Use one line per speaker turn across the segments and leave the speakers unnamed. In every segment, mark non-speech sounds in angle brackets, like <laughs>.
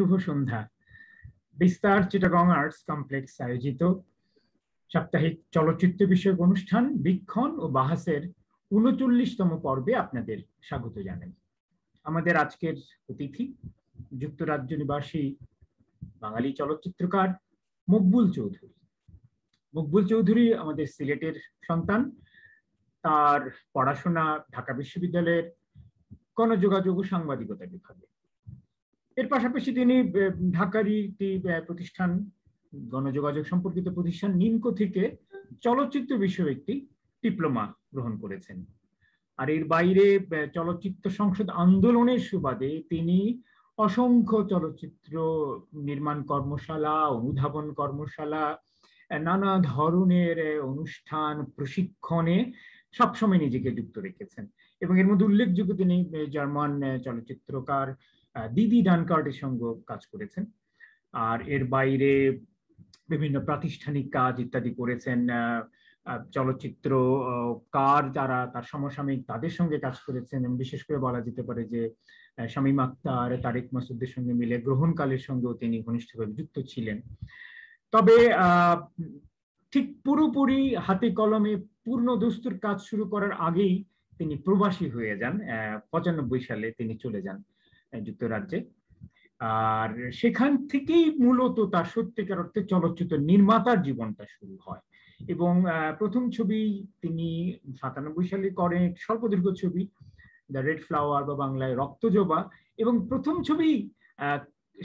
শুভ সন্ধ্যা বিস্তার Chittagong arts complex আয়োজিত সাপ্তাহিক চলচ্চিত্র বিষয়ক অনুষ্ঠান বিক্ষণ ও বাহাসের উনচল্লিশতম পর্বে আপনাদের স্বাগত জানাই আমাদের আজকের অতিথি যুক্তরাজ্য নিবাসী বাঙালি চলচ্চিত্রকার মকবুল চৌধুরী মকবুল চৌধুরী আমাদের সিলেটের সন্তান তার পড়াশোনা ঢাকা বিশ্ববিদ্যালয়ের গণযোগাযোগ ও সাংবাদিকতা বিভাগে এর পাশাপাশি তিনি ঢাকারই একটি প্রতিষ্ঠান গণযোগাযোগ সম্পর্কিত প্রতিষ্ঠান নিমকো থেকে চলচ্চিত্র বিষয়ে একটি ডিপ্লোমা গ্রহণ করেছেন আর এর বাইরে চলচ্চিত্র সংসদ আন্দোলনের সুবাদে তিনি অসংখ্য চলচ্চিত্র নির্মাণ কর্মশালা অনুধাবন কর্মশালা নানা ধরনের অনুষ্ঠান প্রশিক্ষণে সবসময় নিজেকে যুক্ত রেখেছেন এবং এর মধ্যে উল্লেখযোগ্য তিনি জার্মান চলচ্চিত্রকার দিদি ডানকার্টের সঙ্গে কাজ করেছেন আর এর বাইরে বিভিন্ন প্রাতিষ্ঠানিক কাজ ইত্যাদি করেছেন চলচ্চিত্র কার যারা তার সমসাময়িক তাদের সঙ্গে কাজ করেছেন বিশেষ করে বলা যেতে পারে যে শামীম আক্তার তারেক মাসুদের সঙ্গে মিলে গ্রহণকালের সঙ্গেও তিনি ঘনিষ্ঠভাবে যুক্ত ছিলেন তবে ঠিক পুরোপুরি হাতে কলমে পূর্ণ দস্তুর কাজ শুরু করার আগেই তিনি প্রবাসী হয়ে যান পঁচানব্বই সালে তিনি চলে যান যুক্তরাজ্যে আর সেখান থেকেই মূলত তার সত্যিকার অর্থে চলচ্চিত্র নির্মাতার জীবনটা শুরু হয় এবং প্রথম ছবি তিনি সাতানব্বই সালে করেন স্বল্পদীর্ঘ ছবি দ্য রেড ফ্লাওয়ার বা বাংলায় রক্তজবা এবং প্রথম ছবি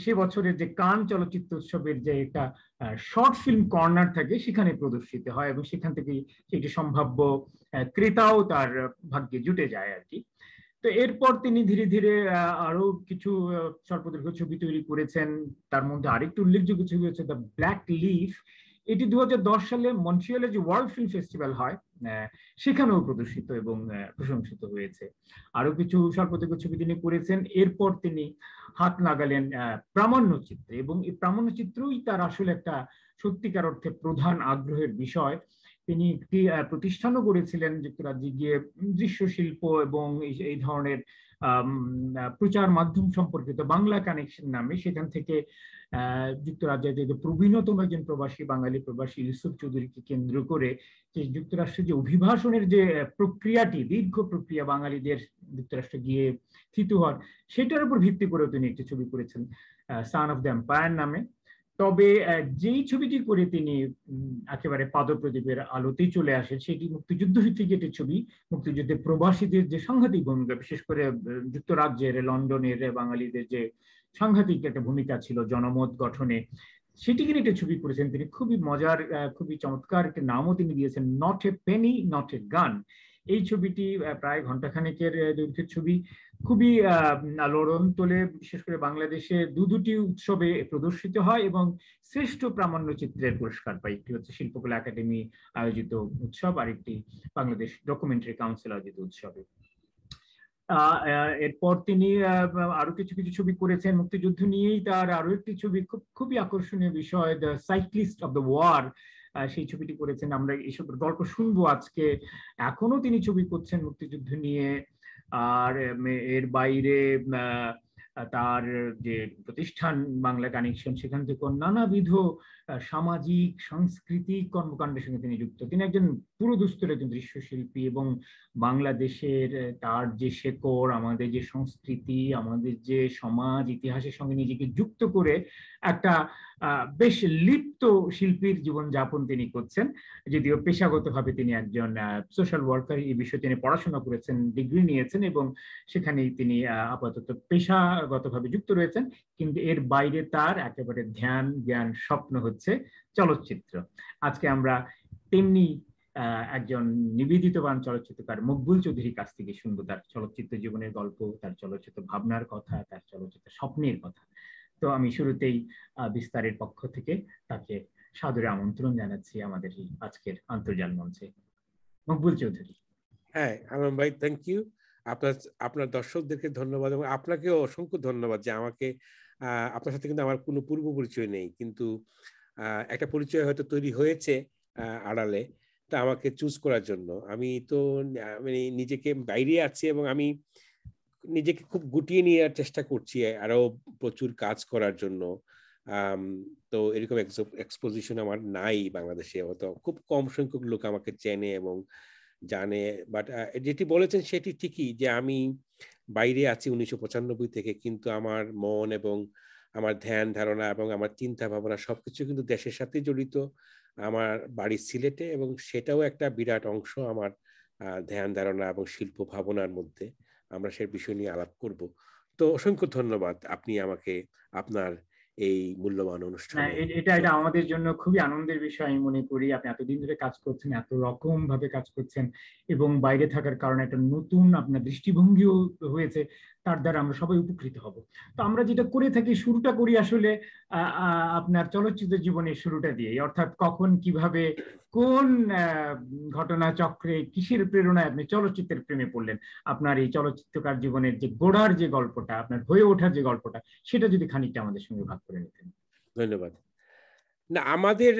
সে বছরের যে কান চলচ্চিত্র উৎসবের যে একটা শর্ট ফিল্ম কর্নার থাকে সেখানে প্রদর্শিত হয় এবং সেখান থেকে একটি সম্ভাব্য ক্রেতাও তার ভাগ্যে জুটে যায় আর কি তো এরপর তিনি ধীরে ধীরে আরো কিছু স্বল্পদৈর্ঘ্য ছবি তৈরি করেছেন তার মধ্যে আরেকটি উল্লেখযোগ্য ছবি হচ্ছে দ্য ব্ল্যাক লিফ এটি দু সালে মনসিয়ালে যে ওয়ার্ল্ড ফিল্ম ফেস্টিভ্যাল হয় সেখানেও প্রদর্শিত এবং প্রশংসিত হয়েছে আরো কিছু স্বল্পদৈর্ঘ্য ছবি তিনি করেছেন এরপর তিনি হাত লাগালেন প্রামাণ্য চিত্র এবং এই প্রামাণ্য চিত্রই তার আসলে একটা সত্যিকার অর্থে প্রধান আগ্রহের বিষয় তিনি একটি প্রতিষ্ঠানও করেছিলেন যুক্তরাজ্যে গিয়ে দৃশ্য শিল্প এবং এই ধরনের প্রচার মাধ্যম সম্পর্কিত বাংলা কানেকশন নামে সেখান থেকে যুক্তরাজ্যের যে প্রবীণতম একজন প্রবাসী বাঙালি প্রবাসী ইউসুফ চৌধুরীকে কেন্দ্র করে যে যুক্তরাষ্ট্রের যে অভিভাষণের যে প্রক্রিয়াটি দীর্ঘ প্রক্রিয়া বাঙালিদের যুক্তরাষ্ট্রে গিয়ে থিতু হন সেটার উপর ভিত্তি করেও তিনি একটি ছবি করেছেন সান অফ দ্য এম্পায়ার নামে তবে যেই ছবিটি করে তিনি একেবারে পাদপ্রদীপের আলোতে চলে আসেন সেটি মুক্তিযুদ্ধ ভিত্তিক একটি ছবি মুক্তিযুদ্ধে প্রবাসীদের যে সাংঘাতিক ভূমিকা বিশেষ করে যুক্তরাজ্যের লন্ডনের বাঙালিদের যে সাংঘাতিক একটা ভূমিকা ছিল জনমত গঠনে সেটিকে নিয়ে একটা ছবি করেছেন তিনি খুবই মজার খুবই চমৎকার একটা নামও তিনি দিয়েছেন not a penny not a gun এই ছবিটি প্রায় ঘন্টাখানেকের দৈর্ঘ্যের ছবি খুবই আলোড়ন তোলে বিশেষ করে বাংলাদেশে দু দুটি উৎসবে প্রদর্শিত হয় এবং শ্রেষ্ঠ প্রামাণ্য চিত্রের পুরস্কার পায় একটি হচ্ছে শিল্পকলা একাডেমি আয়োজিত উৎসব আর একটি বাংলাদেশ ডকুমেন্টারি কাউন্সিল আয়োজিত উৎসবে এরপর তিনি আরো কিছু কিছু ছবি করেছেন মুক্তিযুদ্ধ নিয়েই তার আরো একটি ছবি খুব খুবই আকর্ষণীয় বিষয় the cyclist of the war সেই ছবিটি করেছেন আমরা এইসব গল্প শুনবো আজকে এখনো তিনি ছবি করছেন মুক্তিযুদ্ধ নিয়ে আর এর বাইরে তার যে প্রতিষ্ঠান বাংলা কানেকশন সেখান থেকে নানাবিধ সামাজিক সাংস্কৃতিক কর্মকাণ্ডের সঙ্গে তিনি যুক্ত তিনি একজন দুস্তর একজন দৃশ্যশিল্পী এবং বাংলাদেশের তার যে শেকড় আমাদের যে সংস্কৃতি আমাদের যে সমাজ ইতিহাসের সঙ্গে নিজেকে যুক্ত করে একটা বেশ লিপ্ত শিল্পীর জীবন যাপন তিনি করছেন যদিও পেশাগতভাবে তিনি একজন সোশ্যাল ওয়ার্কার এই বিষয়ে তিনি পড়াশোনা করেছেন ডিগ্রি নিয়েছেন এবং সেখানেই তিনি আপাতত পেশাগতভাবে যুক্ত রয়েছেন কিন্তু এর বাইরে তার একেবারে ধ্যান জ্ঞান স্বপ্ন হচ্ছে হচ্ছে চলচ্চিত্র আজকে আমরা তেমনি একজন নিবেদিতবান চলচ্চিত্রকার মকবুল চৌধুরীর কাছ থেকে শুনবো তার চলচ্চিত্র জীবনের গল্প তার চলচ্চিত্র ভাবনার কথা তার চলচ্চিত্র স্বপ্নের কথা তো আমি শুরুতেই বিস্তারের পক্ষ থেকে তাকে সাদরে আমন্ত্রণ জানাচ্ছি আমাদের এই আজকের আন্তর্জাল মঞ্চে মকবুল চৌধুরী
হ্যাঁ আলম ভাই থ্যাংক ইউ আপনার আপনার দর্শকদেরকে ধন্যবাদ এবং আপনাকেও অসংখ্য ধন্যবাদ যে আমাকে আপনার সাথে কিন্তু আমার কোনো পূর্ব পরিচয় নেই কিন্তু একটা পরিচয় হয়তো তৈরি হয়েছে আড়ালে তা আমাকে চুজ করার জন্য আমি তো মানে নিজেকে বাইরে আছি এবং আমি নিজেকে খুব গুটিয়ে নেওয়ার চেষ্টা করছি আরো প্রচুর কাজ করার জন্য তো এরকম এক্সপোজিশন আমার নাই বাংলাদেশে হয়তো খুব কম সংখ্যক লোক আমাকে চেনে এবং জানে বাট যেটি বলেছেন সেটি ঠিকই যে আমি বাইরে আছি উনিশশো পঁচানব্বই থেকে কিন্তু আমার মন এবং আহ আমার ধ্যান ধারণা এবং আমার চিন্তা ভাবনা সবকিছু কিন্তু দেশের সাথে জড়িত আমার বাড়ি সিলেটে এবং সেটাও একটা বিরাট অংশ আমার ধ্যান ধারণা এবং শিল্প ভাবনার মধ্যে আমরা সে বিষয় নিয়ে আলাপ করব তো অসংখ্য ধন্যবাদ আপনি আমাকে আপনার এই মূল্যবান অনুষ্ঠান হ্যাঁ,
এটা এটা আমাদের জন্য খুবই আনন্দের বিষয় আমি মনে করি আপনি এতদিন ধরে কাজ করছেন এত রকম ভাবে কাজ করছেন এবং বাইরে থাকার কারণে একটা নতুন আপনার দৃষ্টিভঙ্গিও হয়েছে তার দ্বারা আমরা সবাই উপকৃত হব তো আমরা যেটা করে থাকি শুরুটা করি আসলে আপনার চলচ্চিত্র জীবনের শুরুটা দিয়ে অর্থাৎ কখন কিভাবে কোন ঘটনা চক্রে কিসের প্রেরণায় আপনি চলচ্চিত্রের প্রেমে পড়লেন আপনার এই চলচ্চিত্রকার জীবনের যে গোড়ার যে গল্পটা আপনার হয়ে ওঠার যে গল্পটা সেটা যদি খানিকটা আমাদের সঙ্গে ভাগ করে নিতেন
ধন্যবাদ না আমাদের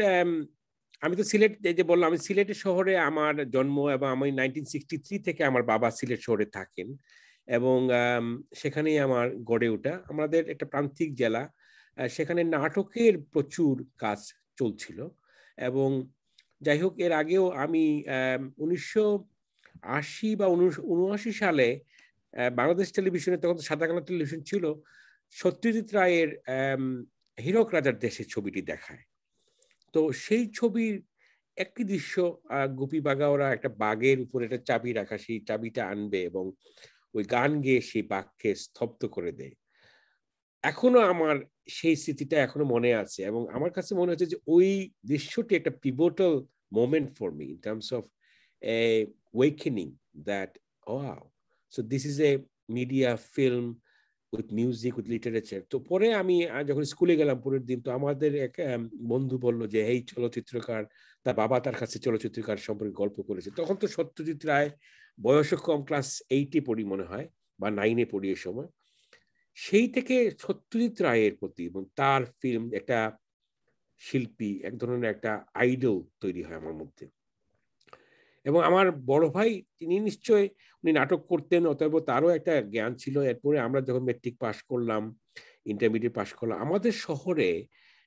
আমি তো সিলেট যে বললাম আমি সিলেটের শহরে আমার জন্ম এবং আমি নাইনটিন সিক্সটি থ্রি থেকে আমার বাবা সিলেট শহরে থাকেন এবং সেখানেই আমার গড়ে ওঠা আমাদের একটা প্রান্তিক জেলা সেখানে নাটকের প্রচুর কাজ চলছিল এবং যাই হোক এর আগেও আমি উনিশশো আশি বা উনআশি সালে বাংলাদেশ টেলিভিশনে তখন সাদা কালার টেলিভিশন ছিল সত্যজিৎ রায়ের হীরক রাজার দেশে ছবিটি দেখায় তো সেই ছবির একটি দৃশ্য গোপী বাগা ওরা একটা বাঘের উপরে একটা চাবি রাখা সেই চাবিটা আনবে এবং ওই গান গেয়ে সেই বাঘকে স্তব্ধ করে দেয় এখনো আমার সেই স্মৃতিটা এখনো মনে আছে এবং আমার কাছে মনে হচ্ছে যে ওই দৃশ্যটি একটা pivotal moment for me in terms of a awakening that ও so this is a media film with music with literature তো পরে আমি যখন স্কুলে গেলাম পরের দিন তো আমাদের এক বন্ধু বলল যে এই চলচ্চিত্রকার তার বাবা তার কাছে চলচ্চিত্রকার সম্পর্কে গল্প করেছে তখন তো সত্যজিৎ রায় বয়সও কম ক্লাস এইটে পড়ি মনে হয় বা নাইনে পড়ি এ সময় সেই থেকে সত্যজিৎ রায়ের প্রতি এবং তার ফিল্ম একটা শিল্পী এক ধরনের একটা আইডল তৈরি হয় আমার মধ্যে এবং আমার বড় ভাই তিনি নিশ্চয় উনি নাটক করতেন অতএব তারও একটা জ্ঞান ছিল এরপরে আমরা যখন মেট্রিক পাশ করলাম ইন্টারমিডিয়েট পাশ করলাম আমাদের শহরে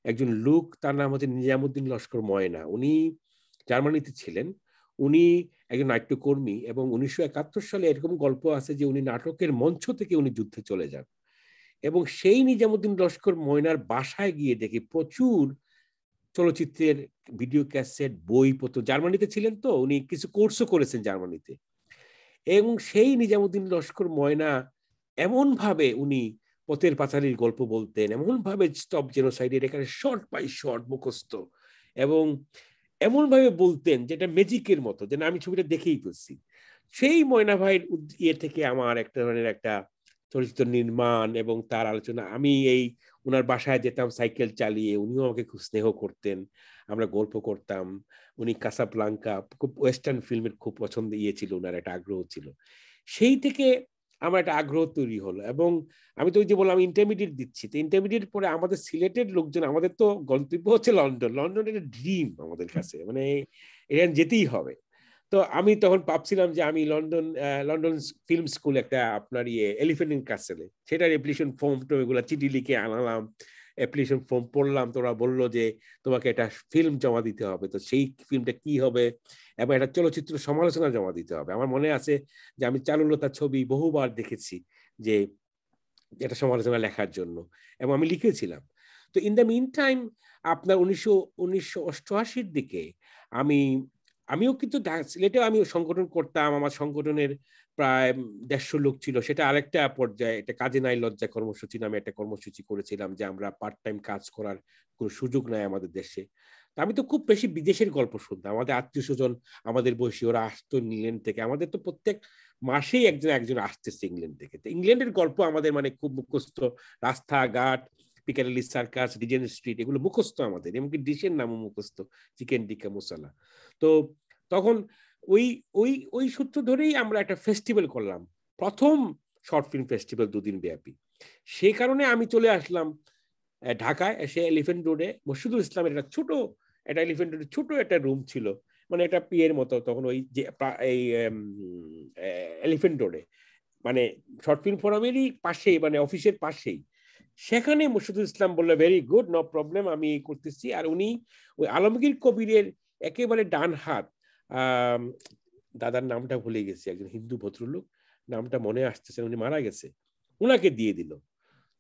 একজন লোক তার নাম হচ্ছে নিজামুদ্দিন লস্কর ময়না উনি জার্মানিতে ছিলেন উনি একজন নাট্যকর্মী এবং উনিশশো একাত্তর সালে এরকম গল্প আছে যে উনি নাটকের মঞ্চ থেকে উনি যুদ্ধে চলে যান এবং সেই নিজামুদ্দিন লস্কর ময়নার বাসায় গিয়ে দেখি প্রচুর চলচ্চিত্রের ভিডিও ক্যাসেট বইপত্র জার্মানিতে ছিলেন তো উনি কিছু কোর্সও করেছেন জার্মানিতে এবং সেই নিজামুদ্দিন লস্কর ময়না এমনভাবে উনি পথের পাথারির গল্প বলতেন এমনভাবে স্টপ জেনোসাইডের এখানে শর্ট বাই শর্ট মুখস্থ এবং এমনভাবে বলতেন যেটা ম্যাজিকের মতো যেন আমি ছবিটা দেখেই ফেলছি সেই ময়না ভাইয়ের ইয়ে থেকে আমার একটা ধরনের একটা চলচ্চিত্র নির্মাণ এবং তার আলোচনা আমি এই ওনার বাসায় যেতাম সাইকেল চালিয়ে উনিও আমাকে খুব স্নেহ করতেন আমরা গল্প করতাম উনি কাসাপ্লাঙ্কা খুব ওয়েস্টার্ন ফিল্মের খুব পছন্দ ইয়ে ছিল ওনার একটা আগ্রহ ছিল সেই থেকে আমার একটা আগ্রহ তৈরি হলো এবং আমি তো ওই যে বললাম ইন্টারমিডিয়েট দিচ্ছি তো ইন্টারমিডিয়েট পরে আমাদের সিলেটেড লোকজন আমাদের তো গন্তব্য হচ্ছে লন্ডন লন্ডন একটা ড্রিম আমাদের কাছে মানে এখানে যেতেই হবে তো আমি তখন ভাবছিলাম যে আমি লন্ডন লন্ডন ফিল্ম স্কুল একটা আপনার ইয়ে এলিফেন্ট ইন কাসেলে সেটার অ্যাপ্লিকেশন ফর্ম টম এগুলো চিঠি লিখে আনালাম অ্যাপ্লিকেশন ফর্ম পড়লাম তোরা বললো যে তোমাকে এটা ফিল্ম জমা দিতে হবে তো সেই ফিল্মটা কি হবে এবং এটা চলচ্চিত্র সমালোচনা জমা দিতে হবে আমার মনে আছে যে আমি চারুলতার ছবি বহুবার দেখেছি যে এটা সমালোচনা লেখার জন্য এবং আমি লিখেছিলাম তো ইন দ্য মিন টাইম আপনার উনিশশো উনিশশো অষ্টআশির দিকে আমি আমিও কিন্তু সিলেটেও আমি সংগঠন করতাম আমার সংগঠনের প্রায় দেড়শো লোক ছিল সেটা আরেকটা পর্যায়ে এটা কাজে নাই লজ্জা কর্মসূচি নামে একটা কর্মসূচি করেছিলাম যে আমরা পার্ট টাইম কাজ করার কোনো সুযোগ নাই আমাদের দেশে আমি তো খুব বেশি বিদেশের গল্প শুনতাম আমাদের আত্মীয় স্বজন আমাদের বয়সী ওরা আসতো ইংল্যান্ড থেকে আমাদের তো প্রত্যেক মাসেই একজন একজন আসতেছে ইংল্যান্ড থেকে তো ইংল্যান্ডের গল্প আমাদের মানে খুব মুখস্থ রাস্তাঘাট পিকারেলি সার্কাস রিজেন স্ট্রিট এগুলো মুখস্থ আমাদের এমনকি ডিশের নামও মুখস্থ চিকেন টিকা মশলা তো তখন ওই ওই ওই সূত্র ধরেই আমরা একটা ফেস্টিভ্যাল করলাম প্রথম শর্ট ফিল্ম ফেস্টিভ্যাল দুদিন ব্যাপী সে কারণে আমি চলে আসলাম ঢাকায় এসে এলিফেন্ট রোডে মসজিদুল ইসলামের একটা ছোট একটা এলিফেন্ট রোডে ছোট একটা রুম ছিল মানে একটা পিয়ের মতো তখন ওই যে এই এলিফেন্ট রোডে মানে শর্ট ফিল্ম ফোরামেরই পাশেই মানে অফিসের পাশেই সেখানে মুর্শিদুল ইসলাম বললো ভেরি গুড নো প্রবলেম আমি করতেছি আর উনি ওই আলমগীর কবিরের একেবারে ডান হাত দাদার নামটা ভুলে গেছি একজন হিন্দু ভদ্রলোক নামটা মনে আসতেছেন উনি মারা গেছে উনাকে দিয়ে দিল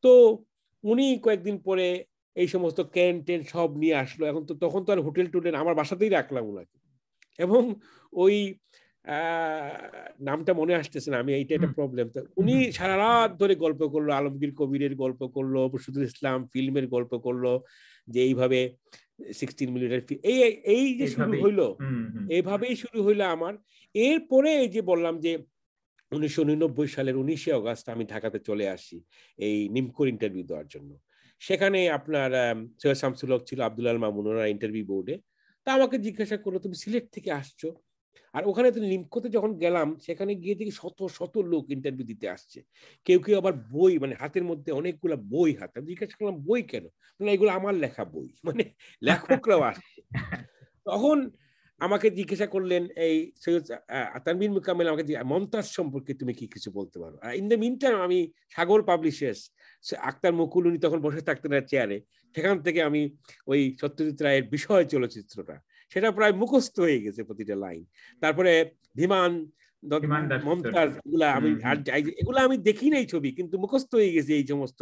তো উনি কয়েকদিন পরে এই সমস্ত ক্যান টেন সব নিয়ে আসলো এখন তো তখন তো আর হোটেল টোটেল আমার বাসাতেই রাখলাম ওনাকে এবং ওই নামটা মনে আসতেছে না আমি এইটা একটা প্রবলেম তো উনি সারা রাত ধরে গল্প করলো আলমগীর কবিরের গল্প করলো বসুদুল ইসলাম ফিল্মের গল্প করলো যে এইভাবে সিক্সটিন মিলিমিটার এই এই যে শুরু হইলো এইভাবেই শুরু হইলো আমার এরপরে এই যে বললাম যে উনিশশো উননব্বই সালের উনিশে অগাস্ট আমি ঢাকাতে চলে আসি এই নিমকোর ইন্টারভিউ দেওয়ার জন্য সেখানে আপনার সৈয়দ শামসুল হক ছিল আব্দুল আল মামুনরা ইন্টারভিউ বোর্ডে তা আমাকে জিজ্ঞাসা করলো তুমি সিলেট থেকে আসছো আর ওখানে তো লিমকোতে যখন গেলাম সেখানে গিয়ে দেখি শত শত লোক ইন্টারভিউ দিতে আসছে কেউ কেউ আবার বই মানে হাতের মধ্যে অনেকগুলো বই হাতে আমি জিজ্ঞাসা করলাম বই কেন মানে এগুলো আমার লেখা বই <laughs> মানে লেখকরাও আসছে তখন আমাকে জিজ্ঞাসা করলেন এই সৈয়দ তানবিন মুকামেল আমাকে মমতাজ সম্পর্কে তুমি কি কিছু বলতে পারো ইন দ্য মিন টাইম আমি সাগর পাবলিশার্স আক্তার মুকুল উনি তখন বসে থাকতেন চেয়ারে সেখান থেকে আমি ওই সত্যজিৎ রায়ের বিষয় চলচ্চিত্রটা সেটা প্রায় মুখস্থ হয়ে গেছে প্রতিটা লাইন তারপরে ভিমান মমতাজ আমি আমি দেখি নাই ছবি কিন্তু মুখস্থ হয়ে গেছে এই সমস্ত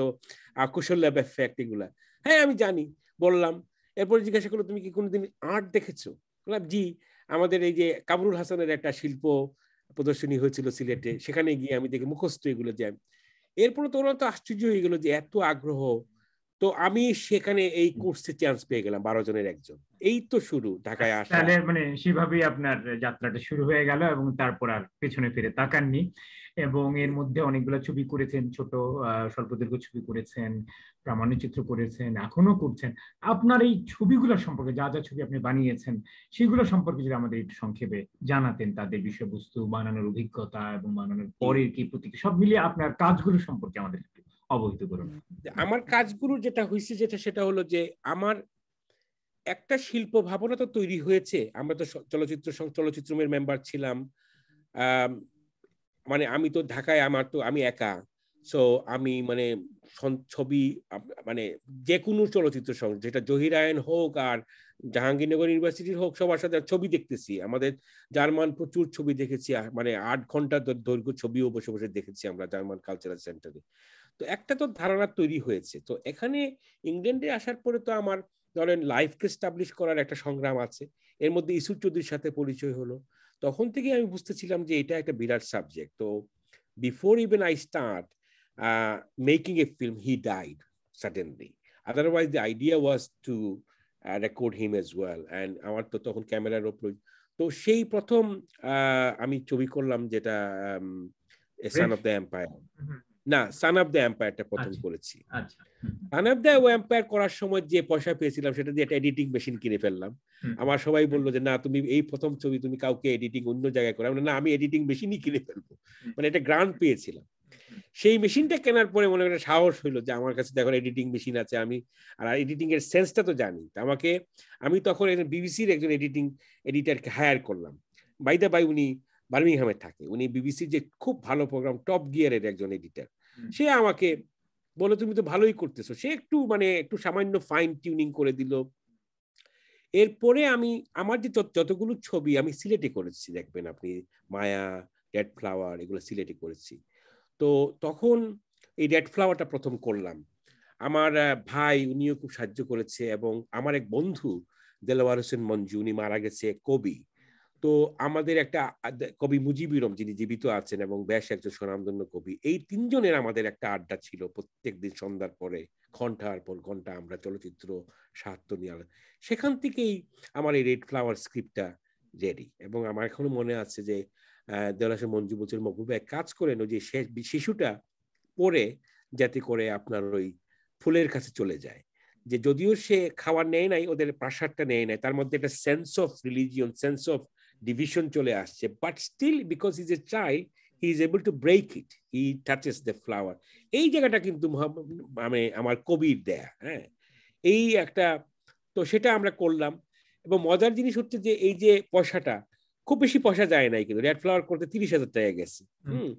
এফেক্ট এগুলা হ্যাঁ আমি জানি বললাম এরপরে জিজ্ঞাসা করলো তুমি কি কোনোদিন আর্ট দেখেছো বললাম জি আমাদের এই যে কামরুল হাসানের একটা শিল্প প্রদর্শনী হয়েছিল সিলেটে সেখানে গিয়ে আমি দেখি মুখস্থ এগুলো যাই এরপরে ওরা তো আশ্চর্য হয়ে গেলো যে এত আগ্রহ তো আমি সেখানে এই কোর্সে চান্স পেয়ে গেলাম বারো জনের একজন এই তো শুরু ঢাকায় আসা তাহলে
মানে সেভাবেই আপনার যাত্রাটা শুরু হয়ে গেল এবং তারপর আর পেছনে ফিরে তাকাননি এবং এর মধ্যে অনেকগুলো ছবি করেছেন ছোট স্বল্পদৈর্ঘ্য ছবি করেছেন প্রামাণ্যচিত্র করেছেন এখনো করছেন আপনার এই ছবিগুলো সম্পর্কে যা যা ছবি আপনি বানিয়েছেন সেগুলো সম্পর্কে যদি আমাদের একটু সংক্ষেপে জানাতেন তাদের বিষয়বস্তু বানানোর অভিজ্ঞতা এবং বানানোর পরের কি প্রতীক সব মিলিয়ে আপনার কাজগুলো সম্পর্কে আমাদের
আমার কাজগুলো যেটা হয়েছে যেটা সেটা হলো যে আমার একটা শিল্প ভাবনা তো তৈরি হয়েছে আমরা তো চলচ্চিত্র চলচ্চিত্রমের মেম্বার ছিলাম মানে আমি তো ঢাকায় আমার তো আমি একা সো আমি মানে ছবি মানে যে কোনো চলচ্চিত্র সং যেটা জহিরায়ন হোক আর জাহাঙ্গীরনগর ইউনিভার্সিটির হোক সবার সাথে ছবি দেখতেছি আমাদের জার্মান প্রচুর ছবি দেখেছি মানে আট ঘন্টা দৈর্ঘ্য ছবিও বসে বসে দেখেছি আমরা জার্মান কালচারাল সেন্টারে তো একটা তো ধারণা তৈরি হয়েছে তো এখানে ইংল্যান্ডে আসার পরে তো আমার ধরেন লাইফকে স্টাবলিশ করার একটা সংগ্রাম আছে এর মধ্যে ইসু চৌধুরীর সাথে পরিচয় হলো তখন থেকে আমি বুঝতেছিলাম যে এটা একটা বিরাট সাবজেক্ট তো before even I start making a film he died suddenly otherwise the idea was to record him as well and আমার তো তখন ক্যামেরার ওপর তো সেই প্রথম আমি ছবি করলাম যেটা সান অফ দ্য এম্পায়ার না সান অফ দ্য এম্পায়ারটা প্রথম আচ্ছা, করেছি সান অফ দ্য এম্পায়ার করার সময় যে পয়সা পেয়েছিলাম সেটা দিয়ে একটা এডিটিং মেশিন কিনে ফেললাম আমার সবাই বললো যে না তুমি এই প্রথম ছবি তুমি কাউকে এডিটিং অন্য জায়গায় করো না আমি এডিটিং মেশিনই কিনে ফেলবো মানে এটা গ্রান্ট পেয়েছিলাম সেই মেশিনটা কেনার পরে মনে একটা সাহস হইলো যে আমার কাছে দেখো এডিটিং মেশিন আছে আমি আর এডিটিং এর সেন্সটা তো জানি আমাকে আমি তখন বিবিসির একজন এডিটিং এডিটারকে হায়ার করলাম বাই দা বাই উনি বার্মিংহামে থাকে উনি বিবিসির যে খুব ভালো প্রোগ্রাম টপ গিয়ারের একজন এডিটার সে আমাকে বলো তুমি তো ভালোই করতেছো সে একটু মানে একটু সামান্য ফাইন টিউনিং করে দিল এরপরে আমি আমার যে যতগুলো ছবি আমি সিলেটে করেছি দেখবেন আপনি মায়া ডেড ফ্লাওয়ার এগুলো সিলেটে করেছি তো তখন এই ডেড ফ্লাওয়ারটা প্রথম করলাম আমার ভাই উনিও খুব সাহায্য করেছে এবং আমার এক বন্ধু দেলোয়ার হোসেন মঞ্জু উনি মারা গেছে কবি তো আমাদের একটা কবি মুজিবুরম যিনি জীবিত আছেন এবং বেশ একজন স্বনামধন্য কবি এই তিনজনের আমাদের একটা আড্ডা ছিল প্রত্যেক দিন সন্ধ্যার পরে ঘন্টার পর ঘন্টা আমরা চলচ্চিত্র সাহিত্য নিয়ে সেখান থেকেই আমার এই রেড ফ্লাওয়ার স্ক্রিপ্টটা রেডি এবং আমার এখনো মনে আছে যে দেওয়ালাসে মঞ্জু বচুর মকবুবা এক কাজ করেন ওই যে শিশুটা পরে যাতে করে আপনার ওই ফুলের কাছে চলে যায় যে যদিও সে খাওয়ার নেয় নাই ওদের প্রাসাদটা নেয় নাই তার মধ্যে একটা sense of religion sense of division চলে আসছে but still because is a child he is able to break it he touches the flower এই জায়গাটা কিন্তু মানে আমার কবির দেয়া হ্যাঁ এই একটা তো সেটা আমরা করলাম এবং মজার জিনিস হচ্ছে যে এই যে পয়সাটা খুব বেশি পয়সা যায় নাই কিন্তু রেড ফ্লাওয়ার করতে তিরিশ হাজার টাকা গেছে হম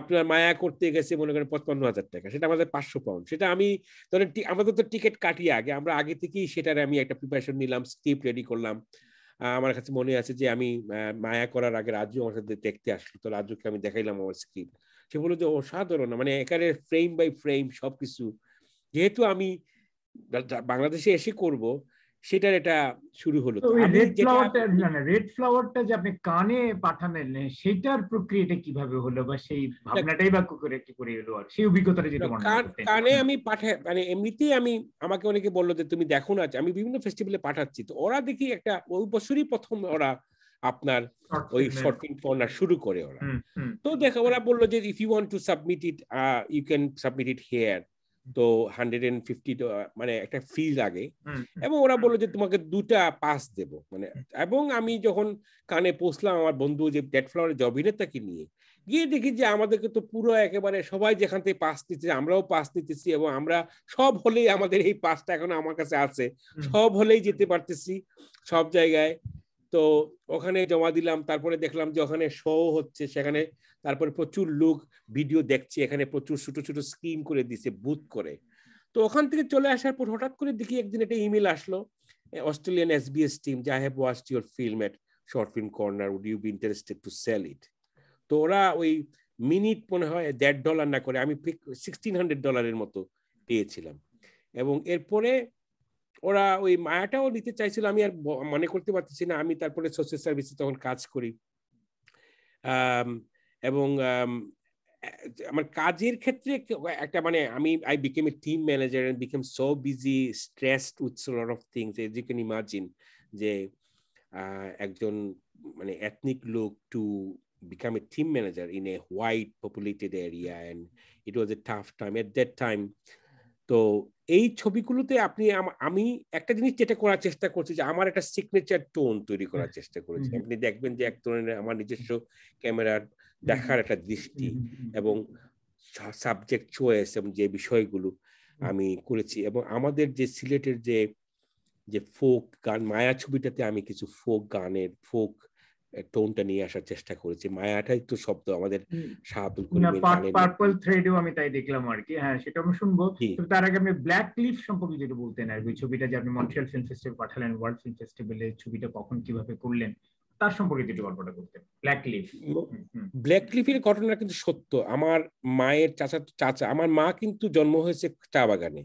আপনার মায়া করতে গেছে মনে করেন পঁচপান্ন হাজার টাকা সেটা আমাদের পাঁচশো পাউন্ড সেটা আমি ধরেন আমাদের তো টিকিট কাটিয়ে আগে আমরা আগে থেকেই সেটার আমি একটা প্রিপারেশন নিলাম স্ক্রিপ্ট রেডি করলাম আমার কাছে মনে আছে যে আমি মায়া করার আগে রাজু আমার সাথে দেখতে আসলো তো রাজুকে আমি দেখাইলাম আমার স্ক্রিন সে বললো যে অসাধারণ মানে একারে ফ্রেম বাই ফ্রেম সবকিছু যেহেতু আমি বাংলাদেশে এসে করব সেটার এটা শুরু হলো রেড
ফ্লাওয়ারটা না যে আপনি কানে পাঠালেন সেটার প্রক্রিয়াটা কিভাবে হলো বা সেই ভাবনাটাই বা করে কি করে এলো আর
সেই অভিজ্ঞতাটা যেটা কানে আমি পাঠা মানে এমনিতেই আমি আমাকে অনেকে বললো যে তুমি দেখো না আমি বিভিন্ন ফেস্টিভ্যালে পাঠাচ্ছি তো ওরা দেখি একটা ওই বছরই প্রথম ওরা আপনার ওই শর্ট ফিল্ম কর্নার শুরু করে ওরা তো দেখো ওরা বললো যে if you want to submit it you can submit it here তো হান্ড্রেড এন্ড ফিফটি মানে একটা ফি লাগে এবং ওরা বললো যে তোমাকে দুটা পাস দেব মানে এবং আমি যখন কানে পৌঁছলাম আমার বন্ধু যে প্ল্যাটফর্মের অভিনেতাকে নিয়ে গিয়ে দেখি যে আমাদেরকে তো পুরো একেবারে সবাই যেখান থেকে পাস দিতেছে আমরাও পাস দিতেছি এবং আমরা সব হলেই আমাদের এই পাসটা এখন আমার কাছে আছে সব হলেই যেতে পারতেছি সব জায়গায় তো ওখানে জমা দিলাম তারপরে দেখলাম যে ওখানে শো হচ্ছে সেখানে তারপরে প্রচুর লোক ভিডিও দেখছে এখানে প্রচুর ছোট ছোট স্কিম করে দিছে বুথ করে তো ওখান থেকে চলে আসার পর হঠাৎ করে দেখি একদিন একটা ইমেল আসলো অস্ট্রেলিয়ান এস বিএস টিম যে I have watched your film at short film corner would you be interested to sell it তো ওরা ওই মিনিট মনে হয় দেড় ডলার না করে আমি সিক্সটিন হান্ড্রেড ডলারের মতো পেয়েছিলাম এবং এরপরে ওরা ওই মায়াটাও নিতে চাইছিল আমি আর মনে করতে পারতেছি না আমি তারপরে সোশ্যাল সার্ভিসে তখন কাজ করি এবং আমার কাজের ক্ষেত্রে একটা মানে আমি I became a team manager and became so busy stressed with lot of things as you can imagine যে একজন মানে এথনিক লোক to become a team manager in a white populated area and it was a tough time at that time তো এই ছবিগুলোতে আপনি আমি একটা জিনিস যেটা করার চেষ্টা করছি যে আমার একটা সিগনেচার টোন তৈরি করার চেষ্টা করেছি আপনি দেখবেন যে এক ধরনের আমার নিজস্ব ক্যামেরার দেখার একটা দৃষ্টি এবং সাবজেক্ট চয়েস এবং যে বিষয়গুলো আমি করেছি এবং আমাদের যে সিলেটের যে যে ফোক গান মায়া ছবিটাতে আমি কিছু ফোক গানের ফোক টোনটা নিয়ে আসার চেষ্টা করেছি মায়াটা একটু শব্দ আমাদের শাহাবুল করিমের পার্পল
থ্রেডও আমি তাই দেখলাম আর কি হ্যাঁ সেটা আমি শুনবো তার আগে আপনি ব্ল্যাক লিফ সম্পর্কে যেটা বলতেন আর ওই ছবিটা যে আপনি মন্ট্রিয়াল ফিল্ম ফেস্টিভ্যাল পাঠালেন ওয়ার্ল্ড ফিল্ম ফেস্টিভ্যালে ছবিটা কখন কিভাবে করলেন তার সম্পর্কে যেটা গল্পটা করতেন ব্ল্যাক লিফ
ব্ল্যাক লিফের ঘটনা কিন্তু সত্য আমার মায়ের চাচা চাচা আমার মা কিন্তু জন্ম হয়েছে চা বাগানে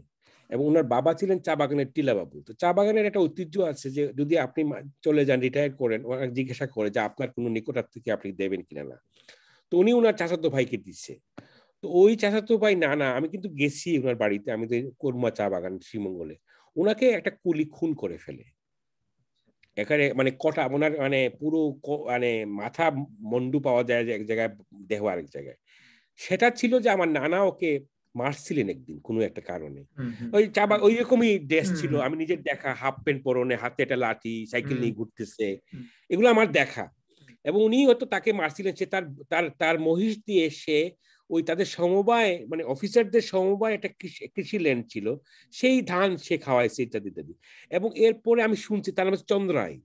এবং ওনার বাবা ছিলেন চা বাগানের টিলাবাবু তো চা বাগানের একটা ঐতিহ্য আছে যে যদি আপনি চলে যান রিটায়ার করেন ওনাকে জিজ্ঞাসা করে যে আপনার কোনো নিকটাত্মীকে আপনি দেবেন কিনা না তো উনি ওনার চাচাতো ভাইকে দিচ্ছে তো ওই চাচাতো ভাই না না আমি কিন্তু গেছি ওনার বাড়িতে আমি তো কর্মা চা বাগান শ্রীমঙ্গলে ওনাকে একটা কুলি খুন করে ফেলে এখানে মানে কটা ওনার মানে পুরো মানে মাথা মন্ডু পাওয়া যায় এক জায়গায় দেহ আরেক জায়গায় সেটা ছিল যে আমার নানা ওকে মারছিলেন একদিন কোনো একটা কারণে ওই চাবা ওই রকমই ড্রেস ছিল আমি নিজের দেখা হাফ প্যান্ট পরনে হাতে একটা লাঠি সাইকেল নিয়ে ঘুরতেছে এগুলো আমার দেখা এবং উনি হয়তো তাকে মারছিলেন সে তার তার তার মহিষ দিয়ে সে ওই তাদের সমবায় মানে অফিসারদের সমবায় একটা কৃষি ল্যান্ড ছিল সেই ধান সে খাওয়াইছে ইত্যাদি ইত্যাদি এবং এরপরে আমি শুনছি তার নাম চন্দ্রায়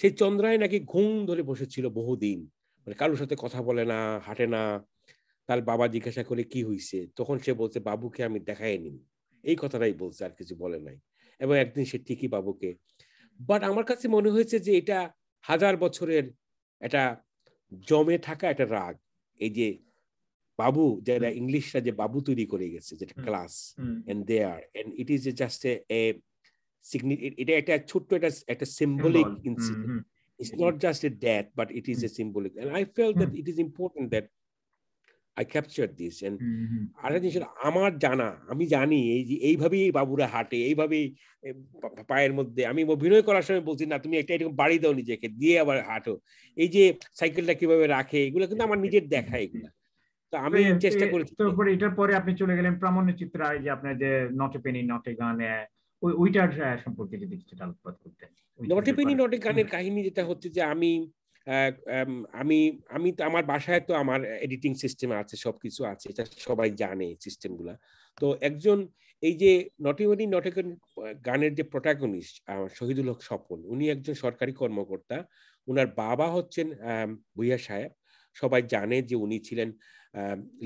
সেই চন্দ্রায় নাকি ঘুম ধরে বসেছিল বহুদিন মানে কারোর সাথে কথা বলে না হাঁটে না তার বাবা জিজ্ঞাসা করে কি হয়েছে তখন সে বলছে বাবুকে আমি দেখাই নি এই কথাটাই বলছে আর কিছু বলে নাই এবং একদিন সে ঠিকই বাবুকে বাট আমার কাছে মনে হয়েছে যে এটা হাজার বছরের এটা জমে থাকা একটা রাগ এই যে বাবু যারা ইংলিশরা যে বাবু তৈরি করে গেছে যেটা class and they are and it is just a এটা একটা ছোট্ট একটা একটা symbolic incident it's not just a death but it is a symbolic and I fell that it is important that I capture this আরেকটা জিনিস আমার জানা আমি জানি এই যে এইভাবেই বাবুরা হাঁটে এইভাবেই পায়ের মধ্যে আমি অভিনয় করার সময় বলছি না তুমি একটা এরকম বাড়ি দাও নিজেকে দিয়ে আবার হাঁটো এই যে সাইকেলটা কিভাবে রাখে এগুলো কিন্তু আমার নিজের দেখা এগুলো তো আমি চেষ্টা করেছি
তারপরে এটার পরে আপনি চলে গেলেন প্রামাণ্য চিত্রায় যে আপনার যে নটে পেনি নটে গানে ওই ওইটার সম্পর্কে যদি কিছুটা আলোকপাত করতেন
নটে পেনি নটে গানের কাহিনী যেটা হচ্ছে যে আমি আমি আমি তো আমার বাসায় তো আমার এডিটিং সিস্টেম আছে সবকিছু আছে এটা সবাই জানে সিস্টেমগুলা তো একজন এই যে নটিমনি নটকন গানের যে প্রোটাগনিস্ট শহীদুল হক স্বপন উনি একজন সরকারি কর্মকর্তা উনার বাবা হচ্ছেন ভুইয়া সাহেব সবাই জানে যে উনি ছিলেন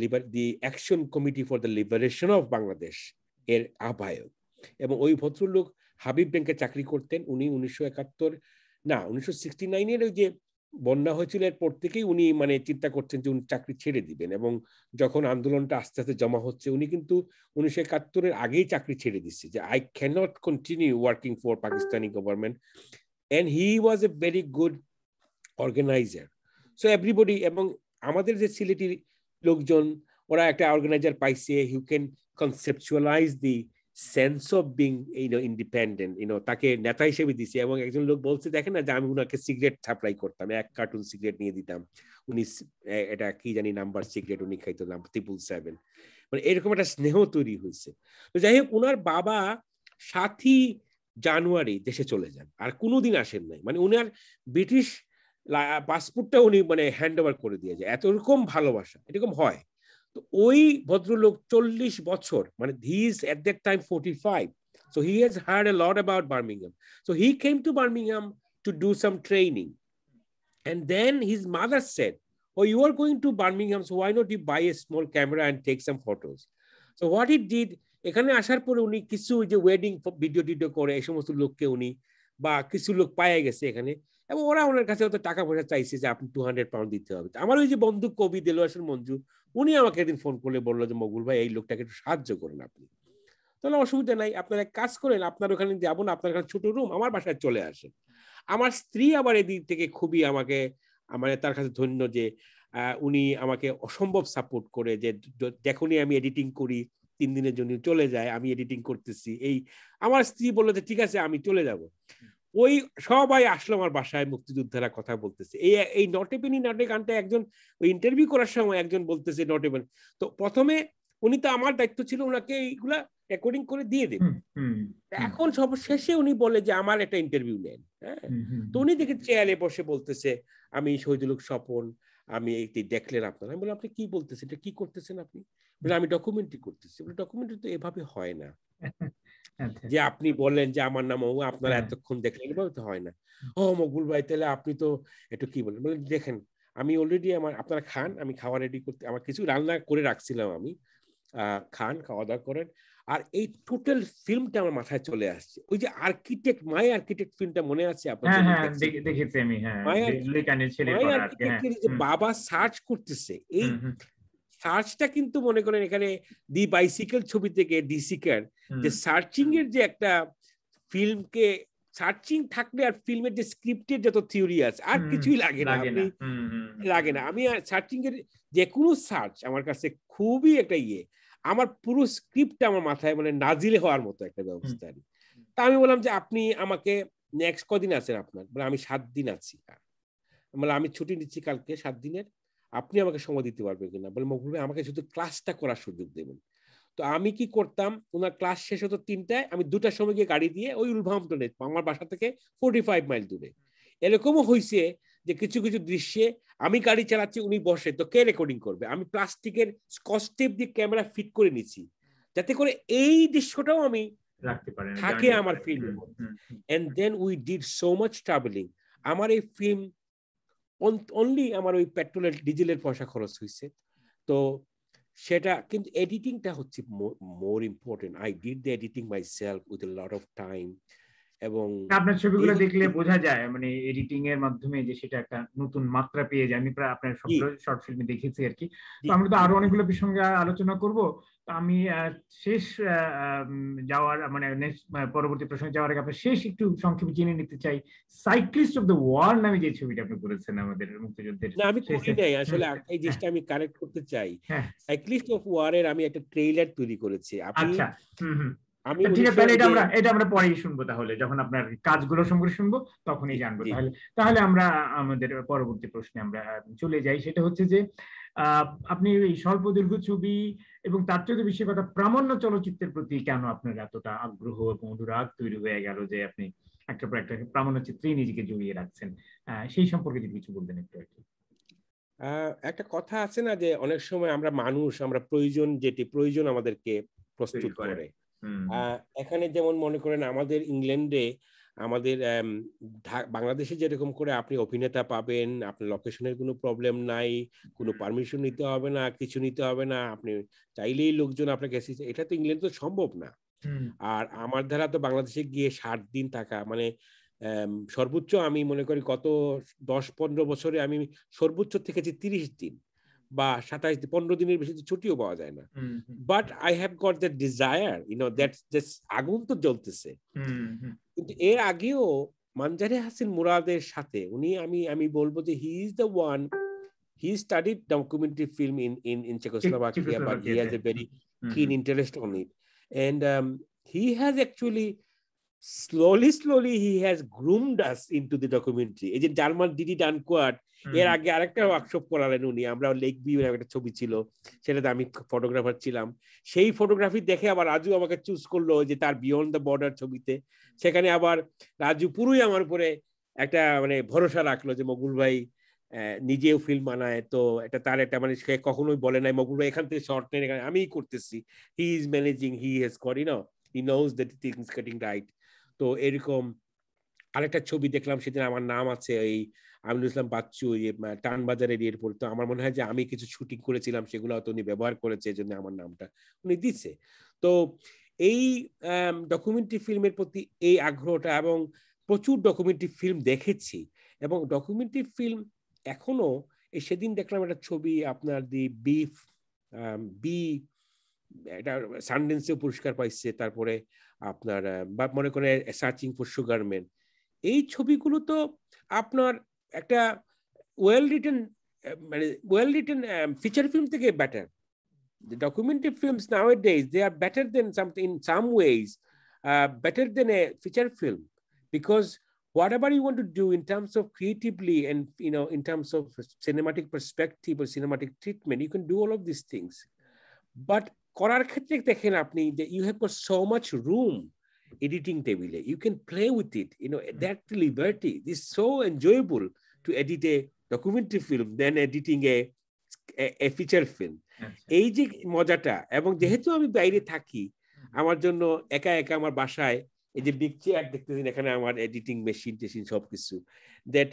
লিবার the action committee for the liberation of Bangladesh এর আহ্বায়ক এবং ওই ভদ্রলোক হাবিব ব্যাংকে চাকরি করতেন উনি উনিশশো একাত্তর না উনিশশো সিক্সটি নাইনের ওই যে বন্যা হয়েছিল এরপর থেকেই উনি মানে চিন্তা করছেন যে উনি চাকরি ছেড়ে দিবেন এবং যখন আন্দোলনটা আস্তে আস্তে জমা হচ্ছে উনি কিন্তু উনিশশো একাত্তরের আগেই চাকরি ছেড়ে দিচ্ছে যে I cannot continue working for Pakistani government and he was a very good organiser so everybody এবং আমাদের যে সিলেটির লোকজন ওরা একটা অর্গানাইজার পাইছে he can conceptualise the sense of being no independent you know তাকে নেতা হিসেবে দিছে এবং একজন লোক বলছে দেখেন না যে আমি উনাকে সিগারেট সাপ্লাই করতাম এক কার্টুন সিগারেট নিয়ে দিতাম উনি এটা কি জানি নাম্বার সিগারেট উনি খাইতো নাম ট্রিপল সেভেন মানে এরকম একটা স্নেহ তৈরি হয়েছে তো যাই হোক উনার বাবা সাতই জানুয়ারি দেশে চলে যান আর কোনোদিন আসেন নাই মানে উনার ব্রিটিশ পাসপোর্টটা উনি মানে হ্যান্ড ওভার করে দিয়ে যায় এত রকম ভালোবাসা এরকম হয় তো ওই ভদ্রলোক চল্লিশ বছর মানে he at that time forty five so he has heard a lot about Birmingham so he came to Birmingham to do some training and then his mother said oh you are going to Birmingham so why not you buy a small camera and take some photos so what it did এখানে আসার পরে উনি কিছু যে wedding video টিডিও করে এই সমস্ত লোককে উনি বা কিছু লোক পায়ে গেছে এখানে এবং ওরা ওনার কাছে হয়তো টাকা পয়সা চাইছে যে আপনি টু হান্ড্রেড পাউন্ড দিতে হবে আমার ওই যে বন্ধু কবি দেলোয়াসের মঞ্জু উনি আমাকে একদিন ফোন করলে বললো যে মগুল ভাই এই লোকটাকে একটু সাহায্য করেন আপনি তাহলে অসুবিধা নাই আপনারা এক কাজ করেন আপনার ওখানে যাবো না আপনার ওখানে ছোট রুম আমার বাসায় চলে আসেন আমার স্ত্রী আবার এদিক থেকে খুবই আমাকে আমার মানে তার কাছে ধন্য যে উনি আমাকে অসম্ভব সাপোর্ট করে যে যখনই আমি এডিটিং করি তিন দিনের জন্য চলে যায় আমি এডিটিং করতেছি এই আমার স্ত্রী বললো যে ঠিক আছে আমি চলে যাব ওই সবাই আসলো আমার বাসায় মুক্তিযোদ্ধারা কথা বলতেছে এই এই নটেপেনি নাটে গানটা একজন ওই ইন্টারভিউ করার সময় একজন বলতেছে নটেপেনি তো প্রথমে উনি তো আমার দায়িত্ব ছিল ওনাকে এইগুলা রেকর্ডিং করে দিয়ে দেব এখন সব শেষে উনি বলে যে আমার একটা ইন্টারভিউ নেন হ্যাঁ তো উনি দেখে চেয়ারে বসে বলতেছে আমি শহীদুলুক স্বপন আমি এটি দেখলেন আপনারা আমি বললাম আপনি কি বলতেছেন এটা কি করতেছেন আপনি বলে আমি ডকুমেন্টারি করতেছি বলে ডকুমেন্টারি তো এভাবে হয় না <laughs> হ্যাঁ, হ্যাঁ। যে আপনি বললেন যে আমার নাম ও আপনারা হ্যাঁ। এতক্ষণ দেখলেন বলতে তো হয় না ও মকবুল ভাই তাহলে আপনি তো একটু কি বলেন বলেন দেখেন আমি অলরেডি আমার আপনারা খান আমি খাওয়া রেডি করতে আমার কিছু রান্না করে রাখছিলাম আমি খান খাওয়া দাওয়া করেন আর এই টোটাল ফিল্মটা আমার মাথায় চলে আসছে ওই যে আর্কিটেক্ট মাই আর্কিটেক্ট ফিল্মটা মনে আছে আপনার বাবা সার্চ করতেছে এই সার্চটা কিন্তু মনে করেন এখানে দি বাইসাইকেল ছবি থেকে ডিসিকার যে সার্চিং এর যে একটা ফিল্মকে সার্চিং থাকলে আর ফিল্মের যে স্ক্রিপ্টের যত থিওরি আছে আর কিছুই লাগে না আপনি লাগে না আমি সার্চিং এর যে কোনো সার্চ আমার কাছে খুবই একটা ইয়ে আমার পুরো স্ক্রিপ্ট আমার মাথায় মানে নাজিল হওয়ার মতো একটা ব্যবস্থা তা আমি বললাম যে আপনি আমাকে নেক্সট কদিন আছেন আপনার বলে আমি সাত দিন আছি বলে আমি ছুটি নিচ্ছি কালকে সাত দিনের আপনি আমাকে সময় দিতে পারবেন কিনা বলে মকবুল ভাই আমাকে শুধু ক্লাসটা করার সুযোগ দেবেন তো আমি কি করতাম ওনার ক্লাস শেষ হতো তিনটায় আমি দুটার সময় গিয়ে গাড়ি দিয়ে ওই উলভামটনে আমার বাসা থেকে ফোর্টি ফাইভ মাইল দূরে এরকমও হয়েছে যে কিছু কিছু দৃশ্যে আমি গাড়ি চালাচ্ছি উনি বসে তো কে রেকর্ডিং করবে আমি প্লাস্টিকের স্কচটেপ দিয়ে ক্যামেরা ফিট করে নিচ্ছি যাতে করে এই দৃশ্যটাও আমি থাকে আমার ফিল্ম মধ্যে and then we did so much travelling আমার এই ফিল্ম অনলি আমার ওই পেট্রোলের ডিজেলের পয়সা খরচ হয়েছে তো সেটা কিন্তু এডিটিংটা হচ্ছে more important I did the editing myself with lot of time এবং আপনার ছবিগুলো দেখলে বোঝা যায়
মানে এডিটিং এর মাধ্যমে যে সেটা একটা নতুন মাত্রা পেয়ে যায় আমি প্রায় আপনার সব শর্ট ফিল্মে দেখেছি আর কি তো আমরা তো আরো অনেকগুলো বিষয়ে আলোচনা করব আমি শেষ যাওয়ার মানে পরবর্তী প্রসঙ্গে যাওয়ার আগে আপনার শেষ একটু সংক্ষেপে জেনে নিতে চাই সাইক্লিস্ট অফ দ্য ওয়ার নামে যে ছবিটা আপনি করেছেন আমাদের মুক্তিযুদ্ধের না আমি করি নাই
আসলে এই জিনিসটা আমি কারেক্ট করতে চাই সাইক্লিস্ট অফ ওয়ার এর আমি একটা ট্রেইলার তৈরি করেছি আপনি আচ্ছা। এটা
আমরা পরেই শুনবো তাহলে যখন আপনার কাজগুলো সম্পর্কে শুনবো তখনই জানবো তাহলে তাহলে আমরা আমাদের পরবর্তী প্রশ্নে আমরা চলে যাই সেটা হচ্ছে যে আপনি এই স্বল্প দীর্ঘ ছবি এবং তার চেয়ে বেশি কথা প্রামাণ্য চলচ্চিত্রের প্রতি কেন আপনার এতটা আগ্রহ এবং অনুরাগ তৈরি হয়ে গেল যে আপনি একটা পর একটা প্রামাণ্য চিত্রেই নিজেকে জড়িয়ে রাখছেন সেই সম্পর্কে যদি কিছু বলবেন একটু আর কি
একটা কথা আছে না যে অনেক সময় আমরা মানুষ আমরা প্রয়োজন যেটি প্রয়োজন আমাদেরকে প্রস্তুত করে এখানে যেমন মনে করেন আমাদের ইংল্যান্ডে আমাদের বাংলাদেশে যেরকম করে আপনি অভিনেতা পাবেন আপনার লোকেশনের কোনো প্রবলেম নাই কোনো পারমিশন নিতে হবে না কিছু নিতে হবে না আপনি চাইলেই লোকজন আপনাকে এটা তো ইংল্যান্ড তো সম্ভব না আর আমার ধারা তো বাংলাদেশে গিয়ে ষাট দিন থাকা মানে সর্বোচ্চ আমি মনে করি গত দশ পনেরো বছরে আমি সর্বোচ্চ থেকেছি তিরিশ দিন বা সাতাশ পনেরো দিনের বেশি ছুটিও পাওয়া যায় না but I have got that desire you know that আগুন তো জ্বলতেছে কিন্তু এর আগেও মানজারে হাসিন মুরাদের সাথে উনি আমি আমি বলবো যে he is the one he studied documentary film in in, in Czechoslovakia, but he has a very keen mm-hmm. interest on it, and um, he has actually slowly he has groomed us into the documentary এই যে German DD ডানকোয়াট এর আগে আরেকটা workshop করালেন উনি আমরা lake বিউ একটা ছবি ছিল সেটাতে আমি ফটোগ্রাফার ছিলাম সেই ফটোগ্রাফি দেখে আবার রাজু আমাকে চুজ করলো যে তার বিয়ন্ড দ্য বর্ডার ছবিতে সেখানে আবার রাজু পুরোই আমার উপরে একটা মানে ভরসা রাখলো যে মগুল ভাই নিজেও ফিল্ম বানায় তো এটা তার একটা মানে সে কখনোই বলে নাই মগুল ভাই এখান থেকে শর্ট এখানে আমিই করতেছি he is managing he has করি না he knows that things cutting right তো এরকম আরেকটা ছবি দেখলাম সেদিন আমার নাম আছে এই আমিনুল ইসলাম বাচ্চু বাজারের ইয়ের পর তো আমার মনে হয় যে আমি কিছু শুটিং করেছিলাম সেগুলো হয়তো উনি ব্যবহার করেছে এজন্য আমার নামটা উনি দিচ্ছে তো এই ডকুমেন্টারি ফিল্মের প্রতি এই আগ্রহটা এবং প্রচুর ডকুমেন্টারি ফিল্ম দেখেছি এবং ডকুমেন্টারি ফিল্ম এখনো সেদিন দেখলাম একটা ছবি আপনার দি বিফ বি এটা সানডেন্সেও পুরস্কার পাইছে তারপরে আপনার বা মনে করেন সার্চিং ফর সুগার ম্যান এই ছবিগুলো তো আপনার একটা ওয়েল রিটেন মানে ওয়েল রিটেন ফিচার ফিল্ম থেকে better the documentary films nowadays they are better than something in some ways uh, better than a feature film because whatever you want to do in terms of creatively and you know in terms of cinematic perspective or cinematic treatment you can do all of these things but করার ক্ষেত্রে দেখেন আপনি যে you have got so much room editing টেবিলে you can play with it you know that liberty this so enjoyable to edit a documentary film than editing a a feature film এই যে মজাটা এবং mm. যেহেতু আমি বাইরে থাকি mm. আমার জন্য একা একা আমার বাসায় এই যে বিগ চেয়ার দেখতেছেন এখানে আমার এডিটিং মেশিন টেশিন সব কিছু that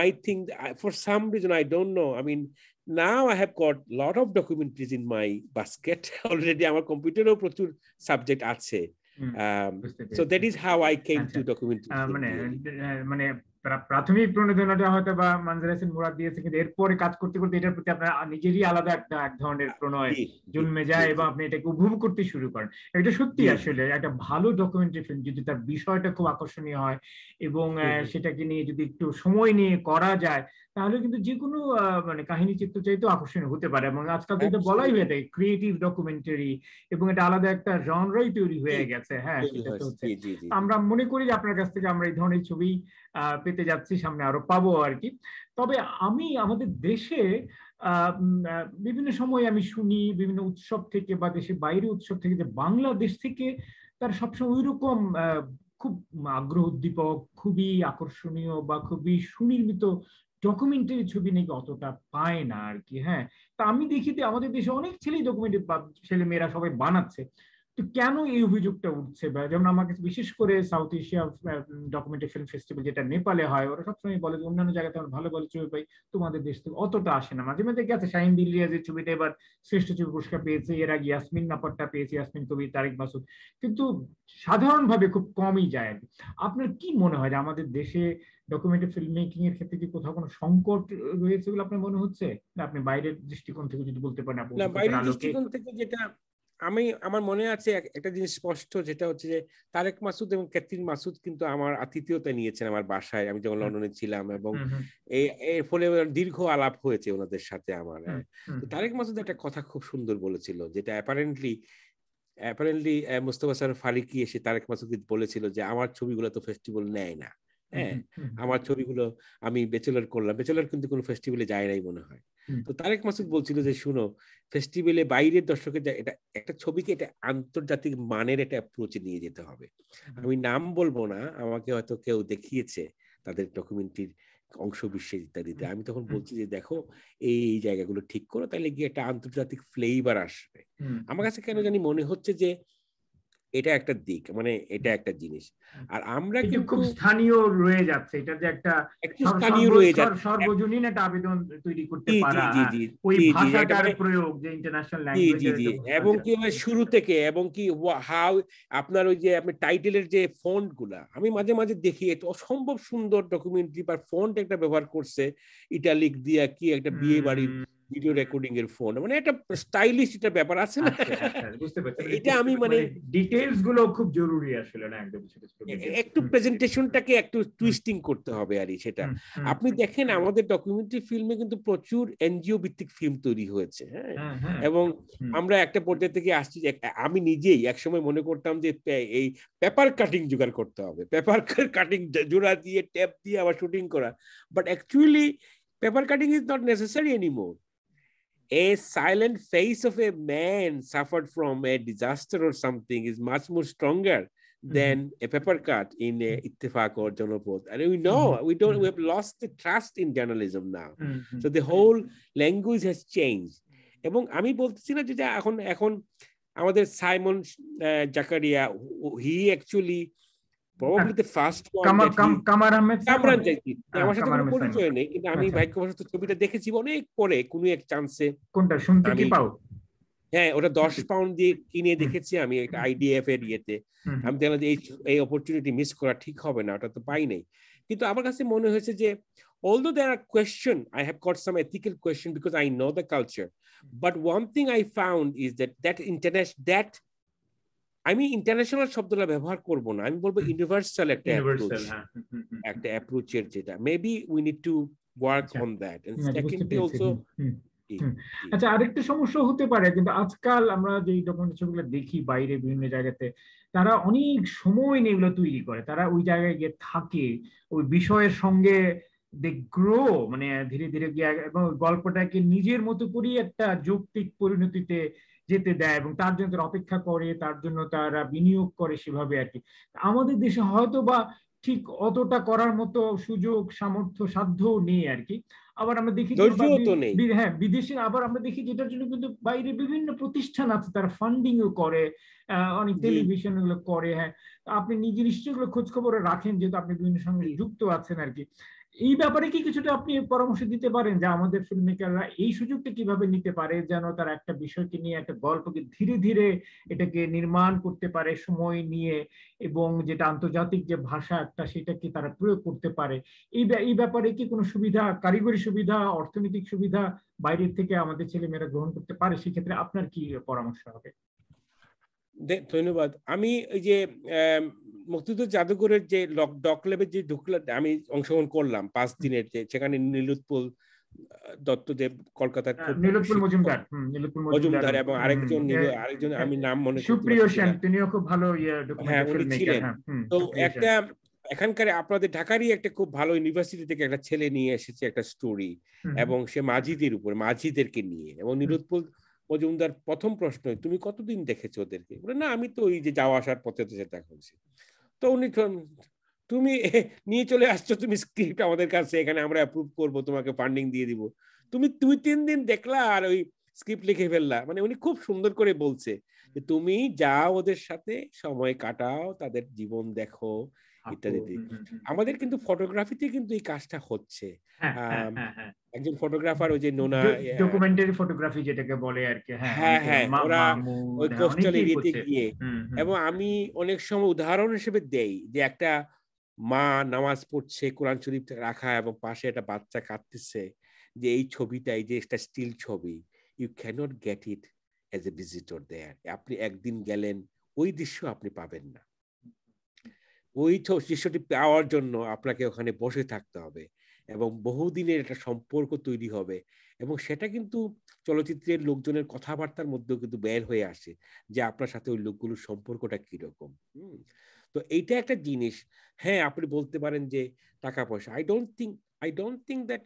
I think for some reason I don't know I mean now I have got lot of documentaries in my basket <laughs> already. আমার কম্পিউটারেও subject subject hmm. um, say, so that is how I came to documentaries.
তারা প্রাথমিক প্রণোদনাটা হয়তো বা মানজার হাসিন মুরাদ দিয়েছে কিন্তু এরপরে কাজ করতে করতে এটার প্রতি আপনার নিজেরই আলাদা একটা এক ধরনের প্রণয় জন্মে যায় এবং আপনি এটাকে উপভোগ করতে শুরু করেন এটা সত্যি আসলে একটা ভালো ডকুমেন্টারি ফিল্ম যদি তার বিষয়টা খুব আকর্ষণীয় হয় এবং সেটাকে নিয়ে যদি একটু সময় নিয়ে করা যায় তাহলে কিন্তু যে কোনো মানে কাহিনী চিত্র চাইতে আকর্ষণীয় হতে পারে এবং আজকাল তো এটা বলাই হয়ে থাকে ক্রিয়েটিভ ডকুমেন্টারি এবং এটা আলাদা একটা জনরাই তৈরি হয়ে গেছে হ্যাঁ সেটা তো আমরা মনে করি যে আপনার কাছ থেকে আমরা এই ধরনের ছবি পেতে যাচ্ছি সামনে আরো পাবো আর কি তবে আমি আমাদের দেশে বিভিন্ন সময় আমি শুনি বিভিন্ন উৎসব থেকে বা দেশের বাইরে উৎসব থেকে যে বাংলাদেশ থেকে তার সবসময় ওই রকম খুব আগ্রহ উদ্দীপক খুবই আকর্ষণীয় বা খুবই সুনির্মিত ডকুমেন্টারি ছবি নাকি অতটা পায় না আর কি হ্যাঁ তা আমি দেখি যে আমাদের দেশে অনেক ছেলেই ডকুমেন্টারি ছেলে মেয়েরা সবাই বানাচ্ছে তো কেন এই অভিযোগটা উঠছে বা যেমন আমাকে বিশেষ করে South Asia documentary film festival যেটা নেপালে হয় ওরা সবসময় বলে যে অন্যান্য জায়গাতে আমরা ভালো ভালো ছবি পাই তোমাদের দেশ থেকে অতটা আসে না মাঝে মাঝে গেছে শাহিন দিল্লিয়া যে ছবিটা এবার শ্রেষ্ঠ ছবি পুরস্কার পেয়েছে এর আগে ইয়াসমিন নাপারটা পেয়েছে ইয়াসমিন কবি তারিক মাসুদ কিন্তু সাধারণভাবে খুব কমই যায় আপনার কি মনে হয় যে আমাদের দেশে ডকুমেন্টারি ফিল্ম মেকিং এর ক্ষেত্রে কি কোথাও কোনো সংকট রয়েছে বলে আপনার মনে হচ্ছে আপনি বাইরের দৃষ্টিকোণ থেকে যদি বলতে পারেন না বাইরের দৃষ্টিকোণ থেকে যেটা আমি
আমার মনে আছে একটা জিনিস স্পষ্ট যেটা হচ্ছে যে তারেক মাসুদ এবং ক্যাথিন মাসুদ কিন্তু আমার আতিথিয়তা নিয়েছেন আমার বাসায় আমি যখন লন্ডনে ছিলাম এবং এর ফলে দীর্ঘ আলাপ হয়েছে ওনাদের সাথে আমার তারেক মাসুদ একটা কথা খুব সুন্দর বলেছিল যেটা apparently apparently Mostofa sir Farooki এসে তারেক মাসুদ বলেছিল যে আমার ছবিগুলো তো ফেস্টিভ্যাল নেয় না হ্যাঁ আমার ছবিগুলো আমি ব্যাচেলর করলাম বেচেলার কিন্তু কোনো ফেস্টিভ্যালে যায় নাই মনে হয় তো তারেক মাসুদ বলছিল যে শুনো ফেস্টিভ্যালে বাইরের দর্শকের এটা একটা ছবিকে এটা আন্তর্জাতিক মানের একটা অ্যাপ্রোচে নিয়ে যেতে হবে আমি নাম বলবো না আমাকে হয়তো কেউ দেখিয়েছে তাদের ডকুমেন্টারির অংশ বিশ্বের ইত্যাদিতে আমি তখন বলছি যে দেখো এই এই জায়গাগুলো ঠিক করো তাহলে গিয়ে একটা আন্তর্জাতিক ফ্লেভার আসবে আমার কাছে কেন জানি মনে হচ্ছে যে এটা একটা দিক মানে এটা একটা জিনিস আর আমরা কিন্তু খুব
স্থানীয় রয়ে যাচ্ছে এটা যে একটা স্থানীয় রয়ে যাচ্ছে সর্বজনীন একটা আবেদন তৈরি করতে পারা ওই ভাষাটার মানে প্রয়োগ যে ইন্টারন্যাশনাল ল্যাঙ্গুয়েজ জি জি এবং কি শুরু
থেকে এবং কি হাউ আপনার ওই যে আপনি টাইটেলের যে ফন্ট গুলা আমি মাঝে মাঝে দেখি এত অসম্ভব সুন্দর ডকুমেন্টারি বা ফন্ট একটা ব্যবহার করছে ইটালিক দিয়া কি একটা বিয়ে বাড়ির ভিডিও রেকর্ডিং এর ফোন মানে একটা স্টাইলিশ এটা ব্যাপার আছে না আচ্ছা,
আচ্ছা, বুঝতে পারছি মানে এটা
আমি মানে ডিটেইলস মানে গুলো খুব জরুরি আসলে না একদম একটু প্রেজেন্টেশনটাকে একটু টুইস্টিং করতে হবে আর সেটা আপনি দেখেন আমাদের ডকুমেন্টারি ফিল্মে কিন্তু প্রচুর এনজিও ভিত্তিক ফিল্ম তৈরি হয়েছে হ্যাঁ এবং আমরা একটা পর্যায়ে থেকে আসছি আমি নিজেই একসময় মনে করতাম যে এই পেপার কাটিং জোগাড় করতে হবে পেপার কাটিং <laughs> জোড়া দিয়ে ট্যাপ দিয়ে আবার শুটিং করা but actually paper cutting is not necessary anymore a silent face of a man suffered from a disaster or something is much more stronger mm-hmm. than mm -hmm. a paper cut in a mm-hmm. ittifaq or Janapod. And we know mm -hmm. we don't mm-hmm. we have lost the trust in journalism now. Mm -hmm. So the whole language has changed. এবং আমি বলতেছি না যে এখন এখন আমাদের Simon Zakaria he actually probably the first আমার হ্যাঁ, সাথে কোনো পরিচয় নেই কিন্তু আমি আচ্ছা। ভাগ্যবশত ছবিটা দেখেছি অনেক পরে কোনো এক চান্সে
কোনটা শুনতে কি পাও
হ্যাঁ ওটা দশ পাউন্ড দিয়ে কিনে দেখেছি আমি একটা আইডিএফ এর ইয়েতে আমি দেখলাম যে এই অপরচুনিটি মিস করা ঠিক হবে না ওটা তো পাই নাই কিন্তু আমার কাছে মনে হয়েছে যে although there are question i have got some ethical question because I know the culture but one thing i found is that that ইন্টারন্যাশ দ্যাট আমি ইন্টারন্যাশনাল শব্দটা ব্যবহার করব না আমি বলবো ইউনিভার্সাল একটা অ্যাপ্রোচ একটা অ্যাপ্রোচের যেটা maybe we need to work on that and secondly also
আচ্ছা আরেকটা সমস্যা হতে পারে কিন্তু আজকাল আমরা যে ডকুমেন্টারিগুলো দেখি বাইরে বিভিন্ন জায়গাতে তারা অনেক সময় নিয়ে এগুলো তৈরি করে তারা ওই জায়গায় গিয়ে থাকে ওই বিষয়ের সঙ্গে দে গ্রো মানে ধীরে ধীরে গিয়ে এবং গল্পটাকে নিজের মতো করেই একটা যৌক্তিক পরিণতিতে যেতে দেয় এবং তার জন্য তারা অপেক্ষা করে তার জন্য তারা বিনিয়োগ করে সেভাবে আর কি আমাদের দেশে হয়তো বা ঠিক অতটা করার মতো সুযোগ সামর্থ্য সাধ্য নেই আর কি আবার আমরা দেখি হ্যাঁ বিদেশে আবার আমরা দেখি যেটার জন্য কিন্তু বাইরে বিভিন্ন প্রতিষ্ঠান আছে তারা ফান্ডিং ও করে অনেক টেলিভিশন গুলো করে হ্যাঁ আপনি নিজে নিশ্চয়ই খোঁজ খবর রাখেন যেহেতু আপনি বিভিন্ন সঙ্গে যুক্ত আছেন আর কি এই ব্যাপারে কি কিছুটা আপনি পরামর্শ দিতে পারেন যে আমাদের ফিল্ম মেকাররা এই সুযোগটা কিভাবে নিতে পারে যেন তারা একটা বিষয়কে নিয়ে একটা গল্পকে ধীরে ধীরে এটাকে নির্মাণ করতে পারে সময় নিয়ে এবং যেটা আন্তর্জাতিক যে ভাষা একটা সেটাকে তারা প্রয়োগ করতে পারে এই এই ব্যাপারে কি কোনো সুবিধা কারিগরি সুবিধা অর্থনৈতিক সুবিধা বাইরের থেকে আমাদের ছেলেমেয়েরা গ্রহণ করতে পারে সেক্ষেত্রে আপনার কি পরামর্শ হবে
ধন্যবাদ আমি ওই যে মুক্তিযুদ্ধ জাদুঘরের যে ডক ল্যাবে যে ঢুকলা আমি অংশগ্রহণ করলাম পাঁচ দিনের যে সেখানে নীলুৎপুল দত্ত কলকাতার হ্যাঁ,
মজুমদার এবং আরেকজন আরেকজন আমি
নাম মনে সুপ্রিয় সেন
তিনিও খুব ভালো ইয়ে হ্যাঁ উনি ছিলেন হ্যাঁ, তো একটা এখানকার
আপনাদের ঢাকারই একটা খুব ভালো ইউনিভার্সিটি থেকে একটা ছেলে নিয়ে এসেছে একটা স্টোরি এবং সে মাঝিদের উপরে মাঝিদেরকে নিয়ে এবং নিরুৎপুল মজুমদার প্রথম প্রশ্ন তুমি কতদিন দেখেছো ওদেরকে বলে না আমি তো ওই যে যাওয়া আসার পথে তো সেটা করছি তো উনি তুমি নিয়ে চলে আসছো তুমি স্ক্রিপ্ট আমাদের কাছে এখানে আমরা অ্যাপ্রুভ করব তোমাকে ফান্ডিং দিয়ে দিব তুমি দুই তিন দিন দেখলা আর ওই স্ক্রিপ্ট লিখে ফেললা মানে উনি খুব সুন্দর করে বলছে যে তুমি যাও ওদের সাথে সময় কাটাও তাদের জীবন দেখো ইত্যাদি আমাদের কিন্তু ফটোগ্রাফিতে কিন্তু এই কাজটা হচ্ছে হ্যাঁ, হ্যাঁ, হ্যাঁ, একজন ফটোগ্রাফার ওই যে নোনা
ডকুমেন্টারি ফটোগ্রাফি যেটাকে বলে আর কি হ্যাঁ হ্যাঁ ওরা
ওই কোস্টাল এরিয়াতে গিয়ে এবং আমি অনেক সময় উদাহরণ হিসেবে দেই যে একটা মা নামাজ পড়ছে কোরআন শরীফ রাখা এবং পাশে একটা বাচ্চা কাঁদতেছে যে এই ছবিটা এই যে একটা স্টিল ছবি you cannot get it as a visitor there আপনি একদিন গেলেন ওই দৃশ্য আপনি পাবেন না ওই দৃশ্যটি পাওয়ার জন্য আপনাকে ওখানে বসে থাকতে হবে এবং বহুদিনের একটা সম্পর্ক তৈরি হবে এবং সেটা কিন্তু চলচ্চিত্রের লোকজনের কথাবার্তার মধ্যেও কিন্তু বের হয়ে আসে যে আপনার সাথে ওই লোকগুলোর সম্পর্কটা কিরকম তো এইটা একটা জিনিস হ্যাঁ আপনি বলতে পারেন যে টাকা পয়সা I don't think I don't think that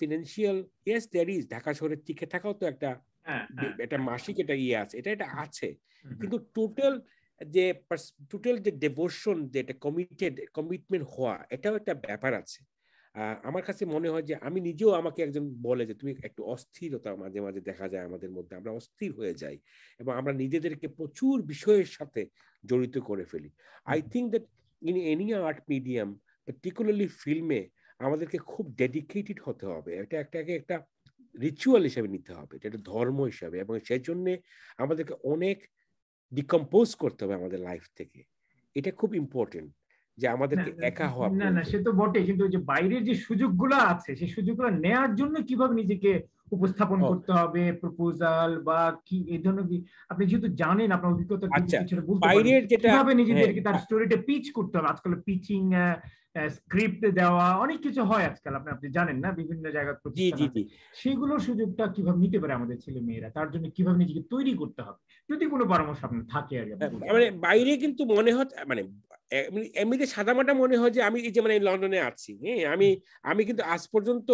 financial yes there is Dhaka শহরে টিকে থাকাও তো একটা হ্যাঁ, হ্যাঁ, একটা হ্যাঁ, মাসিক এটা ইয়ে আছে এটা এটা আছে কিন্তু টোটাল যে টোটাল যে ডেভোশন যেটা কমিটেড কমিটমেন্ট হওয়া এটাও একটা ব্যাপার আছে আমার কাছে মনে হয় যে আমি নিজেও আমাকে একজন বলে যে তুমি একটু অস্থিরতা মাঝে মাঝে দেখা যায় আমাদের মধ্যে আমরা অস্থির হয়ে যাই এবং আমরা নিজেদেরকে প্রচুর বিষয়ের সাথে জড়িত করে ফেলি I think that in any art medium particularly ফিল্মে আমাদেরকে খুব ডেডিকেটেড হতে হবে এটা একটাকে একটা রিচুয়াল হিসাবে নিতে হবে এটা ধর্ম হিসাবে এবং সেই জন্যে আমাদেরকে অনেক ডিকম্পোজ করতে হবে আমাদের লাইফ থেকে এটা খুব ইম্পর্টেন্ট যে আমাদেরকে একা হওয়া
না না সে তো বটে কিন্তু যে বাইরের যে সুযোগগুলো আছে সেই সুযোগগুলো নেয়ার জন্য কিভাবে নিজেকে উপস্থাপন করতে হবে প্রপোজাল বা কি এই ধরনের আপনি যেহেতু জানেন আপনার অভিজ্ঞতা আচ্ছা। বাইরের যেটা কিভাবে নিজেদেরকে হ্যাঁ। তার স্টোরিটা পিচ করতে হবে আজকাল পিচিং স্ক্রিপ্ট দেওয়া অনেক কিছু হয় আজকাল আপনি আপনি জানেন না বিভিন্ন জায়গা সেগুলোর সুযোগটা কিভাবে নিতে পারে আমাদের ছেলে মেয়েরা তার জন্য কিভাবে নিজেকে তৈরি করতে হবে যদি কোনো পরামর্শ আপনার থাকে আর মানে বাইরে কিন্তু মনে হচ্ছে মানে মানে এমনিতে সাদামাটা মনে হয় যে আমি
এই যে মানে লন্ডনে আছি হ্যাঁ আমি আমি কিন্তু আজ পর্যন্ত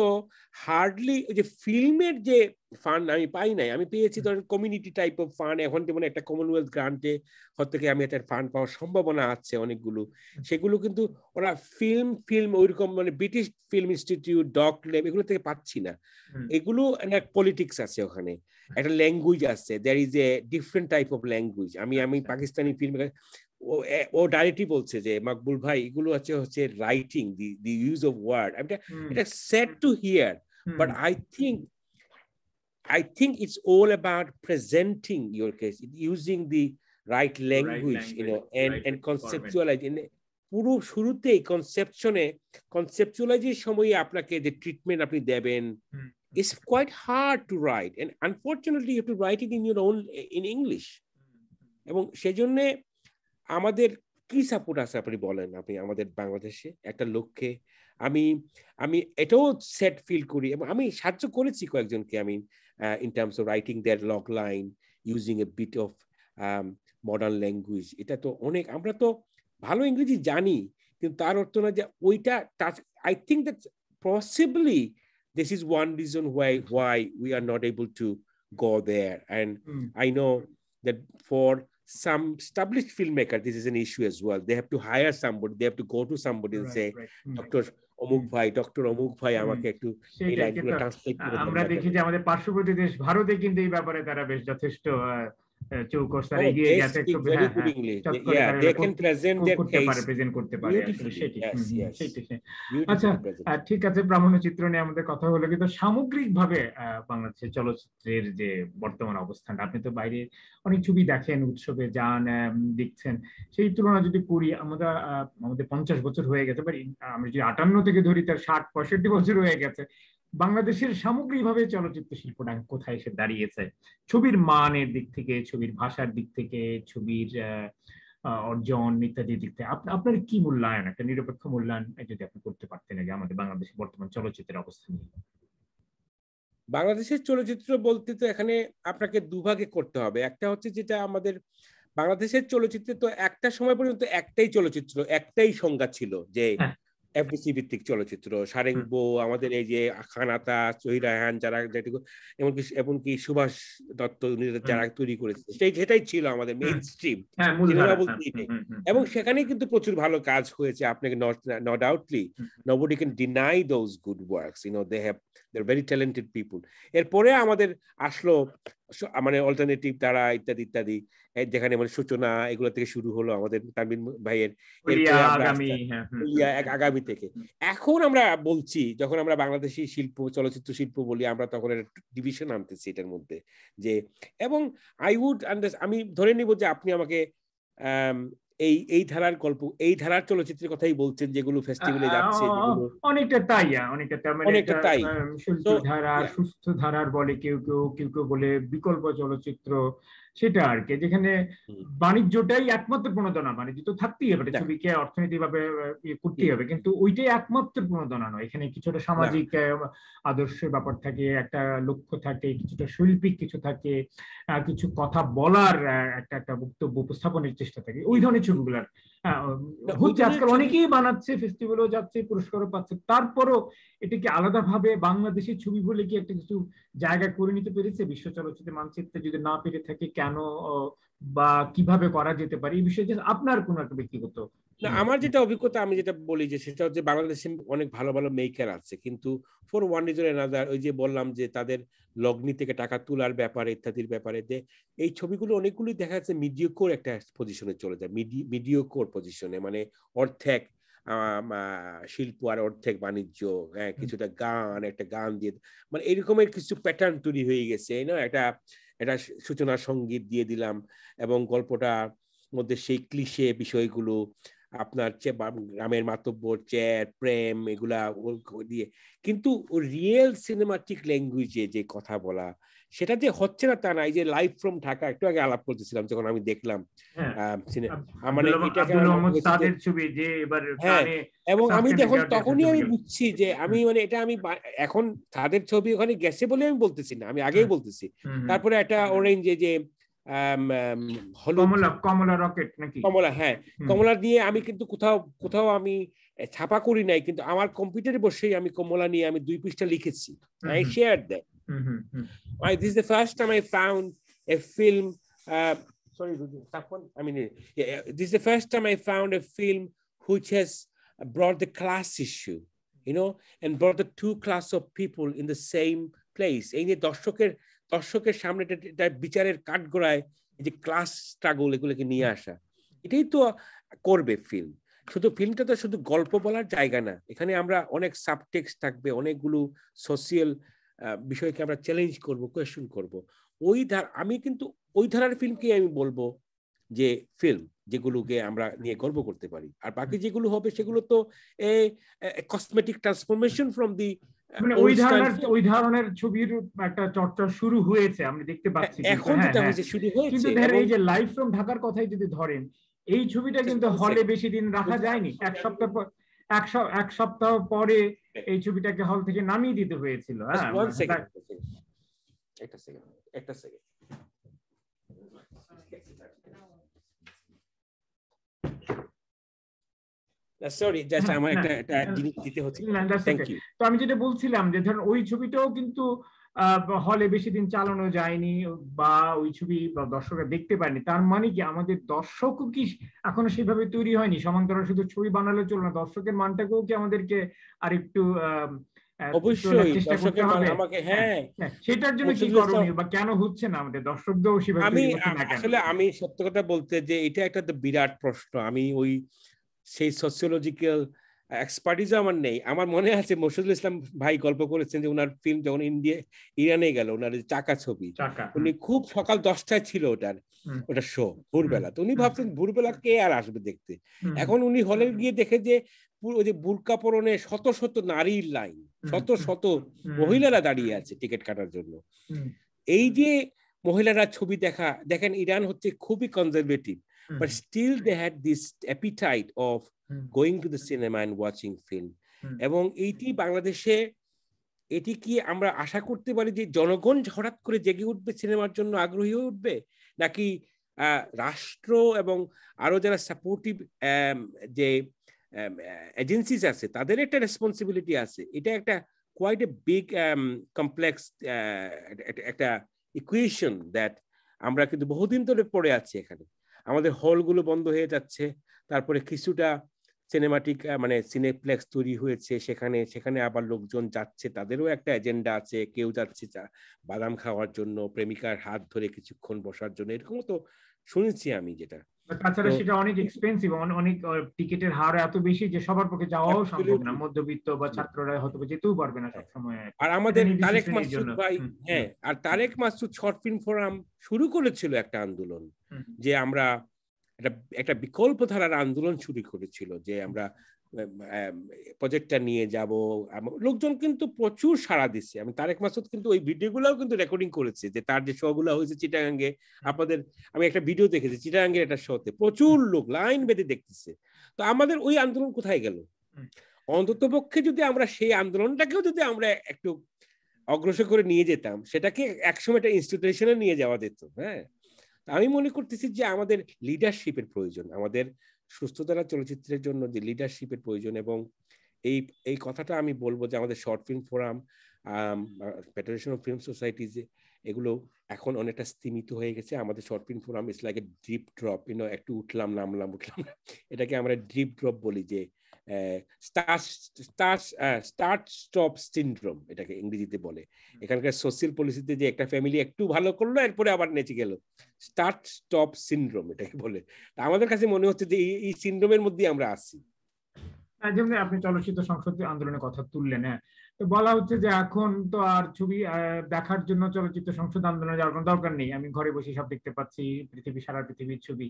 হার্ডলি ওই যে ফিল্মের যে ফান্ড আমি পাই নাই আমি পেয়েছি ধরেন কমিউনিটি টাইপ অফ ফান্ড এখন যেমন একটা কমনওয়েলথ গ্রান্টে হয়তো থেকে আমি একটা ফান্ড পাওয়ার সম্ভাবনা আছে অনেকগুলো সেগুলো কিন্তু ওরা ফিল্ম ফিল্ম ওইরকম মানে British Film Institute Doc Lab এগুলো থেকে পাচ্ছি না এগুলো এক পলিটিক্স আছে ওখানে একটা ল্যাঙ্গুয়েজ আছে there is a different type of language আমি আমি আচ্ছা। পাকিস্তানি ফিল্ম ও ডাইরেক্টলি বলছে যে মাকবুল ভাই এগুলো হচ্ছে হচ্ছে writing the use of word এটা এটা set to hear but I think I think it's all about presenting your case using the right language right language and know, পুরো শুরুতেই কনসেপশনে কনসেপচুয়ালাইজের সময় আপনাকে যে ট্রিটমেন্ট আপনি দেবেন it's quite hard to write and unfortunately you to write it in your own in English এবং সেজন্যে আমাদের কি সাপোর্ট আছে আপনি বলেন আপনি আমাদের বাংলাদেশে একটা লক্ষ্যে আমি আমি এটাও সেট ফিল করি এবং আমি সাহায্য করেছি কয়েকজনকে আমি in terms of writing their log line using a bit of modern language এটা তো অনেক আমরা তো ভালো ইংরেজি জানি কিন্তু তার অর্থ না যে ওইটা touch I think that possibly this is one reason why why we are not able to go there and I know that for some established filmmaker, this is an issue as well. They have to hire somebody, they have to go to somebody right, and say,
right. Doctor
অমুক ভাই doctor অমুক ভাই আমাকে একটু এই লাইনগুলো translate করে আমরা দেখি
যে আমাদের পার্শ্ববর্তী দেশ ভারতে কিন্তু এই ব্যাপারে তারা বেশ যথেষ্ট চৌকসারে oh, গিয়ে গেছে একটু they can present their case present করতে পারে আচ্ছা ঠিক আছে প্রামাণ্য চিত্র নিয়ে আমাদের কথা হলো কিন্তু সামগ্রিক ভাবে বাংলাদেশের চলচ্চিত্রের যে বর্তমান অবস্থানটা আপনি তো বাইরে অনেক ছবি দেখেন উৎসবে যান দেখছেন সেই তুলনা যদি করি আমরা আমাদের পঞ্চাশ বছর হয়ে গেছে বাট আমরা যদি আটান্ন থেকে ধরি তার ষাট পঁয়ষট্টি বছর হয়ে গেছে বাংলাদেশের সামগ্রিকভাবে চলচ্চিত্র শিল্পটা কোথায় এসে দাঁড়িয়েছে ছবির মানের দিক থেকে ছবির ভাষার দিক থেকে ছবির অর্জন ইত্যাদি দিক থেকে আপনার কি মূল্যায়ন একটা নিরপেক্ষ মূল্যায়ন যদি আপনি করতে পারতেন আগে আমাদের বাংলাদেশের বর্তমান চলচ্চিত্রের অবস্থা নিয়ে
বাংলাদেশের চলচ্চিত্র বলতে তো এখানে আপনাকে দুভাগে করতে হবে একটা হচ্ছে যেটা আমাদের বাংলাদেশের চলচ্চিত্রে তো একটা সময় পর্যন্ত একটাই চলচ্চিত্র একটাই সংজ্ঞা ছিল যে হ্যাঁ। এফডিসি ভিত্তিক চলচ্চিত্র সারেং আমাদের এই যে খানাতা চহির যারা এমনকি এমনকি সুভাষ দত্ত যারা তৈরি করেছে সেই সেটাই ছিল আমাদের মেইন হ্যাঁ, স্ট্রিম এবং সেখানে কিন্তু প্রচুর ভালো কাজ হয়েছে আপনাকে no doubtly nobody can deny those good works you know they have their very talented people এরপরে আমাদের আসলো মানে অল্টারনেটিভ তারা ইত্যাদি ইত্যাদি যেখানে মানে সূচনা এগুলো থেকে শুরু হলো আমাদের তামিম ভাইয়ের হ্যাঁ, হ্যাঁ, হ্যাঁ। আগামী থেকে এখন আমরা বলছি যখন আমরা বাংলাদেশি শিল্প চলচ্চিত্র শিল্প বলি আমরা তখন একটা ডিভিশন আনতেছি এটার মধ্যে যে এবং আই উড আন্ডার আমি ধরে নিব যে আপনি আমাকে এই এই ধারার গল্প এই ধারার চলচ্চিত্রের কথাই বলছেন যেগুলো ফেস্টিভ্যালে যাচ্ছে
অনেকটা তাই অনেকটা অনেকটা তাই সুস্থ মানে ধারা সুস্থ ধারার বলে কেউ কেউ কেউ কেউ বলে বিকল্প চলচ্চিত্র সেটা আর কি যেখানে বাণিজ্যটাই একমাত্র প্রণোদনা বাণিজ্য তো থাকতেই হবে ছবিকে অর্থনৈতিকভাবে ইয়ে করতেই হবে কিন্তু ওইটাই একমাত্র প্রণোদনা নয় এখানে কিছুটা সামাজিক আদর্শের ব্যাপার থাকে একটা লক্ষ্য থাকে কিছুটা শৈল্পিক কিছু থাকে কিছু কথা বলার একটা একটা বক্তব্য উপস্থাপনের চেষ্টা থাকে ওই ধরনের কি হচ্ছে হ্যাঁ, আজকাল অনেকেই বানাচ্ছে ফেস্টিভ্যালও যাচ্ছে পুরস্কারও পাচ্ছে তারপরও এটাকে আলাদাভাবে বাংলাদেশের ছবি বলে কি একটা কিছু জায়গা করে নিতে পেরেছে বিশ্ব চলচ্চিত্রের মানচিত্রে যদি না পেরে থাকে কেন বা কিভাবে করা যেতে পারে এই বিষয়ে আপনার কোনো একটা ব্যক্তিগত না আমার যেটা অভিজ্ঞতা আমি যেটা বলি যে সেটা
হচ্ছে বাংলাদেশে অনেক ভালো ভালো মেকার আছে কিন্তু ফর ওয়ান রিজন এনাদার ওই যে বললাম যে তাদের লগ্নি থেকে টাকা তোলার ব্যাপারে ইত্যাদির ব্যাপারে এই ছবিগুলো অনেকগুলি দেখা যাচ্ছে কোর একটা পজিশনে চলে যায় কোর পজিশনে মানে অর্ধেক শিল্প আর অর্ধেক বাণিজ্য হ্যাঁ কিছুটা গান একটা গান দিয়ে মানে এরকমের কিছু প্যাটার্ন তৈরি হয়ে গেছে না একটা একটা সূচনা সঙ্গীত দিয়ে দিলাম এবং গল্পটা মধ্যে সেই ক্লিশে বিষয়গুলো আপনার গ্রামের মাতব্য চেয়ার প্রেম এগুলা দিয়ে কিন্তু রিয়েল সিনেমাটিক ল্যাঙ্গুয়েজে যে কথা বলা সেটা যে হচ্ছে না তা নাই যে লাইভ ফ্রম ঢাকা একটু আগে আলাপ করতেছিলাম যখন আমি দেখলাম হ্যাঁ। মানে
হ্যাঁ, এবং আমি দেখুন
তখনই আমি বুঝছি যে আমি মানে এটা আমি এখন তাদের ছবি ওখানে গেছে বলে আমি বলতেছি না আমি আগেই হ্যাঁ। বলতেছি তারপরে একটা অরেঞ্জে যে কোথাও আমি ছাপা করি কিন্তু আমার কম্পিউটারে বসেই আমি কমলা নিয়ে আমি দুই পৃষ্ঠা লিখেছি first time I found a film sorry তখন I first time I found a film which has brought the class issue you know and brought the two class of people in এই নিয়ে দর্শকের দর্শকের সামনে এটা বিচারের কাঠগড়ায় যে ক্লাস স্ট্রাগল এগুলোকে নিয়ে আসা এটাই তো করবে ফিল্ম শুধু ফিল্মটা তো শুধু গল্প বলার জায়গা না এখানে আমরা অনেক সাবটেক্স থাকবে অনেকগুলো সোশিয়াল বিষয়কে আমরা চ্যালেঞ্জ করব কোয়েশন করব ওই ধার আমি কিন্তু ওই ধারার ফিল্মকেই আমি বলবো যে ফিল্ম যেগুলোকে আমরা নিয়ে গর্ব করতে পারি আর বাকি যেগুলো হবে সেগুলো তো a cosmetic transformation from the মানে ওই
ধরনের ছবির একটা চর্চা শুরু হয়েছে আমি দেখতে হ্যাঁ, পাচ্ছি কিন্তু হ্যাঁ, হ্যাঁ। এই যে লাইভ ফ্রম ঢাকার কথাই যদি ধরেন এই ছবিটা কিন্তু হলে বেশি দিন রাখা যায়নি এক সপ্তাহ পর এক সপ্তাহ পরে এই ছবিটাকে হল থেকে নামিয়ে দিতে হয়েছিল মানে একটা সেকেন্ড একটা সেকেন্ড
হ্যাঁ, হ্যাঁ,
হ্যাঁ, তো আমি যেটা বলছিলাম যে ধরুন ওই ছবিটাও কিন্তু হলে বেশি দিন চালানো যায়নি বা ওই ছবি বা দর্শকরা দেখতে পারেনি তার মানে কি আমাদের দর্শক কি এখনো সেভাবে তৈরি হয়নি সমান্তরাল শুধু ছবি বানালে চলবে না দর্শকের মানটাকেও কি আমাদেরকে আরেকটু অবশ্যই দর্শকের মান আমাকে হ্যাঁ সেটার জন্য কি করণীয় বা কেন হচ্ছে না আমাদের দর্শকদের সেভাবে আমি আসলে আমি
সত্য কথা বলতে যে এটা একটা বিরাট প্রশ্ন আমি ওই সেই সোসিওলজিক্যাল এক্সপার্টিজও আমার নেই আমার মনে আছে মশিদুল ইসলাম ভাই গল্প করেছেন যে ওনার ফিল্ম যখন ইন্ডিয়া ইরানে গেল ওনার চাকা ছবি উনি খুব সকাল দশটায় ছিল ওটার ওটা শো ভোরবেলা তো উনি ভাবছেন ভোরবেলা কে আর আসবে দেখতে এখন উনি হলে গিয়ে দেখে যে ওই যে বুরকা পরনে শত শত নারীর লাইন শত শত মহিলারা দাঁড়িয়ে আছে টিকিট কাটার জন্য এই যে মহিলারা ছবি দেখা দেখেন ইরান হচ্ছে খুবই conservative Mm-hmm. But still, they had this appetite of mm-hmm. going to the cinema and watching film. Mm-hmm. এবং এইটি বাংলাদেশে এটি কি আমরা আশা করতে পারি যে জনগণ হঠাৎ করে জেগে উঠবে সিনেমার জন্য আগ্রহী হয়ে উঠবে নাকি রাষ্ট্র এবং আরো যারা সাপোর্টিভ যে এজেন্সিস আছে তাদের একটা রেসপন্সিবিলিটি আছে এটা একটা কোয়াইট এ বিগ কমপ্লেক্স একটা ইকুয়েশন দ্যাট আমরা কিন্তু বহুদিন ধরে পড়ে আছি এখানে আমাদের হলগুলো বন্ধ হয়ে যাচ্ছে তারপরে কিছুটা সিনেমাটিক মানে সিনেপ্লেক্স তৈরি হয়েছে সেখানে সেখানে আবার লোকজন যাচ্ছে তাদেরও একটা এজেন্ডা আছে কেউ যাচ্ছে বাদাম খাওয়ার জন্য প্রেমিকার হাত ধরে কিছুক্ষণ বসার জন্য এরকম তো শুনেছি আমি যেটা
তাছাড়া সেটা অনেক এক্সপেন্সিভ অনেক টিকিটের হার এত বেশি যে সবার পক্ষে যাওয়াও সম্ভব না মধ্যবিত্ত বা ছাত্ররা হয়তো যেতেও পারবে না হ্যাঁ। সবসময় আর আমাদের তারেক মাসুদ ভাই
হ্যাঁ আর Tareque Masud short film forum শুরু করেছিল একটা আন্দোলন যে আমরা একটা একটা বিকল্প ধারার আন্দোলন শুরু করেছিল যে আমরা প্রজেক্টটা নিয়ে যাব লোকজন কিন্তু প্রচুর সাড়া দিচ্ছে আমি তারেক মাসুদ কিন্তু ওই ভিডিওগুলোও কিন্তু রেকর্ডিং করেছে যে তার যে শোগুলো হয়েছে চিটাগাঙ্গে আপনাদের আমি একটা ভিডিও দেখেছি চিটাগাঙ্গের একটা শোতে প্রচুর লোক লাইন বেঁধে দেখতেছে তো আমাদের ওই আন্দোলন কোথায় গেল অন্তত পক্ষে যদি আমরা সেই আন্দোলনটাকেও যদি আমরা একটু অগ্রসর করে নিয়ে যেতাম সেটাকে একসময় একটা ইনস্টিটিউশনে নিয়ে যাওয়া যেত হ্যাঁ আমি মনে করতেছি যে আমাদের লিডারশিপের প্রয়োজন আমাদের সুস্থতারা চলচ্চিত্রের জন্য যে লিডারশিপের প্রয়োজন এবং এই এই কথাটা আমি বলবো যে আমাদের short film forum Federation of Film Societies এগুলো এখন অনেকটা স্তীমিত হয়ে গেছে আমাদের short film forum is like a drip drop you know একটু উঠলাম নামলাম উঠলাম এটাকে আমরা ড্রিপ ড্রপ বলি যে স্টার্ট স্টপ সিন্ড্রোম এটাকে ইংরেজিতে বলে এখানকার সোশ্যাল পলিসিতে যে একটা ফ্যামিলি একটু ভালো করলো এরপরে আবার নেচে গেল স্টার্ট স্টপ সিন্ড্রোম এটাকে বলে আমাদের কাছে মনে হচ্ছে যে এই সিন্ড্রোমের মধ্যে আমরা আছি
আপনি চলচ্চিত্র সংসদীয় আন্দোলনের কথা তুললেন হ্যাঁ বলা হচ্ছে যে এখন তো আর ছবি দেখার জন্য চলচ্চিত্র সংসদ আন্দোলনে যাওয়ার কোনো দরকার নেই আমি ঘরে বসে সব দেখতে পাচ্ছি পৃথিবী সারা পৃথিবীর ছবি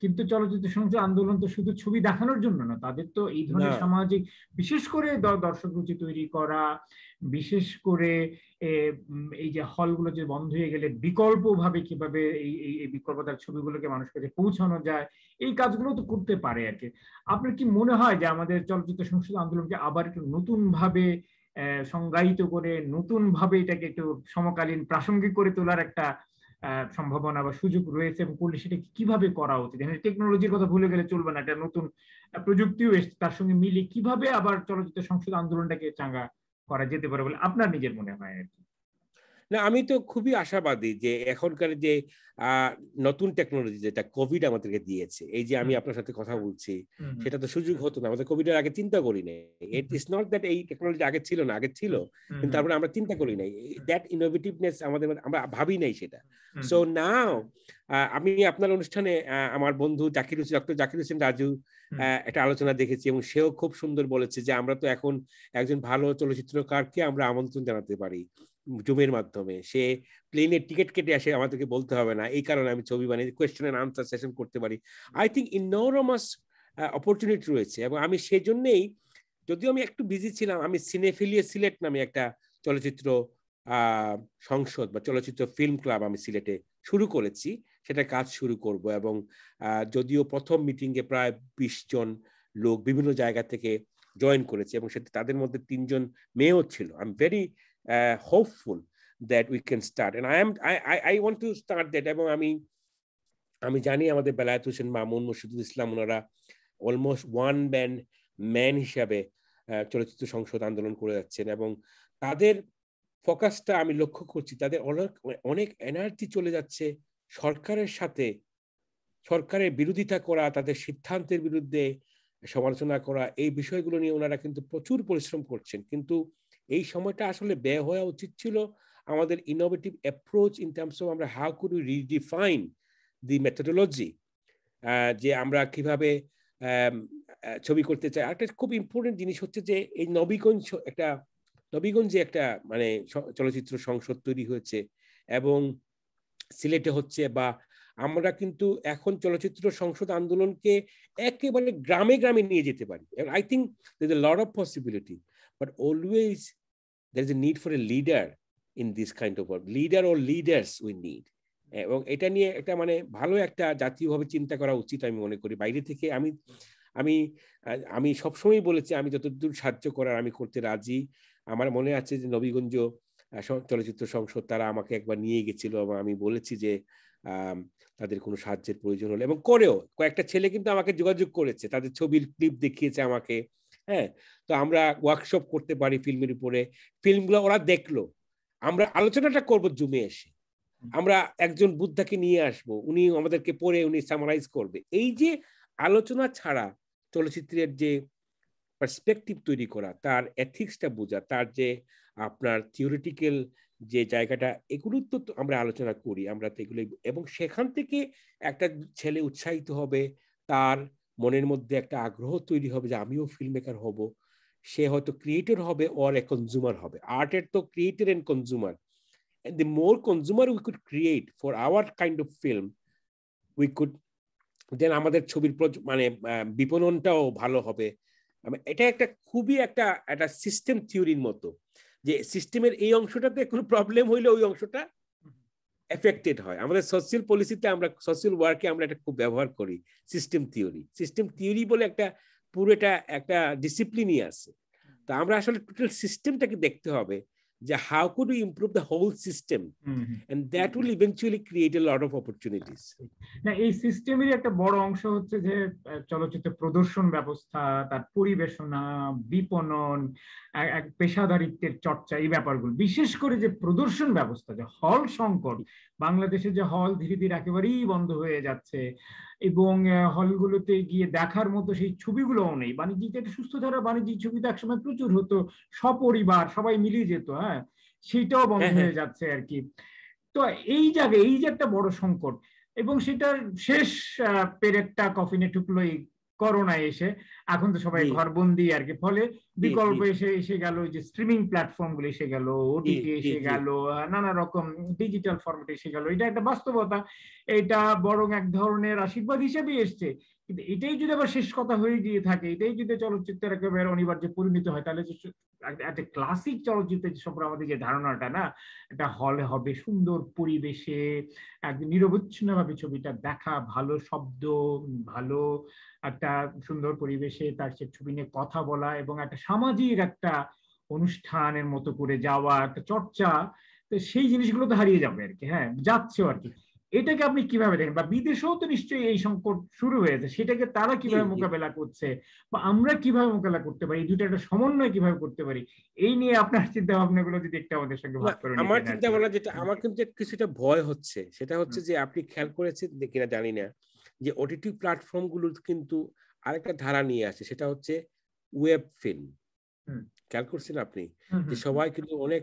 কিন্তু চলচ্চিত্র সংসদ আন্দোলন তো শুধু ছবি দেখানোর জন্য না তাদের তো এই ধরনের সামাজিক বিশেষ করে দর্শক রুচি তৈরি করা বিশেষ করে এই যে হলগুলো যে বন্ধ হয়ে গেলে বিকল্প ভাবে কিভাবে এই এই বিকল্পতার ছবিগুলোকে মানুষ কাছে পৌঁছানো যায় এই কাজগুলো তো করতে পারে আর কি আপনার কি মনে হয় যে আমাদের চলচ্চিত্র সংসদ আন্দোলনকে আবার একটু নতুন ভাবে সংজ্ঞায়িত করে নতুন ভাবে এটাকে একটু সমকালীন প্রাসঙ্গিক করে তোলার একটা সম্ভাবনা বা সুযোগ রয়েছে এবং করলে সেটা কিভাবে করা উচিত এখানে টেকনোলজির কথা ভুলে গেলে চলবে না এটা নতুন প্রযুক্তিও এসছে তার সঙ্গে মিলে কিভাবে আবার চলচ্চিত্র সংসদ আন্দোলনটাকে চাঙ্গা করা যেতে পারে বলে আপনার নিজের মনে হয় আর কি না
আমি তো খুবই আশাবাদী যে এখনকার যে নতুন টেকনোলজি যেটা কোভিড আমাদেরকে দিয়েছে এই যে আমি আপনার সাথে কথা বলছি সেটা তো সুযোগ হতো না আমাদের কোভিড এর আগে চিন্তা করি নাই ইট ইস নট দ্যাট এই টেকনোলজি আগে ছিল না আগে ছিল কিন্তু তারপরে আমরা চিন্তা করি নাই দ্যাট ইনোভেটিভনেস আমাদের আমরা ভাবি নাই সেটা সো নাও আমি আপনার অনুষ্ঠানে আমার বন্ধু জাকির হোসেন ডক্টর জাকির হোসেন রাজু একটা আলোচনা দেখেছি এবং সেও খুব সুন্দর বলেছে যে আমরা তো এখন একজন ভালো চলচ্চিত্রকারকে আমরা আমন্ত্রণ জানাতে পারি জুমের মাধ্যমে সে প্লেনের টিকিট কেটে আসে আমাদেরকে বলতে হবে না এই কারণে আমি ছবি বানিয়ে কোয়েশ্চেন অ্যান্ড আনসার সেশন করতে পারি আই থিঙ্ক ইনোরমাস অপরচুনিটি রয়েছে এবং আমি সেজন্যেই যদিও আমি একটু বিজি ছিলাম আমি সিনেফিলিয়া সিলেট নামে একটা চলচ্চিত্র সংসদ বা চলচ্চিত্র ফিল্ম ক্লাব আমি সিলেটে শুরু করেছি সেটা কাজ শুরু করব এবং যদিও প্রথম মিটিংয়ে প্রায় বিশ জন লোক বিভিন্ন জায়গা থেকে জয়েন করেছে এবং সেটা তাদের মধ্যে তিনজন মেয়েও ছিল I am very uh, hopeful that we can start. And I am I I, I want to start that এবং আমি আমি জানি আমাদের বেলায়ত হোসেন মামুন মুর্শিদুল ইসলাম ওনারা অলমোস্ট ওয়ান ব্যান্ড ম্যান হিসাবে uh, চলচ্চিত্র সংসদ আন্দোলন করে যাচ্ছেন এবং তাদের ফোকাসটা আমি লক্ষ্য করছি তাদের অনেক অনেক এনার্জি চলে যাচ্ছে সরকারের সাথে সরকারের বিরোধিতা করা তাদের সিদ্ধান্তের বিরুদ্ধে সমালোচনা করা এই বিষয়গুলো নিয়ে ওনারা কিন্তু প্রচুর পরিশ্রম করছেন কিন্তু এই সময়টা আসলে ব্যয় হওয়া উচিত ছিল আমাদের innovative approach in terms of আমরা how could we redefine the methodology যে আমরা কিভাবে ছবি করতে চাই একটা খুব ইম্পর্টেন্ট জিনিস হচ্ছে যে এই নবীগঞ্জ একটা নবীগঞ্জে একটা মানে চলচ্চিত্র সংসদ তৈরি হয়েছে এবং সিলেটে হচ্ছে বা আমরা কিন্তু এখন চলচ্চিত্র সংসদ আন্দোলনকে একেবারে গ্রামে গ্রামে নিয়ে যেতে পারি I think the lot of possibility but always there is a need for a leader in this kind of world. Leader or leaders we need এবং এটা নিয়ে একটা মানে ভালো একটা জাতীয়ভাবে চিন্তা করা উচিত আমি মনে করি বাইরে থেকে আমি আমি আমি সবসময় বলেছি আমি যতদূর সাহায্য করার আমি করতে রাজি আমার মনে আছে যে নবীগঞ্জ চলচ্চিত্র সংসদ তারা আমাকে একবার নিয়ে গেছিল এবং আমি বলেছি যে তাদের কোনো সাহায্যের প্রয়োজন হলো এবং করেও কয়েকটা ছেলে কিন্তু আমাকে যোগাযোগ করেছে তাদের ছবির ক্লিপ দেখিয়েছে আমাকে হ্যাঁ তো আমরা ওয়ার্কশপ করতে পারি ফিল্মের উপরে ফিল্মগুলো ওরা দেখলো আমরা আলোচনাটা করব জুমে এসে আমরা একজন বুদ্ধাকে নিয়ে আসবো উনি আমাদেরকে পড়ে উনি সামারাইজ করবে এই যে আলোচনা ছাড়া চলচ্চিত্রের যে পার্সপেক্টিভ তৈরি করা তার এথিক্সটা বোঝা তার যে আপনার থিওরিটিক্যাল যে জায়গাটা এগুলো তো আমরা আলোচনা করি আমরা তো এগুলো এবং সেখান থেকে একটা ছেলে উৎসাহিত হবে তার মনের মধ্যে একটা আগ্রহ তৈরি হবে যে আমিও ফিল্ম মেকার হব সে হয়তো ক্রিয়েটর হবে অর এ কনজুমার হবে আর্টের তো creator and consumer the more consumer we could create for our kind of film we could then আমাদের ছবির মানে বিপণনটাও ভালো হবে এটা একটা খুবই একটা একটা সিস্টেম থিওরির মতো যে সিস্টেমের এই অংশটাতে কোনো প্রবলেম হইলে ওই অংশটা এফেক্টেড হয় আমাদের সোশ্যাল পলিসিতে আমরা সোশ্যাল ওয়ার্কে আমরা এটা খুব ব্যবহার করি সিস্টেম থিওরি সিস্টেম থিওরি বলে একটা পুরোটা একটা ডিসিপ্লিনই আছে তো আমরা আসলে টোটাল সিস্টেমটাকে দেখতে হবে যে how could you improve the whole system and that will eventually create a lot of opportunities
না এই সিস্টেমেরই একটা বড় অংশ হচ্ছে যে চলচ্চিত্র প্রদর্শন ব্যবস্থা তার পরিবেশনা বিপণন এক পেশাদারিত্বের চর্চা এই ব্যাপারগুলো বিশেষ করে যে প্রদর্শন ব্যবস্থা যে হল সংকট বাংলাদেশে যে হল ধীরে ধীরে একেবারেই বন্ধ হয়ে যাচ্ছে এবং হলগুলোতে গিয়ে দেখার মতো সেই ছবিগুলোও নেই বাণিজ্যিক একটা সুস্থ ধারা বাণিজ্যিক ছবি তো একসময় প্রচুর হতো সপরিবার সবাই মিলিয়ে যেত হ্যাঁ সেটাও বন্ধ হ্যাঁ, হ্যাঁ। হয়ে যাচ্ছে আর কি তো এই জায়গায় এই যে একটা বড় সংকট এবং সেটার শেষ পেরেকটা কফিনে টুকলো এই করোনা এসে এখন তো সবাই ঘরবন্দি আর কি ফলে বিকল্প এসে এসে গেল যে স্ট্রিমিং প্ল্যাটফর্ম গুলো এসে গেল ওটিটি এসে গেল নানা রকম ডিজিটাল ফর্মেট এসে গেল এটা একটা বাস্তবতা এটা বরং এক ধরনের আশীর্বাদ হিসেবে এসছে কিন্তু এটাই যদি আবার শেষ কথা হয়ে গিয়ে থাকে এটাই যদি চলচ্চিত্র একেবারে অনিবার্য পরিণত হয় তাহলে একটা ক্লাসিক চলচ্চিত্রের সম্পর্কে আমাদের যে ধারণাটা না এটা হলে হবে সুন্দর পরিবেশে একদম নিরবচ্ছিন্ন ভাবে ছবিটা দেখা ভালো শব্দ ভালো একটা সুন্দর পরিবেশে তার সে ছবি নিয়ে কথা বলা এবং একটা সামাজিক একটা অনুষ্ঠানের মতো করে যাওয়া একটা চর্চা তো সেই জিনিসগুলো তো হারিয়ে যাবে আর কি হ্যাঁ যাচ্ছে আর কি এটাকে আপনি কিভাবে দেখেন বা বিদেশেও তো নিশ্চয়ই এই সংকট শুরু হয়েছে সেটাকে তারা কিভাবে মোকাবেলা করছে বা আমরা কিভাবে মোকাবেলা করতে পারি দুটো একটা সমন্বয় কিভাবে করতে পারি এই নিয়ে আপনার চিন্তা ভাবনা গুলো যদি একটু আমাদের সঙ্গে আমার চিন্তা ভাবনা যেটা
আমার কিন্তু কিছুটা ভয় হচ্ছে সেটা হচ্ছে যে আপনি খেয়াল করেছেন কিনা জানি না যে ওটিটি প্ল্যাটফর্মগুলো কিন্তু আরেকটা ধারা নিয়ে আসে সেটা হচ্ছে ওয়েব ফিল্ম খেয়াল করছেন আপনি যে সবাই কিন্তু অনেক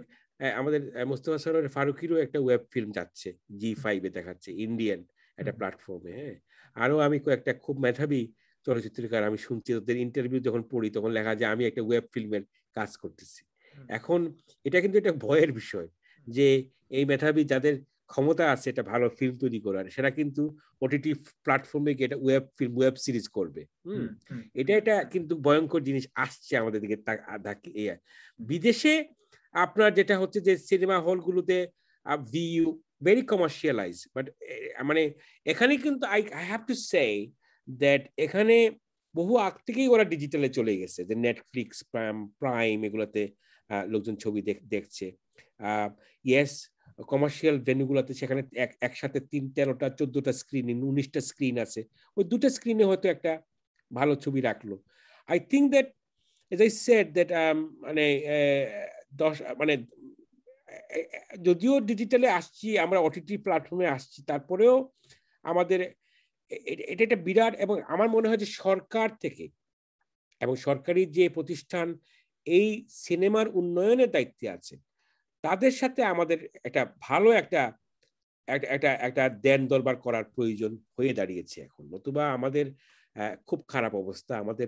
আমাদের মোস্তফা সরোয়ার ফারুকিরও একটা ওয়েব ফিল্ম যাচ্ছে জি ফাইভে দেখাচ্ছে ইন্ডিয়ান একটা প্ল্যাটফর্মে হ্যাঁ আরও আমি কয়েকটা খুব মেধাবী চলচ্চিত্রকার আমি শুনছি ওদের ইন্টারভিউ যখন পড়ি তখন লেখা যায় আমি একটা ওয়েব ফিল্মের কাজ করতেছি এখন এটা কিন্তু একটা ভয়ের বিষয় যে এই মেধাবী যাদের ক্ষমতা আছে এটা ভালো ফিল্ম তৈরি করার সেটা কিন্তু ওটিটি প্ল্যাটফর্মে গিয়ে এটা ওয়েব ফিল্ম ওয়েব সিরিজ করবে হুম এটা এটা কিন্তু ভয়ঙ্কর জিনিস আসছে আমাদের দিকে বিদেশে আপনার যেটা হচ্ছে যে সিনেমা হলগুলোতে ভিউ ভেরি কমার্শিয়ালাইজ বাট মানে এখানে কিন্তু I I have to say that এখানে বহু আগ থেকেই ওরা ডিজিটালে চলে গেছে যে নেটফ্লিক্স প্রাইম এগুলোতে লোকজন ছবি দেখছে ইয়েস কমার্শিয়াল ভেনুগুলোতে সেখানে একসাথে তিন তেরোটা চোদ্দটা স্ক্রিন উনিশটা স্ক্রিন আছে ওই দুটো স্ক্রিনে হয়তো একটা ভালো ছবি রাখলো I think that as I said that মানে দশ মানে যদিও ডিজিটালে আসছি আমরা ওটিটি প্ল্যাটফর্মে আসছি তারপরেও আমাদের এটা একটা বিরাট এবং আমার মনে হয় যে সরকার থেকে এবং সরকারি যে প্রতিষ্ঠান এই সিনেমার উন্নয়নের দায়িত্বে আছে তাদের সাথে আমাদের একটা ভালো একটা একটা একটা দেন দরবার করার প্রয়োজন হয়ে দাঁড়িয়েছে এখন নতুবা আমাদের খুব খারাপ অবস্থা আমাদের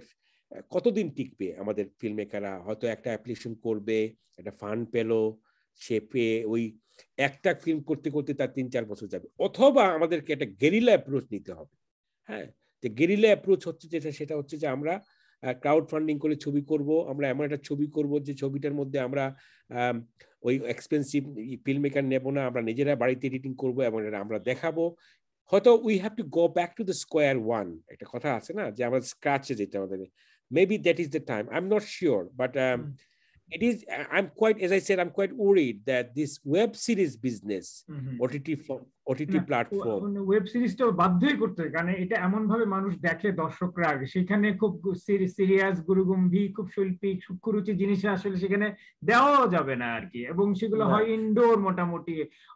কতদিন টিকবে আমাদের ফিল্ম মেকাররা হয়তো একটা অ্যাপ্লিকেশন করবে একটা ফান্ড পেলো সে পেয়ে ওই একটা ফিল্ম করতে করতে তার তিন চার বছর যাবে অথবা আমাদেরকে একটা গেরিলা অ্যাপ্রোচ নিতে হবে হ্যাঁ তো গেরিলা অ্যাপ্রোচ হচ্ছে যেটা সেটা হচ্ছে যে আমরা ক্রাউড ফান্ডিং করে ছবি করব আমরা এমন একটা ছবি করব যে ছবিটার মধ্যে আমরা ওই এক্সপেন্সিভ ফিল্ম মেকার নেবো না আমরা নিজেরা বাড়িতে এডিটিং করবো এবং এটা আমরা দেখাবো হয়তো we have to go back to the square one একটা কথা আছে না যে আমরা স্ক্র্যাচে যেতে আমাদের maybe that is the time I am not sure but it is i'm quite as i said i'm quite worried that this web series business mm-hmm. ott OTT platform
web সিরিজটাও বাধ্যই করতে হয় কারণ এটা এমন ভাবে মানুষ দেখে দর্শকরা আগে সেখানে খুব সিরিয়াস গুরুগম্ভীর খুব শৈল্পিক সূক্ষ্মরুচি জিনিস আসলে সেখানে দেওয়াও যাবে না আর কি এবং সেগুলো হয় ইনডোর মোটামুটি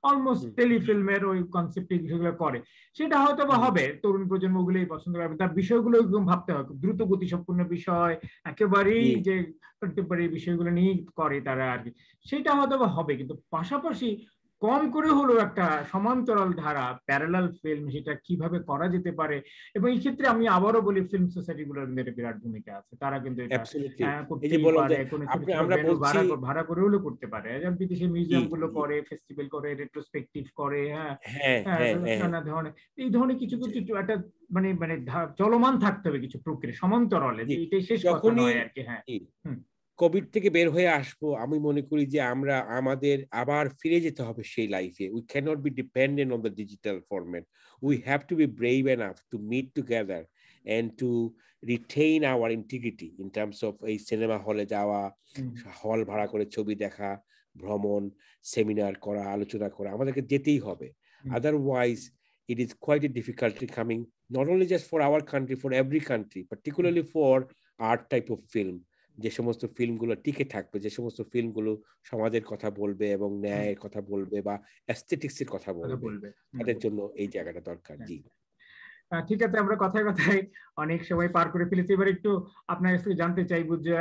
অলমোস্ট টেলিফিল্মের ওই কনসেপ্টে সেগুলো করে সেটা হয়তো বা হবে তরুণ প্রজন্মগুলোই পছন্দ করবে তার বিষয়গুলো ভাবতে হবে দ্রুত গতি সম্পূর্ণ বিষয় একেবারেই যে কন্টেম্পোরারি বিষয়গুলো নিয়ে করে তারা আর কি সেটা হয়তো বা হবে কিন্তু পাশাপাশি কম করে হলেও একটা সমান্তরাল ধারা প্যারালাল ফিল্ম সেটা কিভাবে করা যেতে পারে এবং এই ক্ষেত্রে আমি আবারও বলি ফিল্ম সোসাইটি গুলোর একটা বিরাট ভূমিকা আছে তারা কিন্তু ভাড়া করে হলেও করতে পারে বিদেশে মিউজিয়াম গুলো করে ফেস্টিভ্যাল করে রেট্রোস্পেক্টিভ করে হ্যাঁ, হ্যাঁ, হ্যাঁ, হ্যাঁ নানা ধরনের এই ধরনের কিছু কিছু একটা মানে মানে চলমান থাকতে হবে কিছু প্রক্রিয়া সমান্তরালে এটাই শেষ কথা নয়
আর
কি হ্যাঁ কোভিড থেকে বের হয়ে আসবো আমি মনে করি যে আমরা আমাদের আবার ফিরে যেতে হবে সেই লাইফে we cannot be dependent on the digital format we have to be brave enough to meet together and to retain our integrity in terms of এই সিনেমা হলে যাওয়া হল ভাড়া করে ছবি দেখা ভ্রমণ সেমিনার করা আলোচনা করা আমাদেরকে যেতেই হবে otherwise it is quite a difficulty coming not only just for our country for every country particularly for art type of film যে সমস্ত ফিল্মগুলো টিকে থাকবে যে সমস্ত ফিল্মগুলো সমাজের কথা বলবে এবং ন্যায়ের কথা বলবে বা অ্যাস্থেটিক্স এর কথা বলবে তাদের জন্য এই জায়গাটা দরকার হ্যাঁ। জি
ঠিক আছে আমরা কথায় কথায় অনেক সময় পার করে ফেলেছি এবার একটু আপনার কাছে জানতে চাইবো যে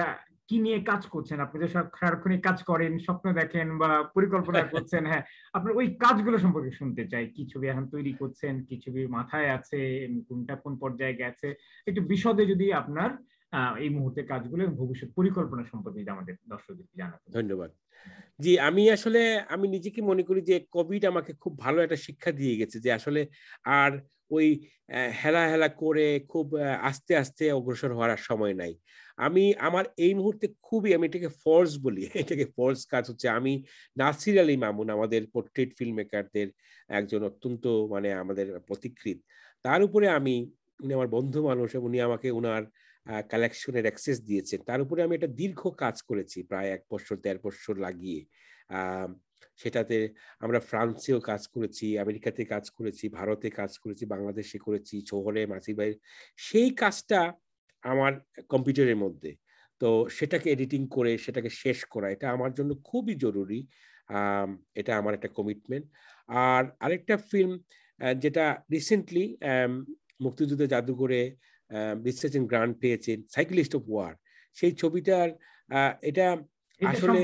কি নিয়ে কাজ করছেন আপনি যে সারাক্ষণই কাজ করেন স্বপ্ন দেখেন বা পরিকল্পনা <laughs> করছেন হ্যাঁ আপনার ওই কাজগুলো সম্পর্কে শুনতে চাই কি ছবি এখন তৈরি করছেন কি ছবি মাথায় আছে কোনটা কোন পর্যায়ে গেছে একটু বিশদে যদি আপনার এই মুহূর্তে কাজগুলো ভবিষ্যৎ পরিকল্পনা সম্পর্কে যদি আমাদের দর্শকদেরকে জানাতে ধন্যবাদ জি আমি আসলে আমি নিজেকে মনে করি যে কোভিড
আমাকে খুব ভালো একটা শিক্ষা দিয়ে গেছে যে আসলে আর ওই হেলা হেলা করে খুব আস্তে আস্তে অগ্রসর হওয়ার সময় নাই আমি আমার এই মুহূর্তে খুবই আমি এটাকে ফলস বলি <laughs> এটাকে ফলস কাজ হচ্ছে আমি নাসির আলী মামুন আমাদের পোর্ট্রেট ফিল্ম মেকারদের একজন অত্যন্ত মানে আমাদের প্রতিকৃত তার উপরে আমি উনি আমার বন্ধু মানুষ উনি আমাকে উনার কালেকশনের অ্যাক্সেস দিয়েছেন তার উপরে আমি এটা দীর্ঘ কাজ করেছি প্রায় এক বছর দেড় বছর লাগিয়ে সেটাতে আমরা ফ্রান্সেও কাজ করেছি আমেরিকাতে কাজ করেছি ভারতে কাজ করেছি বাংলাদেশে করেছি শহরে ভাই সেই কাজটা আমার কম্পিউটারের মধ্যে তো সেটাকে এডিটিং করে সেটাকে শেষ করা এটা আমার জন্য খুবই জরুরি এটা আমার একটা কমিটমেন্ট আর আরেকটা ফিল্ম যেটা রিসেন্টলি মুক্তিযুদ্ধ জাদুঘরে রিসার্চ গ্রান্ট পেয়েছেন সাইকেলিস্ট অফ ওয়ার সেই ছবিটার এটা আসলে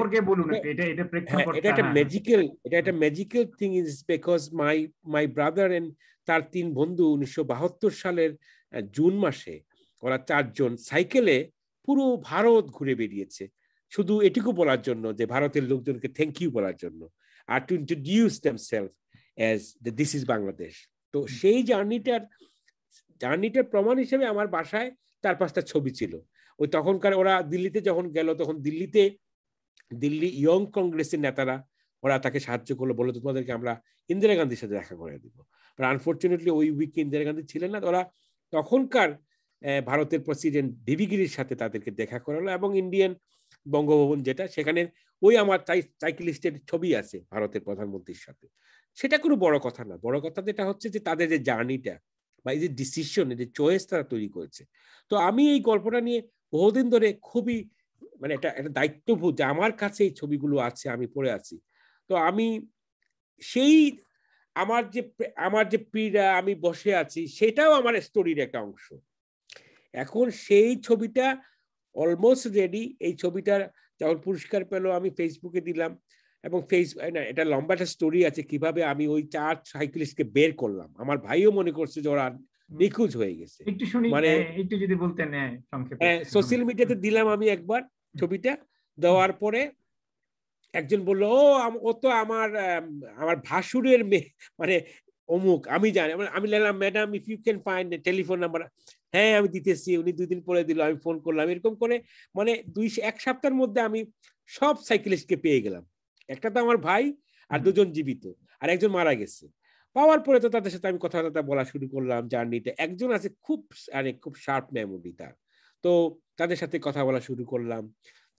হ্যাঁ, এটা একটা ম্যাজিক্যাল এটা একটা magical thing is because my my brother and তার তিন বন্ধু উনিশশো বাহাত্তর সালের জুন মাসে ওরা চারজন সাইকেলে পুরো ভারত ঘুরে বেরিয়েছে শুধু এটুকু বলার জন্য যে ভারতের লোকজনকে থ্যাংক ইউ বলার জন্য আর to introduce them self as this is Bangladesh তো সেই জার্নিটার জার্নিটার প্রমাণ হিসেবে আমার বাসায় চার পাঁচটা ছবি ছিল ওই তখনকার ওরা দিল্লিতে যখন গেল তখন দিল্লিতে দিল্লি ইয়ং কংগ্রেসের নেতারা ওরা তাকে সাহায্য করলো বলে তোমাদেরকে আমরা ইন্দিরা গান্ধীর সাথে দেখা করে দিব আনফর্চুনেটলি ওই উইকে ইন্দিরা গান্ধী ছিলেন না ওরা তখনকার ভারতের প্রেসিডেন্ট ভিবিগিরির সাথে তাদেরকে দেখা করালো এবং ইন্ডিয়ান বঙ্গভবন যেটা সেখানে ওই আমার সাইকেলিস্টের ছবি আছে ভারতের প্রধানমন্ত্রীর সাথে সেটা কোনো বড় কথা না বড় কথা যেটা হচ্ছে যে তাদের যে জার্নিটা বা এই যে ডিসিশন এই যে চয়েস তারা তৈরি করেছে তো আমি এই গল্পটা নিয়ে বহুদিন ধরে খুবই মানে একটা একটা দায়িত্ববোধ যে আমার কাছে এই ছবিগুলো আছে আমি পড়ে আছি তো আমি সেই আমার যে আমার যে পীড়া আমি বসে আছি সেটাও আমার স্টোরির একটা অংশ এখন সেই ছবিটা অলমোস্ট রেডি এই ছবিটা যখন পুরস্কার পেল আমি ফেসবুকে দিলাম এবং ফেস না এটা লম্বা একটা স্টোরি আছে কিভাবে আমি ওই চার সাইকেলিস্টকে বের করলাম আমার ভাইও মনে করছে যে ওরা নিখোঁজ হয়ে গেছে একটু শুনি মানে
একটু যদি বলতেন সংক্ষেপে
সোশ্যাল মিডিয়াতে দিলাম আমি একবার ছবিটা দেওয়ার পরে একজন বলল ও ও তো আমার আমার ভাসুরের মেয়ে মানে অমুক আমি জানি মানে আমি লিখলাম madam if you can find telephone number হ্যাঁ আমি দিতেছি উনি দুই দিন পরে দিল আমি ফোন করলাম এরকম করে মানে দুই এক সপ্তাহের মধ্যে আমি সব সাইকেলিস্টকে পেয়ে গেলাম একটা তো আমার ভাই আর দুজন জীবিত আর একজন মারা গেছে পাওয়ার পরে তো তাদের সাথে আমি কথাবার্তা বলা শুরু করলাম জার্নিটা একজন আছে খুব মানে খুব শার্প মেমোরি তার তো তাদের সাথে কথা বলা শুরু করলাম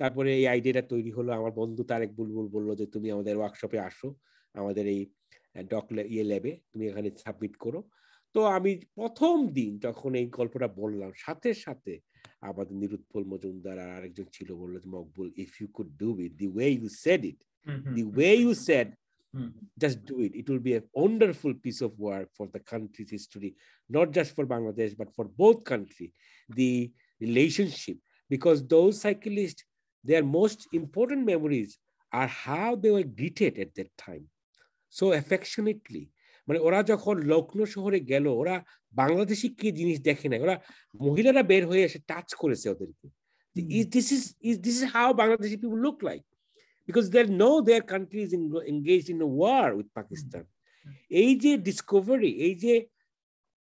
তারপরে এই আইডিয়াটা তৈরি হলো আমার বন্ধু তারেক বুলবুল বললো যে তুমি আমাদের ওয়ার্কশপে আসো আমাদের এই ডক ইয়ে ল্যাবে তুমি এখানে সাবমিট করো তো আমি প্রথম দিন যখন এই গল্পটা বললাম সাথে সাথে আমাদের নিরুৎপল মজুমদার আর আরেকজন ছিল বললো Makbul if you could do it the way you said it Mm-hmm. The mm-hmm. way you said, mm-hmm. just do it. It will be a wonderful piece of work for the country's history, not just for Bangladesh, but for both country, the relationship. Because those cyclists, their most important memories are how they were greeted at that time. So affectionately. মানে ওরা যখন লখনৌ শহরে গেল ওরা বাংলাদেশি কি জিনিস দেখে নাই ওরা মহিলারা বের হয়ে এসে টাচ করেছে ওদেরকে this is this is how Bangladeshi people look like because they know their country is in, engaged in a war with Pakistan. AJ discovery, AJ,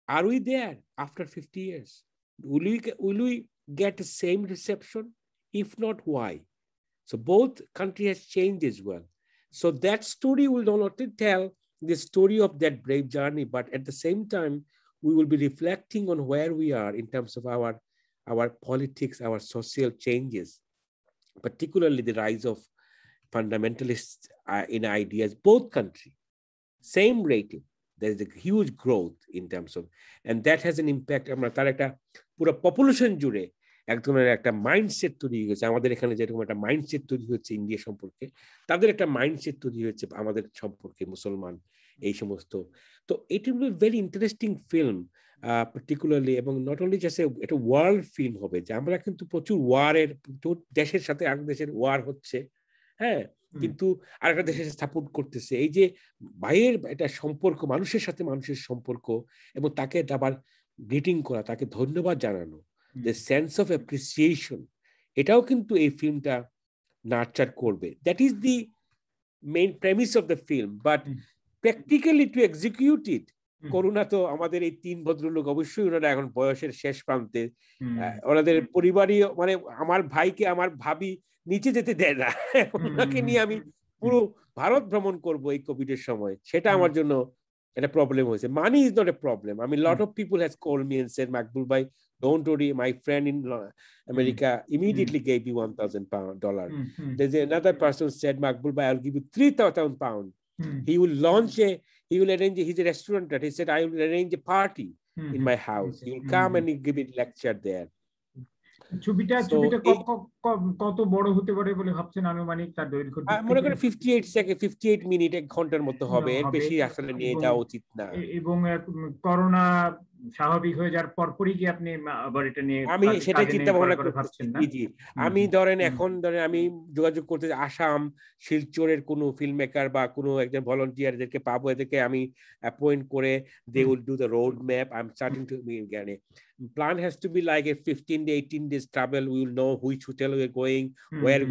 are we there after 50 years? Will we, will we get the same reception? If not, why? So both country has changed as well. So that story will not only tell the story of that brave journey, but at the same time, we will be reflecting on where we are in terms of our, our politics, our social changes, particularly the rise of fundamentalists uh, in ideas, both country, same rating. There is a huge growth in terms of, and that has an impact. আমরা তার একটা পুরো population জুড়ে এক ধরনের একটা mindset তৈরি হয়েছে আমাদের এখানে যেরকম একটা মাইন্ডসেট তৈরি হচ্ছে ইন্ডিয়া সম্পর্কে তাদের একটা মাইন্ডসেট তৈরি হয়েছে আমাদের সম্পর্কে মুসলমান এই সমস্ত তো এটি হল ভেরি ইন্টারেস্টিং ফিল্ম পার্টিকুলারলি এবং নট অনলি জাস্ট এটা ওয়ার্ল্ড ফিল্ম হবে যে আমরা কিন্তু প্রচুর ওয়ারের দেশের সাথে আর দেশের ওয়ার হচ্ছে হ্যাঁ কিন্তু আরেকটা দেশের স্থাপন করতেছে এই যে বাইরের এটা সম্পর্ক মানুষের সাথে মানুষের সম্পর্ক এবং তাকে আবার গ্রিটিং করা তাকে ধন্যবাদ জানানো দ্য সেন্স অফ অ্যাপ্রিসিয়েশন এটাও কিন্তু এই ফিল্মটা নার্চার করবে that is the main premise of the film but practically to executive করুণা তো আমাদের এই তিন ভদ্রলোক অবশ্যই ওনারা এখন বয়সের শেষ প্রান্তে ওনাদের পরিবারই মানে আমার ভাইকে আমার ভাবি নিচে যেতে দেয় না ওনাকে নিয়ে আমি পুরো ভারত ভ্রমণ করব এই কোভিড এর সময় সেটা আমার জন্য একটা প্রবলেম হয়েছে money is not a problem আমি lot of people has call me and said Maqbool bhai don't worry my friend in America immediately gave you one thousand pound dollar there's a another person said Maqbool bhai I'll give you three thousand pound Hmm. He will launch a, he will arrange, a, he's a restaurant. He said, I will arrange a party hmm. in my house. He will come and he'll give a lecture there.
ছবিটা ছবিটা কত বড় হতে পারে বলে ভাবছেন আনুমানিক এবং করোনা স্বাভাবিক হয়ে যাওয়ার পরপরই কি আপনি আবার এটা নিয়ে আমি সেটা চিন্তা ভাবনা করে ভাবছেন জি আমি ধরেন এখন
ধরেন আমি যোগাযোগ করতে আসাম শিলচরের কোনো ফিল্ম মেকার বা কোনো একজন ভলান্টিয়ারদেরকে পাবো এদেরকে আমি অ্যাপয়েন্ট করে they will do the road map I am starting to be জ্ঞানে plan has to be like a 15 day 18 days travel we will know which hotel we're going mm-hmm. where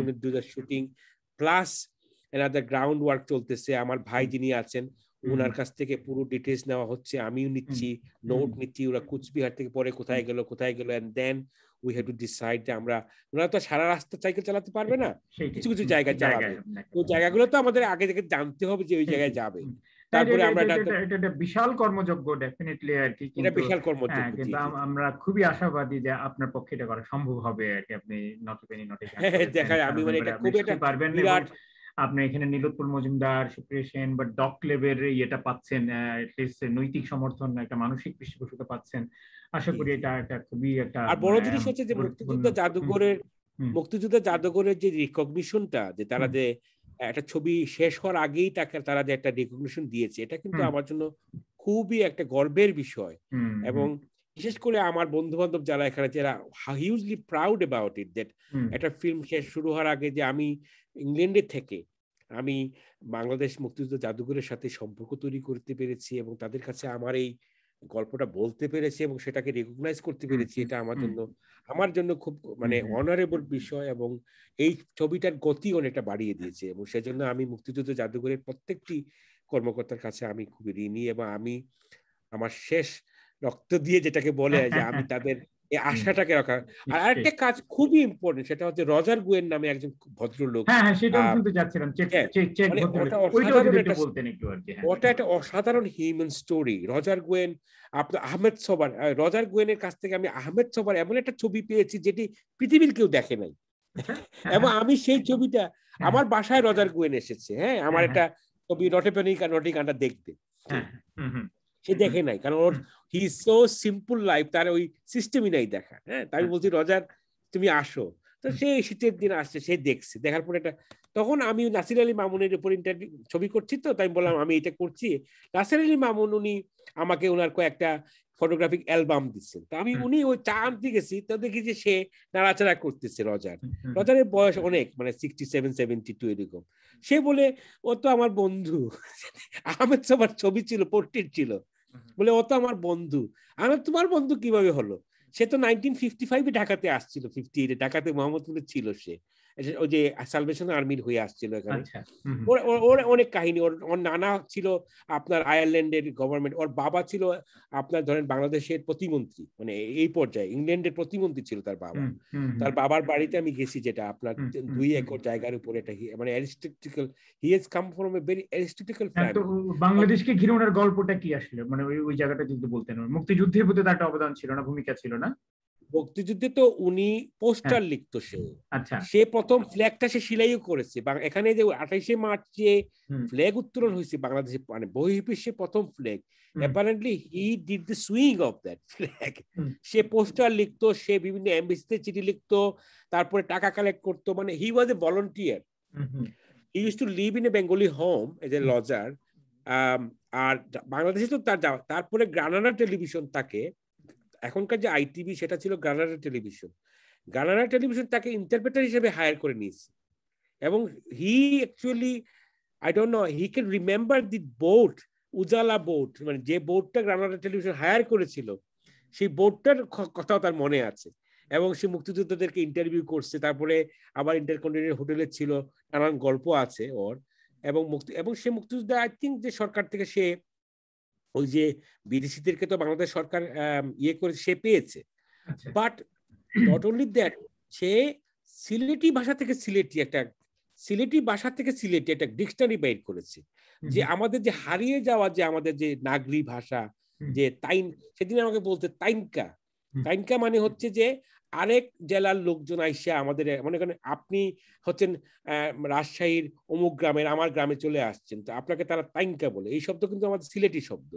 চলতেছে আমার ভাই যিনি আছেন ওনার কাছ থেকে পুরো ডিটেলস নেওয়া হচ্ছে আমিও নিচ্ছি নোট নিচ্ছি ওরা কুচবিহার থেকে পরে কোথায় গেল কোথায় গেল and then we have to decide আমরা ওনারা তো সারা রাস্তা সাইকেল চালাতে পারবে না কিছু কিছু জায়গায় চালাবে ওই জায়গাগুলো তো আমাদের আগে থেকে জানতে হবে যে ওই জায়গায় যাবে
তারপরে আমরা এটা বিশাল কর্মযোগ্য ডেফিনেটলি আর কি এটা বিশাল কর্মযোগ্য হ্যাঁ, কিন্তু আমরা খুবই আশাবাদী যে আপনার পক্ষে এটা করা সম্ভব হবে আর কি আপনি নট পেনি নট দেখা আমি মানে এটা খুব এটা পারবেন আপনি এখানে নীলোৎপুর মজুমদার সুপ্রিয় সেন বা ডক লেবের ইয়েটা পাচ্ছেন নৈতিক সমর্থন একটা মানসিক পৃষ্ঠপোষকতা পাচ্ছেন আশা করি এটা একটা খুবই একটা আর বড় জিনিস হচ্ছে যে মুক্তিযুদ্ধ জাদুঘরের মুক্তিযুদ্ধ জাদুঘরের যে
রিকগনিশনটা যে তারা যে একটা ছবি শেষ হওয়ার আগেই তাকে তারা যে একটা রিকগনিশন দিয়েছে এটা কিন্তু আমার জন্য খুবই একটা গর্বের বিষয় এবং বিশেষ করে আমার বন্ধু বান্ধব যারা এখানে যারা hugely proud about it that একটা ফিল্ম শেষ শুরু হওয়ার আগে যে আমি ইংল্যান্ডের থেকে আমি বাংলাদেশ মুক্তিযুদ্ধ জাদুঘরের সাথে সম্পর্ক তৈরি করতে পেরেছি এবং তাদের কাছে আমার এই গল্পটা বলতে পেরেছি এবং সেটাকে রেকগনাইজ করতে পেরেছি এটা আমার জন্য আমার জন্য খুব মানে অনারেবল বিষয় এবং এই ছবিটার গতি অনেকটা বাড়িয়ে দিয়েছে এবং সেজন্য আমি মুক্তিযুদ্ধ জাদুঘরের প্রত্যেকটি কর্মকর্তার কাছে আমি খুবই ঋণী এবং আমি আমার শেষ রক্ত দিয়ে যেটাকে বলে যে আমি <laughs> তাদের এই আশাটাকে রাখা আর আরেকটা কাজ খুবই ইম্পর্টেন্ট সেটা হচ্ছে রজার গুয়েন নামে একজন ভদ্রলোক ওটা একটা অসাধারণ হিউম্যান স্টোরি রজার গুয়েন আপনার আহমেদ সবার রজার গুয়েনের কাছ থেকে আমি আহমেদ সবার এমন একটা ছবি পেয়েছি যেটি পৃথিবীর কেউ দেখে নাই আচ্ছা, হ্যাঁ, এবং হ্যাঁ। আমি সেই ছবিটা হ্যাঁ, আমার বাসায় রজার গুয়েন এসেছে হ্যাঁ আমার একটা ছবি নটেপনিকা নটিকাটা দেখতে সে দেখে নাই কারণ ওর হি সো সিম্পল লাইফ তার ওই সিস্টেমই নাই দেখা হ্যাঁ তাই হ্যাঁ। বলছি রজার তুমি আসো তো সে শীতের দিন আসছে সে দেখছে দেখার পরে এটা তখন আমি নাসির আলী মামুনের উপর ইন্টারভিউ ছবি করছি তো তাই বললাম আমি এটা করছি নাসির আলী মামুন উনি আমাকে ওনার কয়েকটা ফটোগ্রাফিক অ্যালবাম দিচ্ছেন তা আমি উনি ওই চা আনতে গেছি তো দেখি যে সে নাড়াচাড়া করতেছে রজার রজারের বয়স অনেক মানে সিক্সটি সেভেন সেভেন্টি টু এরকম সে বলে ও তো আমার বন্ধু <laughs> আহমেদ সবার ছবি ছিল পোর্ট্রেট ছিল বলে ও তো আমার বন্ধু আমি তোমার বন্ধু কিভাবে হলো সে তো নাইনটিন ফিফটি ফাইভে ঢাকাতে আসছিল ফিফটি এইটে ঢাকাতে মোহাম্মদপুরে ছিল সে ওই যে সালভেশন আর্মির হয়ে আসছিল এখানে আচ্ছা, ওর অনেক কাহিনী ওর ওর নানা ছিল আপনার আয়ারল্যান্ডের গভর্নমেন্ট ওর বাবা ছিল আপনার ধরেন বাংলাদেশের প্রতিমন্ত্রী মানে এই পর্যায়ে ইংল্যান্ডের প্রতিমন্ত্রী ছিল তার বাবা তার বাবার বাড়িতে আমি গেছি যেটা আপনার দুই একর জায়গার উপরে এটা মানে aristocratical he has come from a very aristocratical বাংলাদেশকে
ঘিরে ওনার গল্পটা কি আসলে মানে ওই ওই জায়গাটা যদি বলতেন মুক্তিযুদ্ধের প্রতি তার একটা অবদান ছিল না ভূমিকা ছিল না ভক্তিযুদ্ধে তো উনি পোস্টার হ্যাঁ। লিখতো সে আচ্ছা। সে প্রথম ফ্ল্যাগটা
সে সিলাইও করেছে এখানে যে আঠাইশে মার্চ যে ফ্ল্যাগ উত্তোলন হয়েছে বাংলাদেশে মানে বহির্বিশ্বে প্রথম flag apparently he did the swing of that flag সে পোস্টার লিখতো সে বিভিন্ন এমবিসিতে চিঠি লিখতো তারপরে টাকা কালেক্ট করতো মানে he was a volunteer he use to live in a Bengali home as a lodger আর বাংলাদেশে তো তার তারপরে গ্রানাডা টেলিভিশন তাকে এখনকার যে আইটিভি সেটা ছিল গানারা টেলিভিশন গানারা টেলিভিশন তাকে ইন্টারপ্রেটার হিসেবে হায়ার করে নিয়েছে এবং he actually I don't know he can remember the boat Ujala boat মানে যে বোর্ডটা গ্রানাডা টেলিভিশন হায়ার করেছিল সেই বোর্ডটার কথাও তার মনে আছে এবং সে মুক্তিযোদ্ধাদেরকে ইন্টারভিউ করছে তারপরে আবার ইন্টারকন্টিনেন্টাল হোটেলে ছিল নানান গল্প আছে ওর এবং মুক্তি এবং সে মুক্তিযোদ্ধা আই থিঙ্ক যে সরকার থেকে সে ওই যে বিদেশিদেরকে তো বাংলাদেশ সরকার ইয়ে করে সে পেয়েছে বাট নট অনলি দ্যাট সে সিলেটি ভাষা থেকে সিলেটি একটা সিলেটি ভাষা থেকে সিলেটি একটা ডিকশনারি বাইর করেছে যে আমাদের যে হারিয়ে যাওয়া যে আমাদের যে নাগরি ভাষা যে তাইন সেদিন আমাকে বলতে তাইনকা তাইনকা মানে হচ্ছে যে আরেক জেলার লোকজন আইসে আমাদের মনে করেন আপনি হচ্ছেন রাজশাহীর অমুক গ্রামের আমার গ্রামে চলে আসছেন তো আপনাকে তারা তাইঙ্কা বলে এই শব্দ কিন্তু আমাদের সিলেটি শব্দ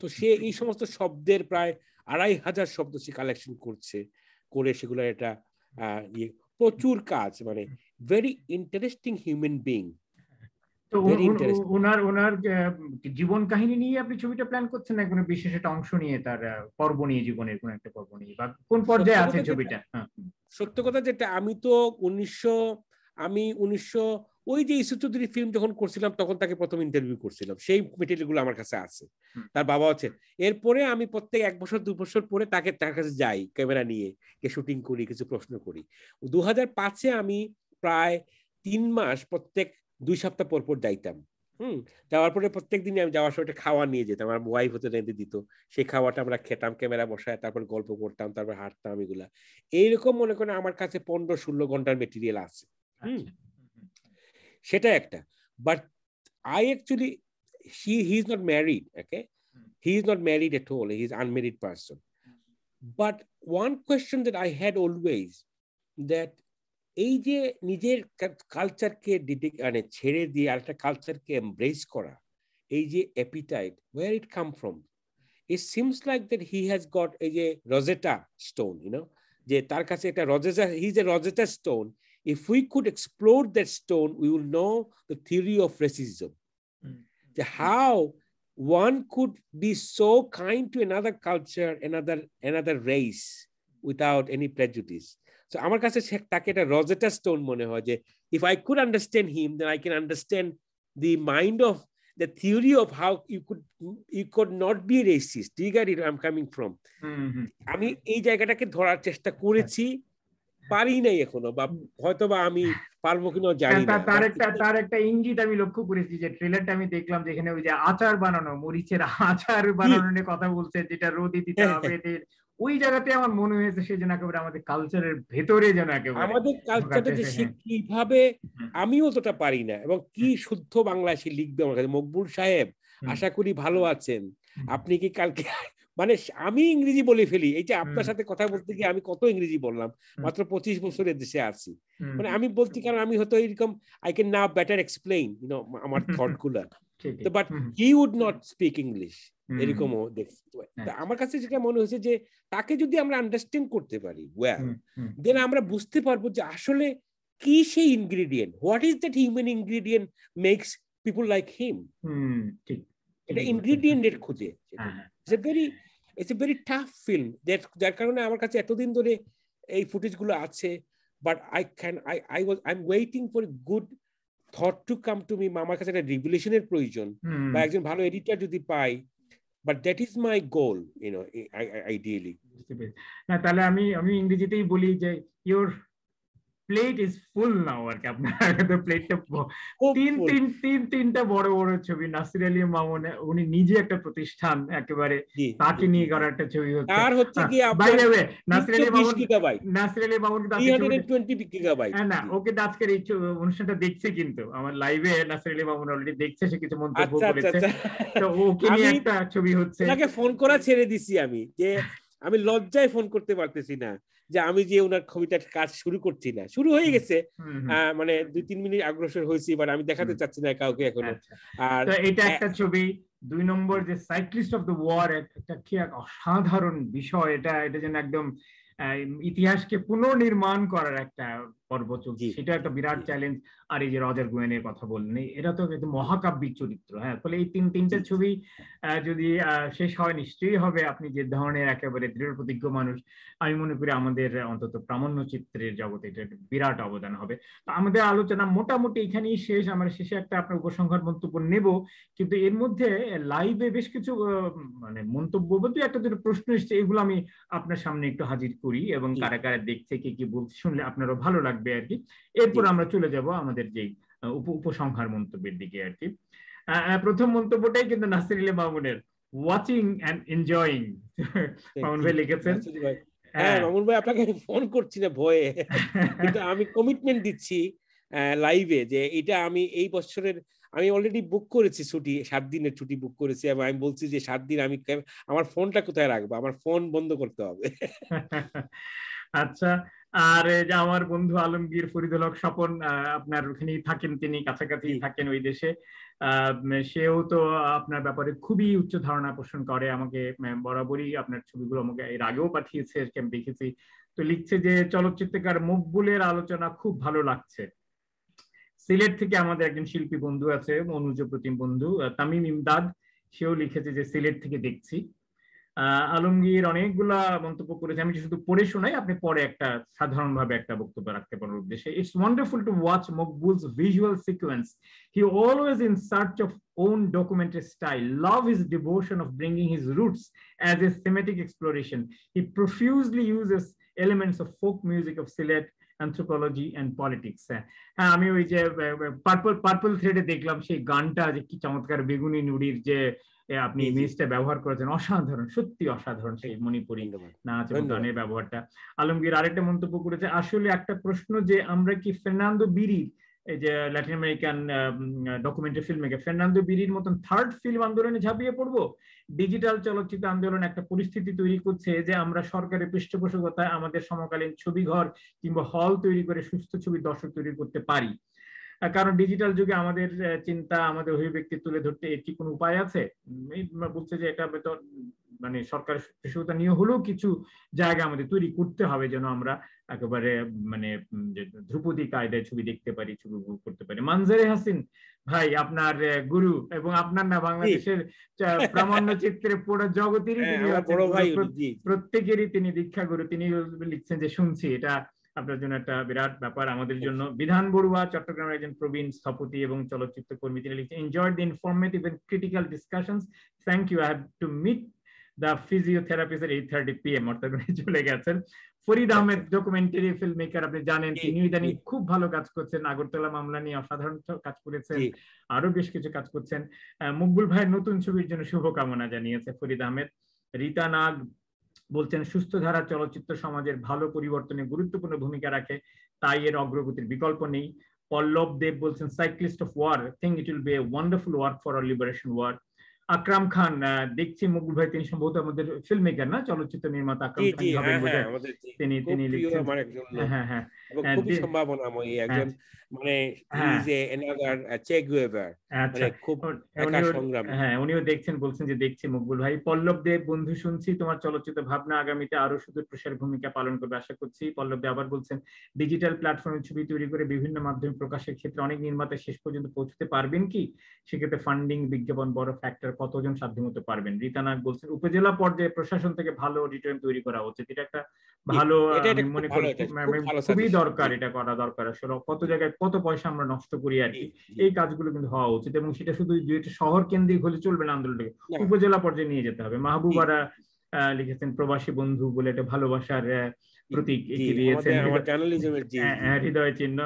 তো সে এই সমস্ত শব্দের প্রায় আড়াই হাজার শব্দ সে কালেকশন করছে করে সেগুলো এটা ইয়ে প্রচুর কাজ মানে ভেরি ইন্টারেস্টিং হিউম্যান বিং
ওনার ওনার জীবন কাহিনী নিয়ে আপনি ছবিটা প্ল্যান করছেন না কোনো বিশেষ একটা অংশ নিয়ে তার পর্ব নিয়ে জীবনের কোন একটা পর্ব নিয়ে বা কোন পর্যায়ে আছে ছবিটা হ্যাঁ।
সত্য কথা যেটা আমি তো উনিশশো আমি উনিশশো ওই যে ইসু চৌধুরী ফিল্ম যখন করছিলাম তখন তাকে প্রথম ইন্টারভিউ করছিলাম সেই মেটেরিয়াল গুলো আমার কাছে আছে তার বাবা আছে এরপরে আমি প্রত্যেক এক বছর দু বছর পরে তাকে তার কাছে যাই ক্যামেরা নিয়ে শুটিং করি কিছু প্রশ্ন করি দু হাজার পাঁচে আমি প্রায় তিন মাস প্রত্যেক দুই সপ্তাহ পর পর যাইতাম হুম যাওয়ার পরে প্রত্যেক দিনই আমি যাওয়ার সময় একটা খাওয়া নিয়ে যেতাম আমার ওয়াইফ হতে রেঁধে দিত সেই খাওয়াটা আমরা খেতাম ক্যামেরা বসায় তারপর গল্প করতাম তারপর হাঁটতাম এগুলা এইরকম মনে করেন আমার কাছে পনেরো ষোলো ঘন্টার মেটেরিয়াল আছে আচ্ছা, সেটা একটা but I actually he he is not married okay he is not married at all he is unmarried person but one question that I had always that এই যে নিজের কালচারকে মানে ছেড়ে দিয়ে আর একটা কালচারকে এমব্রেস করা এই যে appetite where it come from it seems like that he has got এই যে রজেটা স্টোন ইউনো যে তার কাছে একটা Rosetta he is a Rosetta stone if we could explore that stone we will know the theory of racism যে how one could be so kind to another culture another another race without any prejudice তো আমার কাছে তাকে এটা রজেটা stone মনে হয় যে if I could understand him then I can understand the mind of the theory of how you could you could not be racist ডি গার আই কামিং ফ্রম আমি এই জায়গাটাকে ধরার চেষ্টা করেছি হ্যাঁ। পারি নাই এখনো বা হয়তো বা আমি পারবো কিনা হ্যাঁ, জানি না তার
একটা তার একটা ইঙ্গিত আমি লক্ষ্য করেছি যে ট্রেলারটা আমি দেখলাম যেখানে ওই যে আচার বানানো মরিচের আচার বানানো নিয়ে কথা বলছে যেটা রোদে দিতে হ্যাঁ, হবে ওই জায়গাতে আমার মনে হয়েছে সে যেন একেবারে আমাদের কালচারের ভেতরে যেন একেবারে আমাদের কালচারটা যে সে হ্যাঁ। কিভাবে
আমি অতটা পারি না এবং কি শুদ্ধ বাংলা সে লিখবে আমার কাছে মকবুল সাহেব আশা করি ভালো আছেন আপনি কি কালকে <laughs> মানে আমি ইংরেজি বলে ফেলি এই যে আপনার সাথে কথা বলতে গিয়ে আমি কত ইংরেজি বললাম মাত্র পঁচিশ বছরের দেশে আছি মানে আমি বলছি কারণ আমি হয়তো এইরকম আই ক্যান না বেটার এক্সপ্লেইন ইউনো আমার থট <laughs> গুলা তো but he would not speak English এরকমও আমার কাছে যেটা মনে হয়েছে যে তাকে যদি আমরা আন্ডারস্ট্যান্ড করতে পারি ওয়েল দেন আমরা বুঝতে পারবো যে আসলে কি সেই ingredient what is that human ingredient makes people like him এটা ইনগ্রেডিয়েন্টের খুঁজে it's a very it's a very tough film যার কারণে আমার কাছে এতদিন ধরে এই ফুটেজগুলো আছে but I can I I was I am waiting for good thought to come to me আমার কাছে একটা রেগুলেশনের প্রয়োজন বা একজন ভালো এডিটর যদি পাই but that is my goal you know ideally
না তাহলে আমি আমি ইংরেজিতেই বলি যে your plate is full now আর কি আপনার প্লেটটা তিন তিন তিন তিনটা বড় বড় ছবি নাসির আলী মামুন উনি নিজে একটা প্রতিষ্ঠান একেবারে তাকে নিয়ে করা একটা ছবি হচ্ছে আর হচ্ছে হ্যাঁ, কি by the way Nasir Ali Mamun Nasir Ali Mamun হ্যাঁ না ওকে আজকের এই অনুষ্ঠানটা দেখছে কিন্তু আমার লাইভে নাসির আলী মামুন অলরেডি দেখছে সে কিছু মন্তব্য করেছে আচ্ছা, আচ্ছা, আচ্ছা। তো ওকে নিয়ে একটা ছবি হচ্ছে তাকে ফোন করা ছেড়ে দিছি আমি যে আমি লজ্জায় ফোন করতে
পারতেছি না যে আমি যে ওনার কবিতার কাজ শুরু করছি না শুরু হয়ে গেছে মানে দুই তিন মিনিট অগ্রসর হয়েছি বাট আমি দেখাতে চাচ্ছি না কাউকে এখন আচ্ছা। আর এটা একটা
ছবি দুই নম্বর যে সাইক্লিস্ট অফ দ্য ওয়ার একটা কি এক অসাধারণ বিষয় এটা এটা যেন একদম ইতিহাসকে পুনর্নির্মাণ করার একটা পর্ব সেটা একটা বিরাট চ্যালেঞ্জ আর এই যে রজার গোয়েনের কথা বললেন এটা তো মহাকাব্যিক চরিত্র হ্যাঁ ফলে এই তিন তিনটে ছবি যদি শেষ হয় নিশ্চয়ই হবে আপনি যে ধরনের একেবারে দৃঢ় প্রতিজ্ঞ মানুষ আমি মনে করি আমাদের অন্তত প্রামাণ্য চিত্রের জগতে এটা একটা বিরাট অবদান হবে তো আমাদের আলোচনা মোটামুটি এখানেই শেষ আমরা শেষে একটা আপনার উপসংহার মন্তব্য নেব কিন্তু এর মধ্যে লাইভে বেশ কিছু মানে মন্তব্য বলতে একটা দুটো প্রশ্ন এসছে এগুলো আমি আপনার সামনে একটু হাজির করি এবং কারা কারা দেখছে কে কি বলছে শুনলে আপনারও ভালো লাগবে থাকবে আর কি এরপর আমরা চলে যাব আমাদের যে উপসংহার মন্তব্যের দিকে আর কি প্রথম মন্তব্যটাই কিন্তু নাসির ইলে মামুনের ওয়াচিং এন্ড এনজয়িং মামুন ভাই লিখেছেন হ্যাঁ।, হ্যাঁ
মামুন ভাই আপনাকে ফোন করছি না ভয়ে কিন্তু আমি কমিটমেন্ট দিচ্ছি লাইভে যে এটা আমি এই বছরের আমি অলরেডি বুক করেছি ছুটি সাত দিনের ছুটি বুক করেছি এবং আমি বলছি যে সাত দিন আমি আমার ফোনটা কোথায় রাখবো আমার ফোন বন্ধ করতে হবে
আচ্ছা আর যে আমার বন্ধু আলমগীর ফরিদুল হক স্বপন আপনার ওখানেই থাকেন তিনি কাছাকাছি থাকেন ওই দেশে সেও তো আপনার ব্যাপারে খুবই উচ্চ ধারণা পোষণ করে আমাকে বরাবরই আপনার ছবিগুলো আমাকে এর আগেও পাঠিয়েছে আমি দেখেছি তো লিখছে যে চলচ্চিত্রকার মকবুলের আলোচনা খুব ভালো লাগছে সিলেট থেকে আমাদের একজন শিল্পী বন্ধু আছে অনুজ প্রতিম বন্ধু তামিম ইমদাদ সেও লিখেছে যে সিলেট থেকে দেখছি আলমগীর অনেকগুলা মন্তব্য করেছে আমি শুধু পড়ে শোনাই আপনি পরে একটা সাধারণ ভাবে একটা বক্তব্য রাখতে পারেন উদ্দেশ্যে it's wonderful to watch Maqbool's visual sequence he always in search of own documentary style love is devotion of bringing his roots as a cinematic exploration he profusely uses elements of folk music of Sylhet anthropology and politics হ্যাঁ আমি ওই যে purple purple থ্রেডে দেখলাম সেই গানটা যে কি চমৎকার বেগুনি নুড়ির যে আপনি জিনিসটা ব্যবহার করেছেন অসাধারণ সত্যি অসাধারণ সেই মণিপুরি নাচ এবং গানের ব্যবহারটা আলমগীর আরেকটা মন্তব্য করেছে আসলে একটা প্রশ্ন যে আমরা কি ফের্নান্দো বিরি এই যে Latin American documentary film maker Fernando বিরির মতন থার্ড ফিল্ম আন্দোলনে ঝাঁপিয়ে পড়বো ডিজিটাল চলচ্চিত্র আন্দোলন একটা পরিস্থিতি তৈরি করছে যে আমরা সরকারের পৃষ্ঠপোষকতায় আমাদের সমকালীন ছবিঘর কিংবা হল তৈরি করে সুস্থ ছবি দর্শক তৈরি করতে পারি কারণ ডিজিটাল যুগে আমাদের চিন্তা আমাদের অভিব্যক্তি তুলে ধরতে এর কি কোনো উপায় আছে বলছে যে এটা তো মানে সরকার পৃষ্ঠপোষকতা নিয়ে হলেও কিছু জায়গা আমাদের তৈরি করতে হবে যেন আমরা একেবারে মানে ধ্রুপদী কায়দায় ছবি দেখতে পারি ছবি উপভোগ করতে পারি মানজারে হাসিন ভাই আপনার গুরু এবং আপনার না বাংলাদেশের প্রামাণ্য চিত্রে পুরো জগতেরই হ্যাঁ, তিনি প্রত্যেকেরই তিনি দীক্ষা গুরু তিনি লিখছেন যে শুনছি এটা আপনার জন্য একটা বিরাট ব্যাপার আমাদের জন্য বিধান বড়ুয়া চট্টগ্রামের একজন প্রবীণ স্থপতি এবং চলচ্চিত্র কর্মী তিনি লিখছেন enjoy the informative and critical discussion thank you I have to meet the physiotherapist eight thirty AM অর্থাৎ চলে গেছেন ফরিদ আচ্ছা। আহমেদ ডকুমেন্টারি ফিল্ম মেকার আপনি জানেন তিনি ইদানিং খুব ভালো কাজ করছেন আগরতলা মামলা নিয়ে অসাধারণ কাজ করেছেন আরো বেশ কিছু কাজ করছেন মুকবুল ভাইয়ের নতুন ছবির জন্য শুভকামনা জানিয়েছে ফরিদ আহমেদ রীতা নাগ বলছেন সুস্থ ধারা চলচ্চিত্র সমাজের ভালো পরিবর্তনে গুরুত্বপূর্ণ ভূমিকা রাখে তাই এর অগ্রগতির বিকল্প নেই পল্লব দেব বলছেন cyclist of war thing it will be a wonderful work for our liberation war Akram Khan দেখছি মুকুল ভাই তিনি সম্ভবত আমাদের ফিল্ম মেকার না চলচ্চিত্র নির্মাতা আকরাম খান হ্যাঁ, হ্যাঁ, তিনি তিনি লিখছেন মানে হ্যাঁ হ্যাঁ, হ্যাঁ। চলচ্চিত্র
ভাবনা আরো
ভূমিকা পালন আশা করছি পল্লব আবার বলছেন ডিজিটাল প্ল্যাটফর্মে ছবি তৈরি করে বিভিন্ন মাধ্যমে প্রকাশের ক্ষেত্রে অনেক নির্মাতা শেষ পর্যন্ত পৌঁছতে পারবেন কি সেক্ষেত্রে ফান্ডিং বিজ্ঞাপন বড় ফ্যাক্টর কতজন সাধ্য সাধ্যমতো পারবেন রীতা নাগ বলছেন উপজেলা পর্যায়ে প্রশাসন থেকে ভালো রিটার্ন তৈরি করা উচিত এটা একটা ভালো আমি মনে করি খুবই দরকার এটা করা দরকার আসলে কত জায়গায় কত পয়সা আমরা নষ্ট করি আর কি এই কাজগুলো কিন্তু হওয়া উচিত এবং সেটা শুধু যেটা শহর কেন্দ্রিক হলে চলবে না আন্দোলনটাকে উপজেলা পর্যায়ে নিয়ে যেতে হবে মাহবুবারা লিখেছেন প্রবাসী বন্ধু বলে একটা ভালোবাসার প্রতীক এঁকে দিয়েছেন হ্যাঁ, হ্যাঁ, হৃদয় চিহ্ন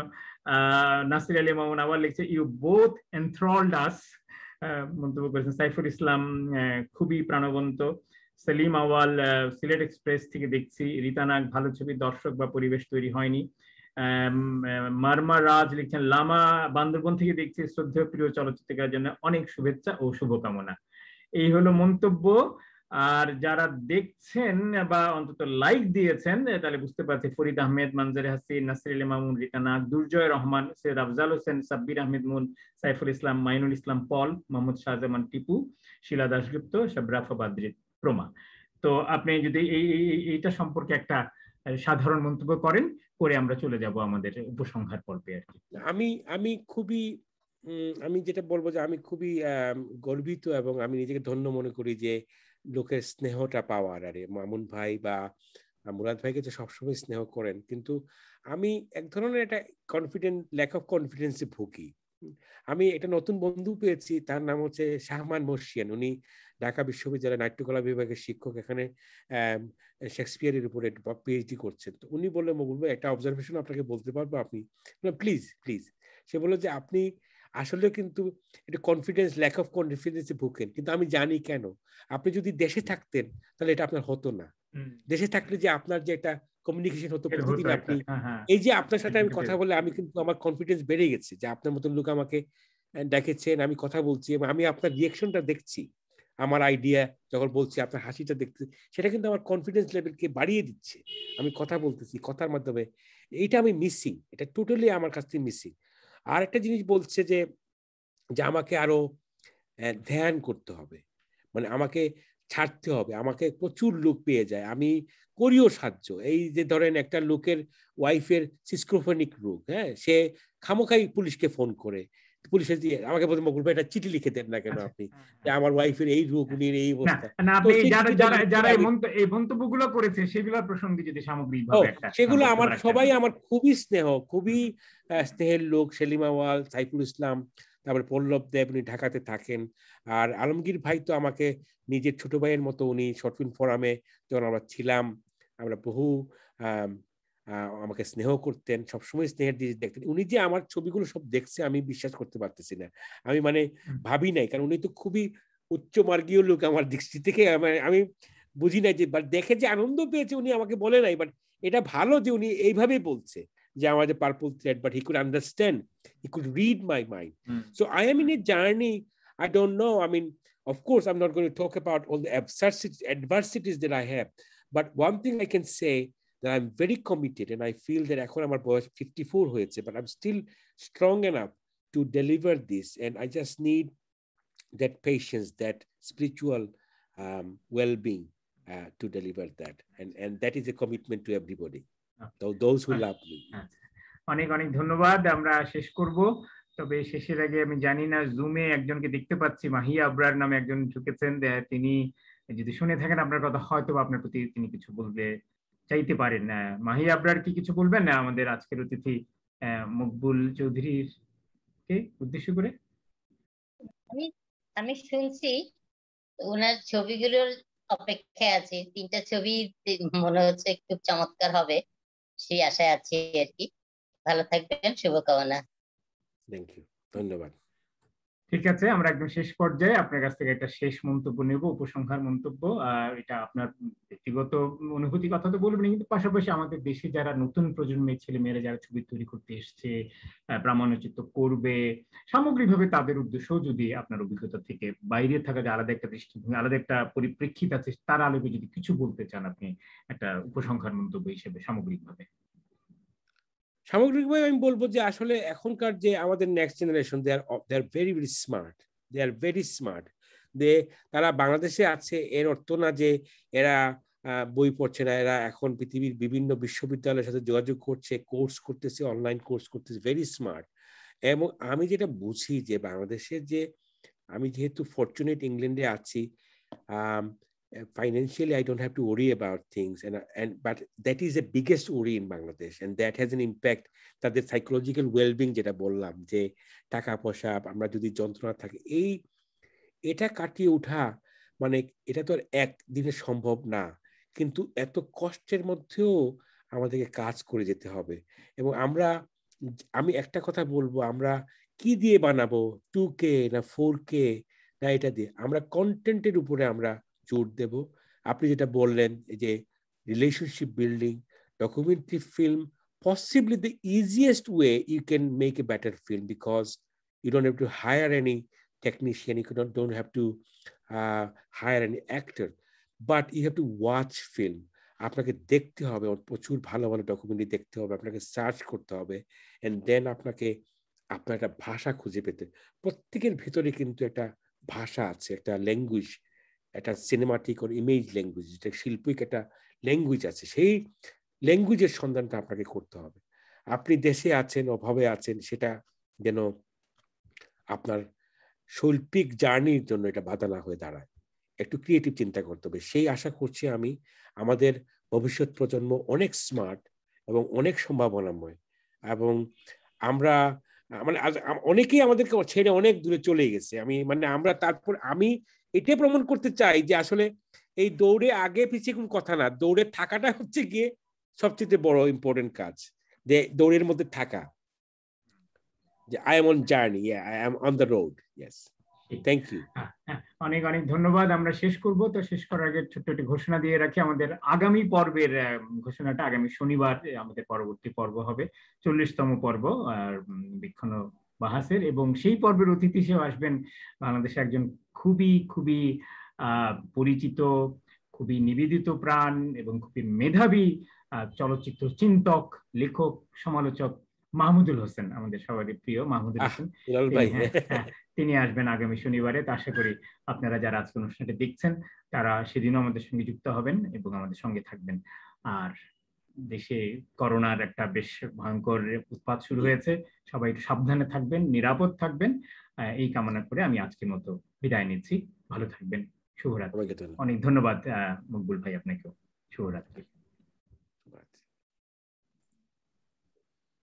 নাসির আলী মামুন আবার লিখছে ইউ বোথ এনথ্রল্ড মন্তব্য করেছেন সাইফুল ইসলাম খুবই প্রাণবন্ত সেলিম আওয়াল সিলেট এক্সপ্রেস থেকে দেখছি রীতানাগ ভালো ছবি দর্শক বা পরিবেশ তৈরি হয়নি মারমা রাজ লিখছেন লামা বান্দরবন থেকে দেখছি শ্রদ্ধেয় প্রিয় চলচ্চিত্রকার জন্য অনেক শুভেচ্ছা ও শুভকামনা এই হলো মন্তব্য আর যারা দেখছেন বা অন্তত লাইক দিয়েছেন তাহলে বুঝতে পারছি ফরিদ আহমেদ মানজারে হাসিন নাসিরুল মামুন রিতানা দুর্জয় রহমান সৈয়দ আফজাল হোসেন সাব্বির আহমেদ মুন সাইফুল ইসলাম মাইনুল ইসলাম পল মোহাম্মদ শাহজামান টিপু শিলা দাশগুপ্ত শাবরাফা বাদ্রিদ প্রমা তো আপনি যদি এই এইটা সম্পর্কে একটা সাধারণ মন্তব্য করেন করে আমরা চলে যাব আমাদের উপসংহার পর্বে আর কি আমি
আমি খুবই আমি যেটা বলবো যে আমি খুবই গর্বিত এবং আমি নিজেকে ধন্য মনে করি যে লোকের স্নেহটা পাওয়ার আরে মামুন ভাই বা মুরাদ ভাইকে তো সবসময় স্নেহ করেন কিন্তু আমি এক ধরনের একটা কনফিডেন্ট ল্যাক অফ কনফিডেন্সে ভুগি আমি একটা নতুন বন্ধু পেয়েছি তার নাম হচ্ছে শাহমান মর্শিয়ান উনি ঢাকা বিশ্ববিদ্যালয়ের নাট্যকলা বিভাগের শিক্ষক এখানে শেক্সপিয়ারের উপরে পিএইচডি করছেন তো উনি বললেন মগুল ভাই একটা অবজারভেশন আপনাকে বলতে পারবো আপনি প্লিজ প্লিজ সে বললো যে আপনি আসলে কিন্তু এটা কনফিডেন্স ল্যাক অফ কনফিডেন্সে ভুগেন কিন্তু আমি জানি কেন আপনি যদি দেশে থাকতেন তাহলে এটা আপনার হতো না দেশে থাকলে যে আপনার যে একটা কমিউনিকেশন হতো প্রতিদিন আপনি হ্যাঁ, হ্যাঁ। এই যে আপনার সাথে আমি কথা বলে আমি কিন্তু আমার কনফিডেন্স বেড়ে গেছে যে আপনার মতন লোক আমাকে ডেকেছেন আমি কথা বলছি এবং আমি আপনার রিয়েকশনটা দেখছি আমার আইডিয়া যখন বলছি আপনার হাসিটা দেখতে সেটা কিন্তু আমার কনফিডেন্স লেভেলকে বাড়িয়ে দিচ্ছে আমি কথা বলতেছি কথার মাধ্যমে এইটা আমি মিসিং এটা টোটালি আমার কাছ থেকে মিসিং আর একটা জিনিস বলছে যে যে আমাকে আরো ধ্যান করতে হবে মানে আমাকে ছাড়তে হবে আমাকে প্রচুর লোক পেয়ে যায় আমি করিও সাহায্য এই যে ধরেন একটা লোকের ওয়াইফের সিস্ক্রোফেনিক রোগ হ্যাঁ সে খামোখাই পুলিশকে ফোন করে পুলিশে দিয়ে আমাকে চিঠি লিখে দেন না কেন আচ্ছা, আপনি আচ্ছা। যে আমার ওয়াইফের এই রোগ উনি এই অবস্থা
যারা করেছে সেগুলোর প্রসঙ্গে যদি সামগ্রিকভাবে হ্যাঁ, সেগুলো আমার
সবাই আমার খুবই স্নেহ খুবই স্নেহের লোক সেলিম ওয়াল সাইফুল ইসলাম তারপরে পল্লব দেব উনি ঢাকাতে থাকেন আর আলমগীর ভাই তো আমাকে নিজের ছোট ভাইয়ের মতো উনি শর্ট ফিল্ম ফোরামে যখন আমরা ছিলাম আমরা বহু আমাকে স্নেহ করতেন সবসময় স্নেহের দিয়ে দেখতেন উনি যে আমার ছবিগুলো সব দেখছে আমি বিশ্বাস করতে পারতেছি না আমি মানে ভাবি নাই কারণ উনি তো খুবই উচ্চ মার্গীয় লোক আমার দৃষ্টি থেকে আমি বুঝি নাই যে বাট দেখে যে আনন্দ পেয়েছে উনি আমাকে বলে নাই বাট এটা ভালো যে উনি এইভাবেই বলছে যে আমার যে purple thread but he could understand he could read my mind so I am in a journey I don't know I mean of course i'm not going to talk about all the adversities that i have but one thing i can say that I'm very committed and I feel that এখন আমার বয়স 54 হয়েছে but I'm still strong enough to deliver this and I just need that patience that spiritual um, well-being uh, to deliver that and and that is a commitment to everybody so those who love me
অনেক অনেক ধন্যবাদ আমরা শেষ করব তবে শেষের আগে আমি জানি না জুমে একজনকে দেখতে পাচ্ছি মাহিয়া আবরার নামে একজন ঢুকেছেন তিনি যদি শুনে থাকেন আপনার কথা হয়তো আপনার প্রতি তিনি কিছু বলবে চাইতে পারেন মাহি আবরার কি কিছু বলবেন না আমাদের আজকের অতিথি মকবুল চৌধুরীর কে উদ্দেশ্য করে
আমি আমি শুনছি
ওনার ছবিগুলোর অপেক্ষায় আছে তিনটা ছবি মনে হচ্ছে খুব চমৎকার হবে সেই আশায় আছে আর কি ভালো থাকবেন শুভকামনা
থ্যাংক ইউ ধন্যবাদ
ঠিক আছে আমরা একদম শেষ পর্যায়ে আপনার কাছ থেকে একটা শেষ মন্তব্য নেব উপসংহার মন্তব্য এটা আপনার ব্যক্তিগত অনুভূতি কথা তো বলবেন কিন্তু পাশাপাশি আমাদের দেশে যারা নতুন প্রজন্মের ছেলে মেয়েরা যারা ছবি তৈরি করতে এসছে প্রামাণ্যচিত্র করবে সামগ্রিকভাবে তাদের উদ্দেশ্য যদি আপনার অভিজ্ঞতা থেকে বাইরে থাকা যে আলাদা একটা দৃষ্টিভঙ্গি আলাদা একটা পরিপ্রেক্ষিত আছে তার আলোকে যদি কিছু বলতে চান আপনি একটা উপসংহার মন্তব্য হিসেবে সামগ্রিকভাবে সামগ্রিকভাবে আমি বলবো যে আসলে এখনকার যে
আমাদের next generation they are they are very very smart they are very smart they তারা বাংলাদেশে আছে এর অর্থ না যে এরা বই পড়ছে না এরা এখন পৃথিবীর বিভিন্ন বিশ্ববিদ্যালয়ের সাথে যোগাযোগ করছে কোর্স করতেছে অনলাইন কোর্স করতেছে ভেরি স্মার্ট এবং আমি যেটা বুঝি যে বাংলাদেশের যে আমি যেহেতু ফর্চুনেট ইংল্যান্ডে আছি uh, financially i don't have to worry about things and uh, and but that is the biggest worry in bangladesh and that has an impact তাদের সাইকোলজিক্যাল ওয়েলবিং যেটা বললাম যে টাকা পয়সা আমরা যদি যন্ত্রণা থাকে এই এটা কাটিয়ে ওঠা মানে এটা তো আর একদিনে সম্ভব না কিন্তু এত কষ্টের মধ্যেও আমাদেরকে কাজ করে যেতে হবে এবং আমরা আমি একটা কথা বলবো আমরা কি দিয়ে বানাবো টু কে না ফোর কে না এটা দিয়ে আমরা কন্টেন্টের উপরে আমরা জোর দেব আপনি যেটা বললেন যে relationship building documentary film possibly the easiest way you can make a better film because you don't have to hire any technician you don't don't have to hire any actor but you have to watch film আপনাকে দেখতে হবে প্রচুর ভালো ভালো documentary দেখতে হবে আপনাকে search করতে হবে অ্যান্ড দেন আপনাকে আপনার একটা ভাষা খুঁজে পেতে প্রত্যেকের ভেতরে কিন্তু একটা ভাষা আছে একটা ল্যাঙ্গুয়েজ একটা সিনেমাটিক ওর ইমেজ ল্যাঙ্গুয়েজ যেটা শিল্পিক একটা ল্যাঙ্গুয়েজ আছে সেই ল্যাঙ্গুয়েজের সন্ধানটা আপনাকে করতে হবে আপনি দেশে আছেন অভাবে আছেন সেটা যেন আপনার শৈল্পিক জার্নির জন্য এটা বাধা না হয়ে দাঁড়ায় একটু ক্রিয়েটিভ চিন্তা করতে হবে সেই আশা করছি আমি আমাদের ভবিষ্যৎ প্রজন্ম অনেক স্মার্ট এবং অনেক সম্ভাবনাময় এবং আমরা মানে অনেকেই আমাদেরকে ছেড়ে অনেক দূরে চলে গেছে আমি মানে আমরা তারপর আমি এটা প্রমাণ করতে চাই যে আসলে এই দৌড়ে আগে পিছিয়ে কোনো কথা না দৌড়ে থাকাটা হচ্ছে গিয়ে সবচেয়ে বড় ইম্পর্টেন্ট কাজ যে দৌড়ের মধ্যে থাকা যে I am on journey I am on the road yes thank you
অনেক অনেক ধন্যবাদ আমরা শেষ করব তো শেষ করার আগে ছোট্ট একটি ঘোষণা দিয়ে রাখি আমাদের আগামী পর্বের ঘোষণাটা আগামী শনিবার আমাদের পরবর্তী পর্ব হবে চল্লিশতম পর্ব আর বিক্ষণ বাহাসের এবং সেই পর্বের অতিথি হিসেবে আসবেন বাংলাদেশে একজন খুবই খুবই পরিচিত খুবই নিবেদিত প্রাণ এবং খুবই মেধাবী চলচ্চিত্র চিন্তক লেখক সমালোচক মাহমুদুল হোসেন আমাদের সবারই প্রিয় মাহমুদুল হোসেন হ্যাঁ, হ্যাঁ, তিনি আসবেন আগামী শনিবারে তা আশা করি আপনারা যারা আজকে অনুষ্ঠানটি দেখছেন তারা সেদিনও আমাদের সঙ্গে যুক্ত হবেন এবং আমাদের সঙ্গে থাকবেন আর দেশে করোনার একটা বেশ ভয়ঙ্কর উৎপাত শুরু হয়েছে সবাই একটু সাবধানে থাকবেন নিরাপদ থাকবেন এই কামনা করে আমি আজকের মতো বিদায় নিচ্ছি ভালো থাকবেন শুভরাত্রি অনেক ধন্যবাদ মকবুল ভাই আপনাকেও শুভরাত্রি